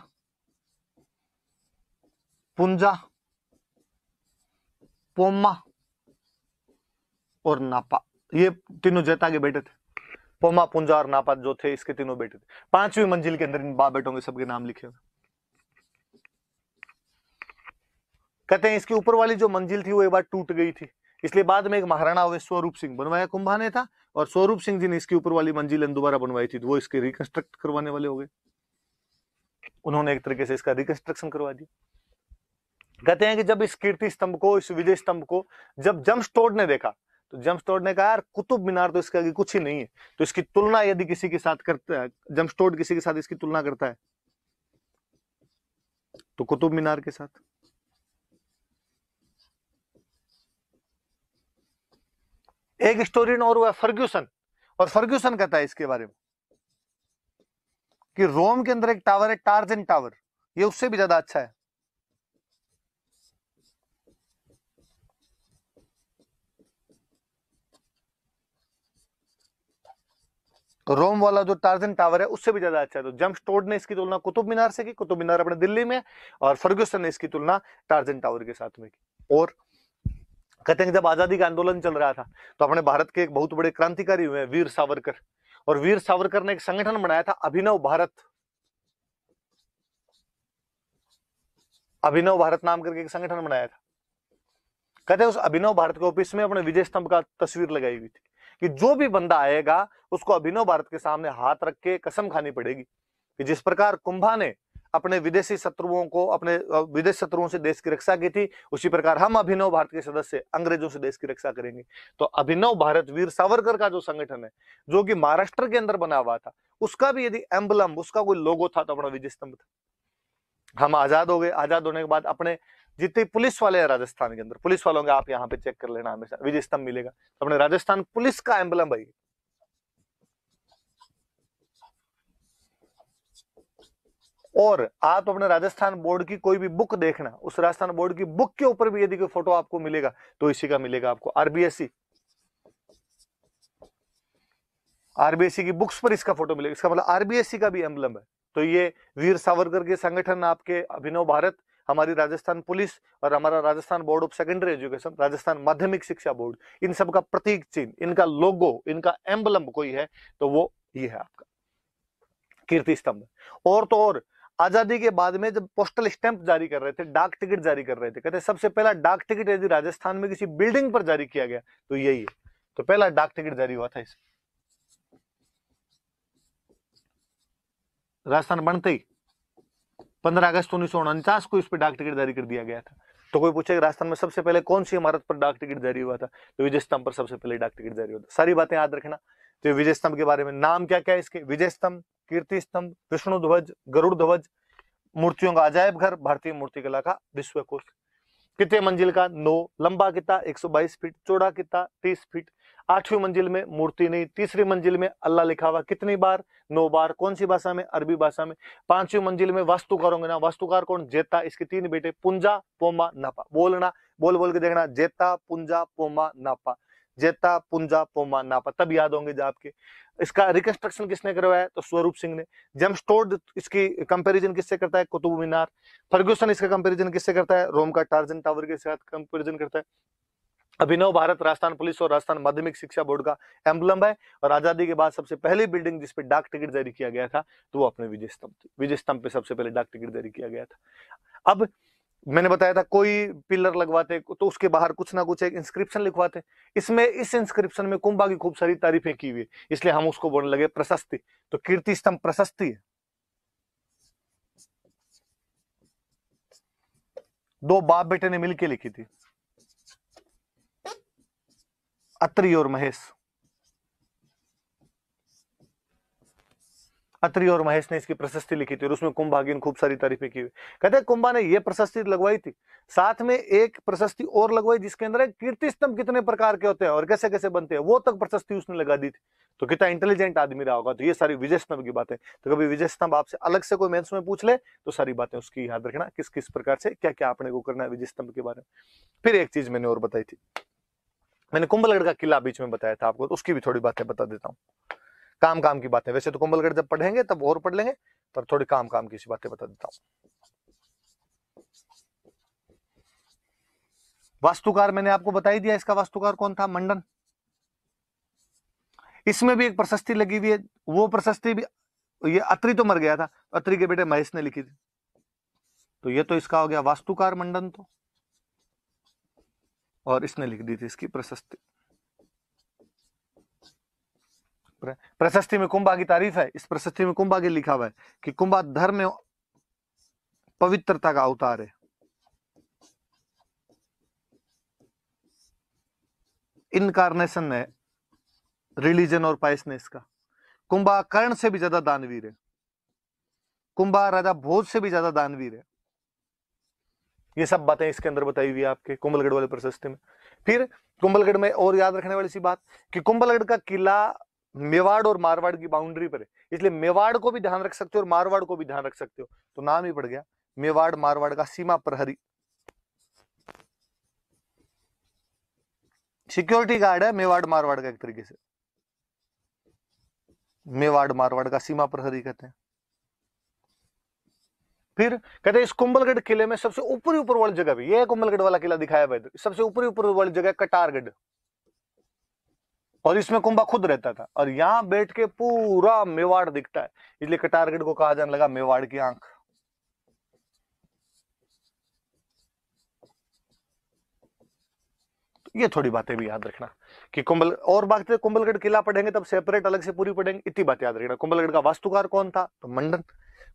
पुंजा पोमा और नापा ये तीनों जेता के बेटे थे पोमा पुंजा और नापा जो थे इसके तीनों बेटे थे पांचवी मंजिल के अंदर इन बा बेटों के सबके नाम लिखे हुए कहते हैं इसके ऊपर वाली जो मंजिल थी वो एक बार टूट गई थी इसलिए बाद में एक महाराणा हुए स्वरूप सिंह बनवाया कुंभा ने था और स्वरूप सिंह जी ने इसकी ऊपर वाली मंजिल दोबारा बनवाई थी तो वो इसके रिकंस्ट्रक्ट करवाने वाले हो गए उन्होंने एक तरीके से इसका रिकंस्ट्रक्शन करवा दिया कहते हैं कि जब इस कीर्ति स्तंभ को इस विजय स्तंभ को जब जमस्टोड ने देखा तो जमस्टोड ने कहा यार कुतुब मीनार तो इसके आगे कुछ ही नहीं है तो इसकी तुलना यदि किसी के साथ करता है जमस्टोड किसी के साथ इसकी तुलना करता है तो कुतुब मीनार के साथ एक स्टोरियन और हुआ फर्ग्यूसन और फर्ग्यूसन कहता है इसके बारे में कि रोम के अंदर एक टावर है टार्जन टावर ये उससे भी ज्यादा अच्छा है रोम वाला जो टार्जन टावर है उससे भी ज्यादा अच्छा है तो जम्स टोड ने इसकी तुलना कुतुब मीनार से की कुतुब मीनार अपने दिल्ली में और फर्ग्यूसन ने इसकी तुलना टार्जन टावर के साथ में की और कहते हैं जब आजादी का आंदोलन चल रहा था तो अपने भारत के एक बहुत बड़े क्रांतिकारी हुए वीर सावरकर और वीर सावरकर ने एक संगठन बनाया था अभिनव भारत अभिनव भारत नाम करके एक संगठन बनाया था कहते हैं उस अभिनव भारत के ऑफिस में अपने विजय स्तंभ का तस्वीर लगाई हुई थी कि जो भी बंदा आएगा उसको अभिनव भारत के सामने हाथ रख के कसम खानी पड़ेगी कि जिस प्रकार कुंभा ने अपने विदेशी शत्रुओं को अपने विदेश शत्रुओं से देश की रक्षा की थी उसी प्रकार हम अभिनव भारत के सदस्य अंग्रेजों से देश की रक्षा करेंगे तो अभिनव भारत वीर सावरकर का जो संगठन है जो कि महाराष्ट्र के अंदर बना हुआ था उसका भी यदि एम्बलम उसका कोई लोगो था तो अपना विजय स्तंभ था हम आजाद हो गए आजाद होने के बाद अपने जितने पुलिस वाले हैं राजस्थान के अंदर पुलिस वालों का आप यहाँ पे चेक कर लेना हमेशा विजय स्तंभ मिलेगा तो अपने राजस्थान पुलिस का एम्बलम भाई और आप अपने राजस्थान बोर्ड की कोई भी बुक देखना उस राजस्थान बोर्ड की बुक के ऊपर भी यदि कोई फोटो आपको मिलेगा तो इसी का मिलेगा आपको आरबीएससी आरबीएससी की बुक्स पर इसका फोटो मिलेगा इसका मतलब आरबीएससी का भी एम्बलम है तो ये वीर सावरकर के संगठन आपके अभिनव भारत हमारी राजस्थान पुलिस और हमारा Rajasthan board of secondary education Rajasthan माध्यमिक शिक्षा बोर्ड इन सब का प्रतीक चिन्ह इनका लोगो इनका एम्बलम कोई है तो वो ये है आपका कीर्ति स्तंभ और तो और आजादी के बाद में जब पोस्टल स्टैंप जारी कर रहे थे डाक टिकट जारी कर रहे थे कहते सबसे पहला डाक टिकट यदि राजस्थान में किसी बिल्डिंग पर जारी किया गया तो यही है तो पहला डाक टिकट जारी हुआ था इसे राजस्थान बनते ही पंद्रह अगस्त उन्नीस को इस पर डाक टिकट जारी कर दिया गया था तो कोई पूछेगा राजस्थान में सबसे पहले कौन सी इमारत पर डाक टिकट जारी हुआ था तो विजय स्तंभ पर सबसे पहले डाक टिकट जारी हुआ था सारी बातें याद रखना तो विजय स्तंभ के बारे में नाम क्या क्या है इसके विजय स्तंभ कीर्ति स्तंभ विष्णु ध्वज गरुड़ ध्वज मूर्तियों का अजायब घर भारतीय मूर्तिकला का विश्वकोश कितने मंजिल का नो लंबा सौ 122 फीट चौड़ा किता 30 फीट आठवीं मंजिल में मूर्ति नहीं तीसरी मंजिल में अल्लाह लिखा हुआ कितनी बार नौ बार कौन सी भाषा में अरबी भाषा में पांचवी मंजिल में वास्तुकार होंगे ना वास्तुकार कौन जेता इसके तीन बेटे पुंजा पोमा नापा बोलना बोल बोल के देखना जेता पुंजा पोमा नापा जेता पुंजा पोमा नापा तब याद होंगे जो आपके इसका रिकंस्ट्रक्शन किसने करवाया तो स्वरूप सिंह ने जेम स्टोर्ड इसकी कंपैरिजन किससे करता है कुतुब मीनार फर्ग्यूसन इसका कंपैरिजन किससे करता है रोम का टार्जन टावर के साथ कंपैरिजन करता है अभिनव भारत राजस्थान पुलिस और राजस्थान माध्यमिक शिक्षा बोर्ड का एम्बलम है और आजादी के बाद सबसे पहली बिल्डिंग जिसपे डाक टिकट जारी किया गया था तो वो अपने विजय स्तंभ थी विजय स्तंभ पे सबसे पहले डाक टिकट जारी किया गया था अब मैंने बताया था कोई पिलर लगवाते तो उसके बाहर कुछ ना कुछ एक इंस्क्रिप्शन लिखवाते इसमें इस इंस्क्रिप्शन में कुंभा की खूब सारी तारीफें की हुई इसलिए हम उसको बोलने लगे प्रशस्ति तो कीर्ति स्तंभ प्रशस्ति है दो बाप बेटे ने मिलकर लिखी थी अत्रि और महेश अत्रि और महेश ने इसकी प्रशस्ति लिखी थी और उसमें कुंभागी ने खूब सारी तारीफें की हुई कहते हैं कुंभा ने यह प्रशस्ति लगवाई थी साथ में एक प्रशस्ति और लगवाई जिसके अंदर कीर्ति स्तंभ कितने प्रकार के होते हैं और कैसे कैसे बनते हैं वो तक प्रशस्ति उसने लगा दी थी तो कितना इंटेलिजेंट आदमी रहा होगा तो ये सारी विजय स्तंभ की बातें तो कभी विजय स्तंभ आपसे अलग से कोई मेन्स में पूछ ले तो सारी बातें उसकी याद रखना किस किस प्रकार से क्या क्या आपने को करना है विजय स्तंभ के बारे में फिर एक चीज मैंने और बताई थी मैंने कुंभलगढ़ का किला बीच में बताया था आपको तो उसकी भी थोड़ी बातें बता देता हूँ काम काम की बातें वैसे तो कुंभलगढ़ जब पढ़ेंगे तब और पढ़ लेंगे पर थोड़ी काम काम की बातें बता देता हूँ वास्तुकार मैंने आपको बता ही दिया इसका वास्तुकार कौन था मंडन इसमें भी एक प्रशस्ति लगी हुई है वो प्रशस्ति भी ये अत्री तो मर गया था अत्री के बेटे महेश ने लिखी थी तो ये तो इसका हो गया वास्तुकार मंडन तो और इसने लिख दी थी इसकी प्रशस्ति प्रशस्ति में कुंभा की तारीफ है इस प्रशस्ति में कुंभा की लिखा हुआ है कि कुंभा धर्म पवित्रता का अवतार है इनकारनेशन है रिलीजन और पाइसनेस का कुंभा कर्ण से भी ज्यादा दानवीर है कुंभा राजा भोज से भी ज्यादा दानवीर है ये सब बातें इसके अंदर बताई हुई है आपके कुंभलगढ़ वाले प्रशस्ति में फिर कुंभलगढ़ में और याद रखने वाली सी बात कि कुंभलगढ़ का किला मेवाड़ और मारवाड़ की बाउंड्री पर है इसलिए मेवाड़ को भी ध्यान रख सकते हो और मारवाड़ को भी ध्यान रख सकते हो तो नाम ही पड़ गया मेवाड़ मारवाड़ का सीमा प्रहरी सिक्योरिटी गार्ड है मेवाड़ मारवाड़ का एक तरीके से मेवाड़ मारवाड़ का सीमा प्रहरी कहते हैं फिर कहते हैं इस कुंभलगढ़ किले में सबसे ऊपरी ऊपर वाली जगह भी ये कुंभलगढ़ वाला किला दिखाया भाई सबसे ऊपरी ऊपर वाली जगह कटारगढ़ और इसमें कुंभा खुद रहता था और यहां बैठ के पूरा मेवाड़ दिखता है इसलिए कटारगढ़ को कहा जाने लगा मेवाड़ की आंख ये थोड़ी बातें भी याद रखना कि कुंभल और बात कुंभलगढ़ किला पढ़ेंगे तब सेपरेट अलग से पूरी पढ़ेंगे इतनी बात याद रखना कुंभलगढ़ का वास्तुकार कौन था तो मंडन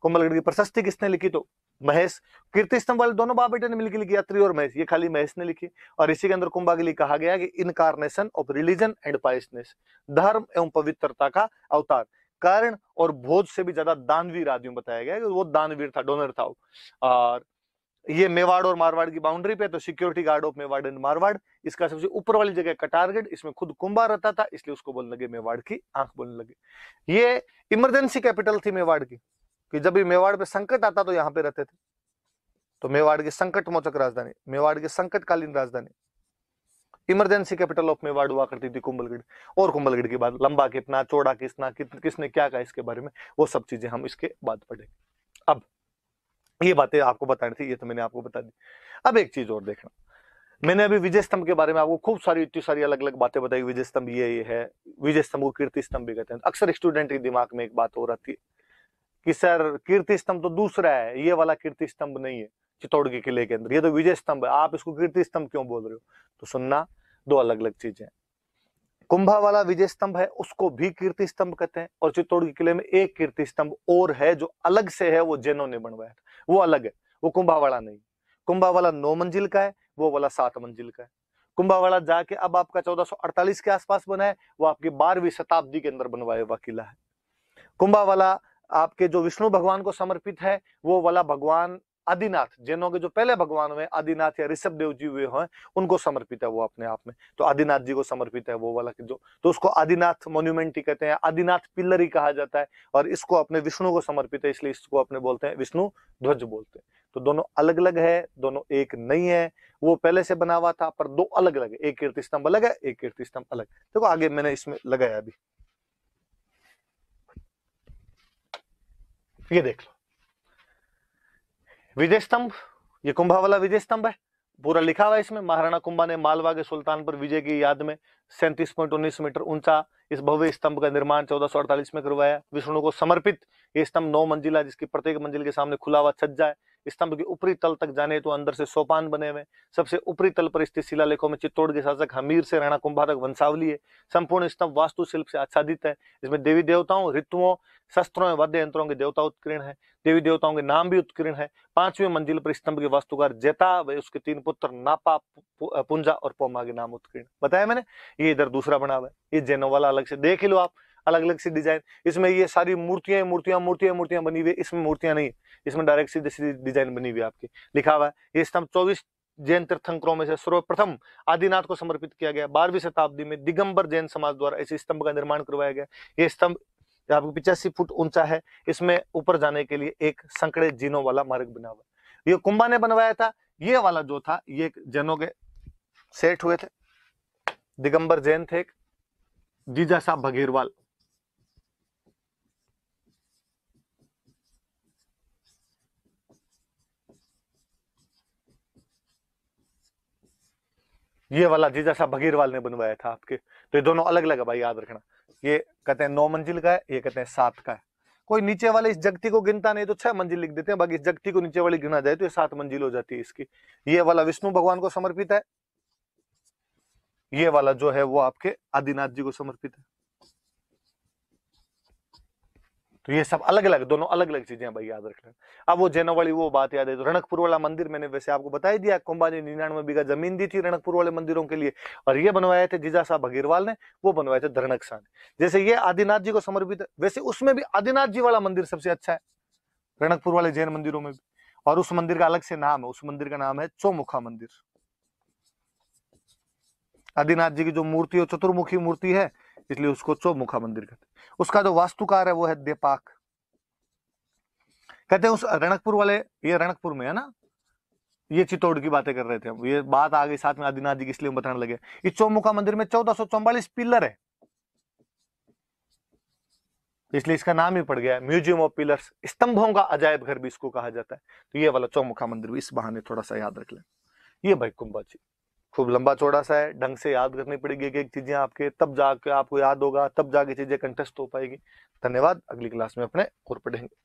कोमलगढ़ की प्रशस्ति किसने लिखी तो महेश कीर्ति स्तंभ वाले दोनों बाप बेटे ने मिलकर लिखी यात्री और महेश ये खाली महेश ने लिखी और इसी के अंदर कुंभा के लिए कहा गया कि incarnation of religion and piousness धर्म एवं पवित्रता का अवतार कारण और बोध से भी ज्यादा दानवीर आदि बताया गया कि वो दानवीर था डोनर था और ये मेवाड़ और मारवाड़ की बाउंड्री पे तो security guard of Mewar and Marwar इसका सबसे ऊपर वाली जगह का इसमें खुद कुंभा रहता था इसलिए उसको बोलने लगे मेवाड़ की आंख बोलने लगे ये इमरजेंसी कैपिटल थी मेवाड़ की कि जब भी मेवाड़ पे संकट आता तो यहाँ पे रहते थे तो मेवाड़ की संकट मोचक राजधानी मेवाड़ की संकटकालीन राजधानी इमरजेंसी कैपिटल ऑफ मेवाड़ हुआ करती थी कुंभलगढ़ और कुंभलगढ़ के बाद लंबा कितना चौड़ा कितना किसने क्या कहा इसके बारे में वो सब चीजें हम इसके बाद पढ़ेंगे अब ये बातें आपको बतानी थी ये तो मैंने आपको बता दी अब एक चीज और देखना मैंने अभी विजय स्तंभ के बारे में आपको खूब सारी इतनी सारी अलग अलग बातें बताई विजय स्तंभ ये ये है विजय स्तंभ को कीर्ति स्तंभ भी कहते हैं अक्सर स्टूडेंट के दिमाग में एक बात हो रहा है कि सर कीर्ति स्तंभ तो दूसरा है ये वाला कीर्ति स्तंभ नहीं है चित्तौड़ के किले के अंदर ये तो विजय स्तंभ है आप इसको कीर्ति स्तंभ क्यों बोल रहे हो तो सुनना दो अलग अलग चीजें कुंभा वाला विजय स्तंभ है उसको भी कीर्ति स्तंभ कहते हैं और चित्तौड़ के किले में एक कीर्ति स्तंभ और है जो अलग से है वो जैनों ने बनवाया वो अलग है वो कुंभा वाला नहीं कुंभा वाला नौ मंजिल का है वो वाला सात मंजिल का है कुंभा वाला जाके अब आपका 1448 के आसपास बना है वो आपकी बारहवीं शताब्दी के अंदर बनवाया हुआ किला है कुंभा वाला आपके जो विष्णु भगवान को समर्पित है वो वाला भगवान आदिनाथ जैनों के जो पहले भगवान हुए आदिनाथ या ऋषभ देव जी हुए हैं उनको समर्पित है वो अपने आप में तो आदिनाथ जी को समर्पित है वो वाला जो तो उसको आदिनाथ मोन्यूमेंट ही कहते हैं आदिनाथ पिल्लर ही कहा जाता है और इसको अपने विष्णु को समर्पित है इसलिए इसको अपने बोलते हैं विष्णु ध्वज बोलते हैं तो दोनों अलग अलग है दोनों एक नहीं है वो पहले से बना हुआ था पर दो अलग अलग है एक कीर्ति स्तंभ अलग है एक कीर्ति स्तंभ अलग देखो आगे मैंने इसमें लगाया अभी ये देख लो विजय स्तंभ ये कुंभा वाला विजय स्तंभ है पूरा लिखा हुआ है इसमें महाराणा कुंभा ने मालवा के सुल्तान पर विजय की याद में सैंतीस पॉइंट उन्नीस मीटर ऊंचा इस भव्य स्तंभ का निर्माण चौदह सौ अड़तालीस में करवाया विष्णु को समर्पित ये स्तंभ नौ मंजिला जिसकी प्रत्येक मंजिल के सामने खुला हुआ छज्जा है स्तंभ के ऊपरी तल तक जाने तो अंदर से सोपान बने हुए सबसे ऊपरी तल पर स्थित शिलालेखों में चित्तौड़ के शासक हमीर से राणा कुंभा तक वंशावली है संपूर्ण स्तंभ वास्तुशिल्प से आच्छादित है इसमें देवी देवताओं ऋतुओं शस्त्रों में वाद्य यंत्रों के देवता उत्कीर्ण है देवी देवताओं के नाम भी उत्कीर्ण है पांचवें मंजिल पर स्तंभ के वास्तुकार जेता व उसके तीन पुत्र नापा पुंजा और पोमा के नाम उत्कीर्ण बताया मैंने ये इधर दूसरा बना हुआ है ये जैनो वाला अलग से देख लो आप अलग अलग सी डिजाइन इसमें ये सारी मूर्तियां मूर्तियां मूर्तियां मूर्तियां बनी हुई इसमें मूर्तियां नहीं इसमें डायरेक्ट सीधे सीधी डिजाइन बनी हुई है आपकी लिखा हुआ है ये स्तंभ चौबीस जैन तीर्थंकरों में से सर्वप्रथम आदिनाथ को समर्पित किया गया बारहवीं शताब्दी में दिगंबर जैन समाज द्वारा इस स्तंभ का निर्माण करवाया गया ये स्तंभ जो आपको पिचासी फुट ऊंचा है इसमें ऊपर जाने के लिए एक संकड़े जीनों वाला मार्ग बना हुआ ये कुंभा ने बनवाया था ये वाला जो था ये जैनों के सेठ हुए थे दिगंबर जैन थे जीजा साहब भगीरवाल ये वाला जीजा साहब भगीरवाल ने बनवाया था आपके तो ये दोनों अलग अलग है भाई याद रखना ये कहते हैं नौ मंजिल का है ये कहते हैं सात का है कोई नीचे वाले इस जगती को गिनता नहीं तो छह मंजिल लिख देते हैं बाकी इस जगती को नीचे वाली गिना जाए तो ये सात मंजिल हो जाती है इसकी ये वाला विष्णु भगवान को समर्पित है ये वाला जो है वो आपके आदिनाथ जी को समर्पित है तो ये सब अलग अलग दोनों अलग अलग चीजें भाई याद रख लेना अब वो जैनों वाली वो बात याद है तो रणकपुर वाला मंदिर मैंने वैसे आपको बताई दिया कुंभा ने निन्यानवे बीघा जमीन दी थी रणकपुर वाले मंदिरों के लिए और ये बनवाए थे जीजा साहब भगीरवाल ने वो बनवाए थे धरणक शाह ने जैसे ये आदिनाथ जी को समर्पित है वैसे उसमें भी आदिनाथ जी वाला मंदिर सबसे अच्छा है रणकपुर वाले जैन मंदिरों में भी और उस मंदिर का अलग से नाम है उस मंदिर का नाम है चौमुखा मंदिर आदिनाथ जी की जो मूर्ति है चतुर्मुखी मूर्ति है इसलिए उसको चौमुखा मंदिर कहते हैं उसका जो वास्तुकार है वो है देपाक कहते हैं उस रणकपुर वाले ये रणकपुर में है ना ये चित्तौड़ की बातें कर रहे थे ये बात आ गई साथ में आदिनाथ जी इसलिए बताने लगे इस चौमुखा मंदिर में चौदह पिलर है इसलिए इसका नाम ही पड़ गया है म्यूजियम ऑफ पिलर्स स्तंभों का अजायब घर भी इसको कहा जाता है तो ये वाला चौमुखा मंदिर भी इस बहाने थोड़ा सा याद रख लें ये भाई कुंभा जी खूब लंबा चौड़ा सा है ढंग से याद करनी पड़ेगी एक एक चीज़ें आपके तब जाके आपको याद होगा तब जाके चीज़ें कंटेस्ट हो पाएगी धन्यवाद अगली क्लास में अपने और पढ़ेंगे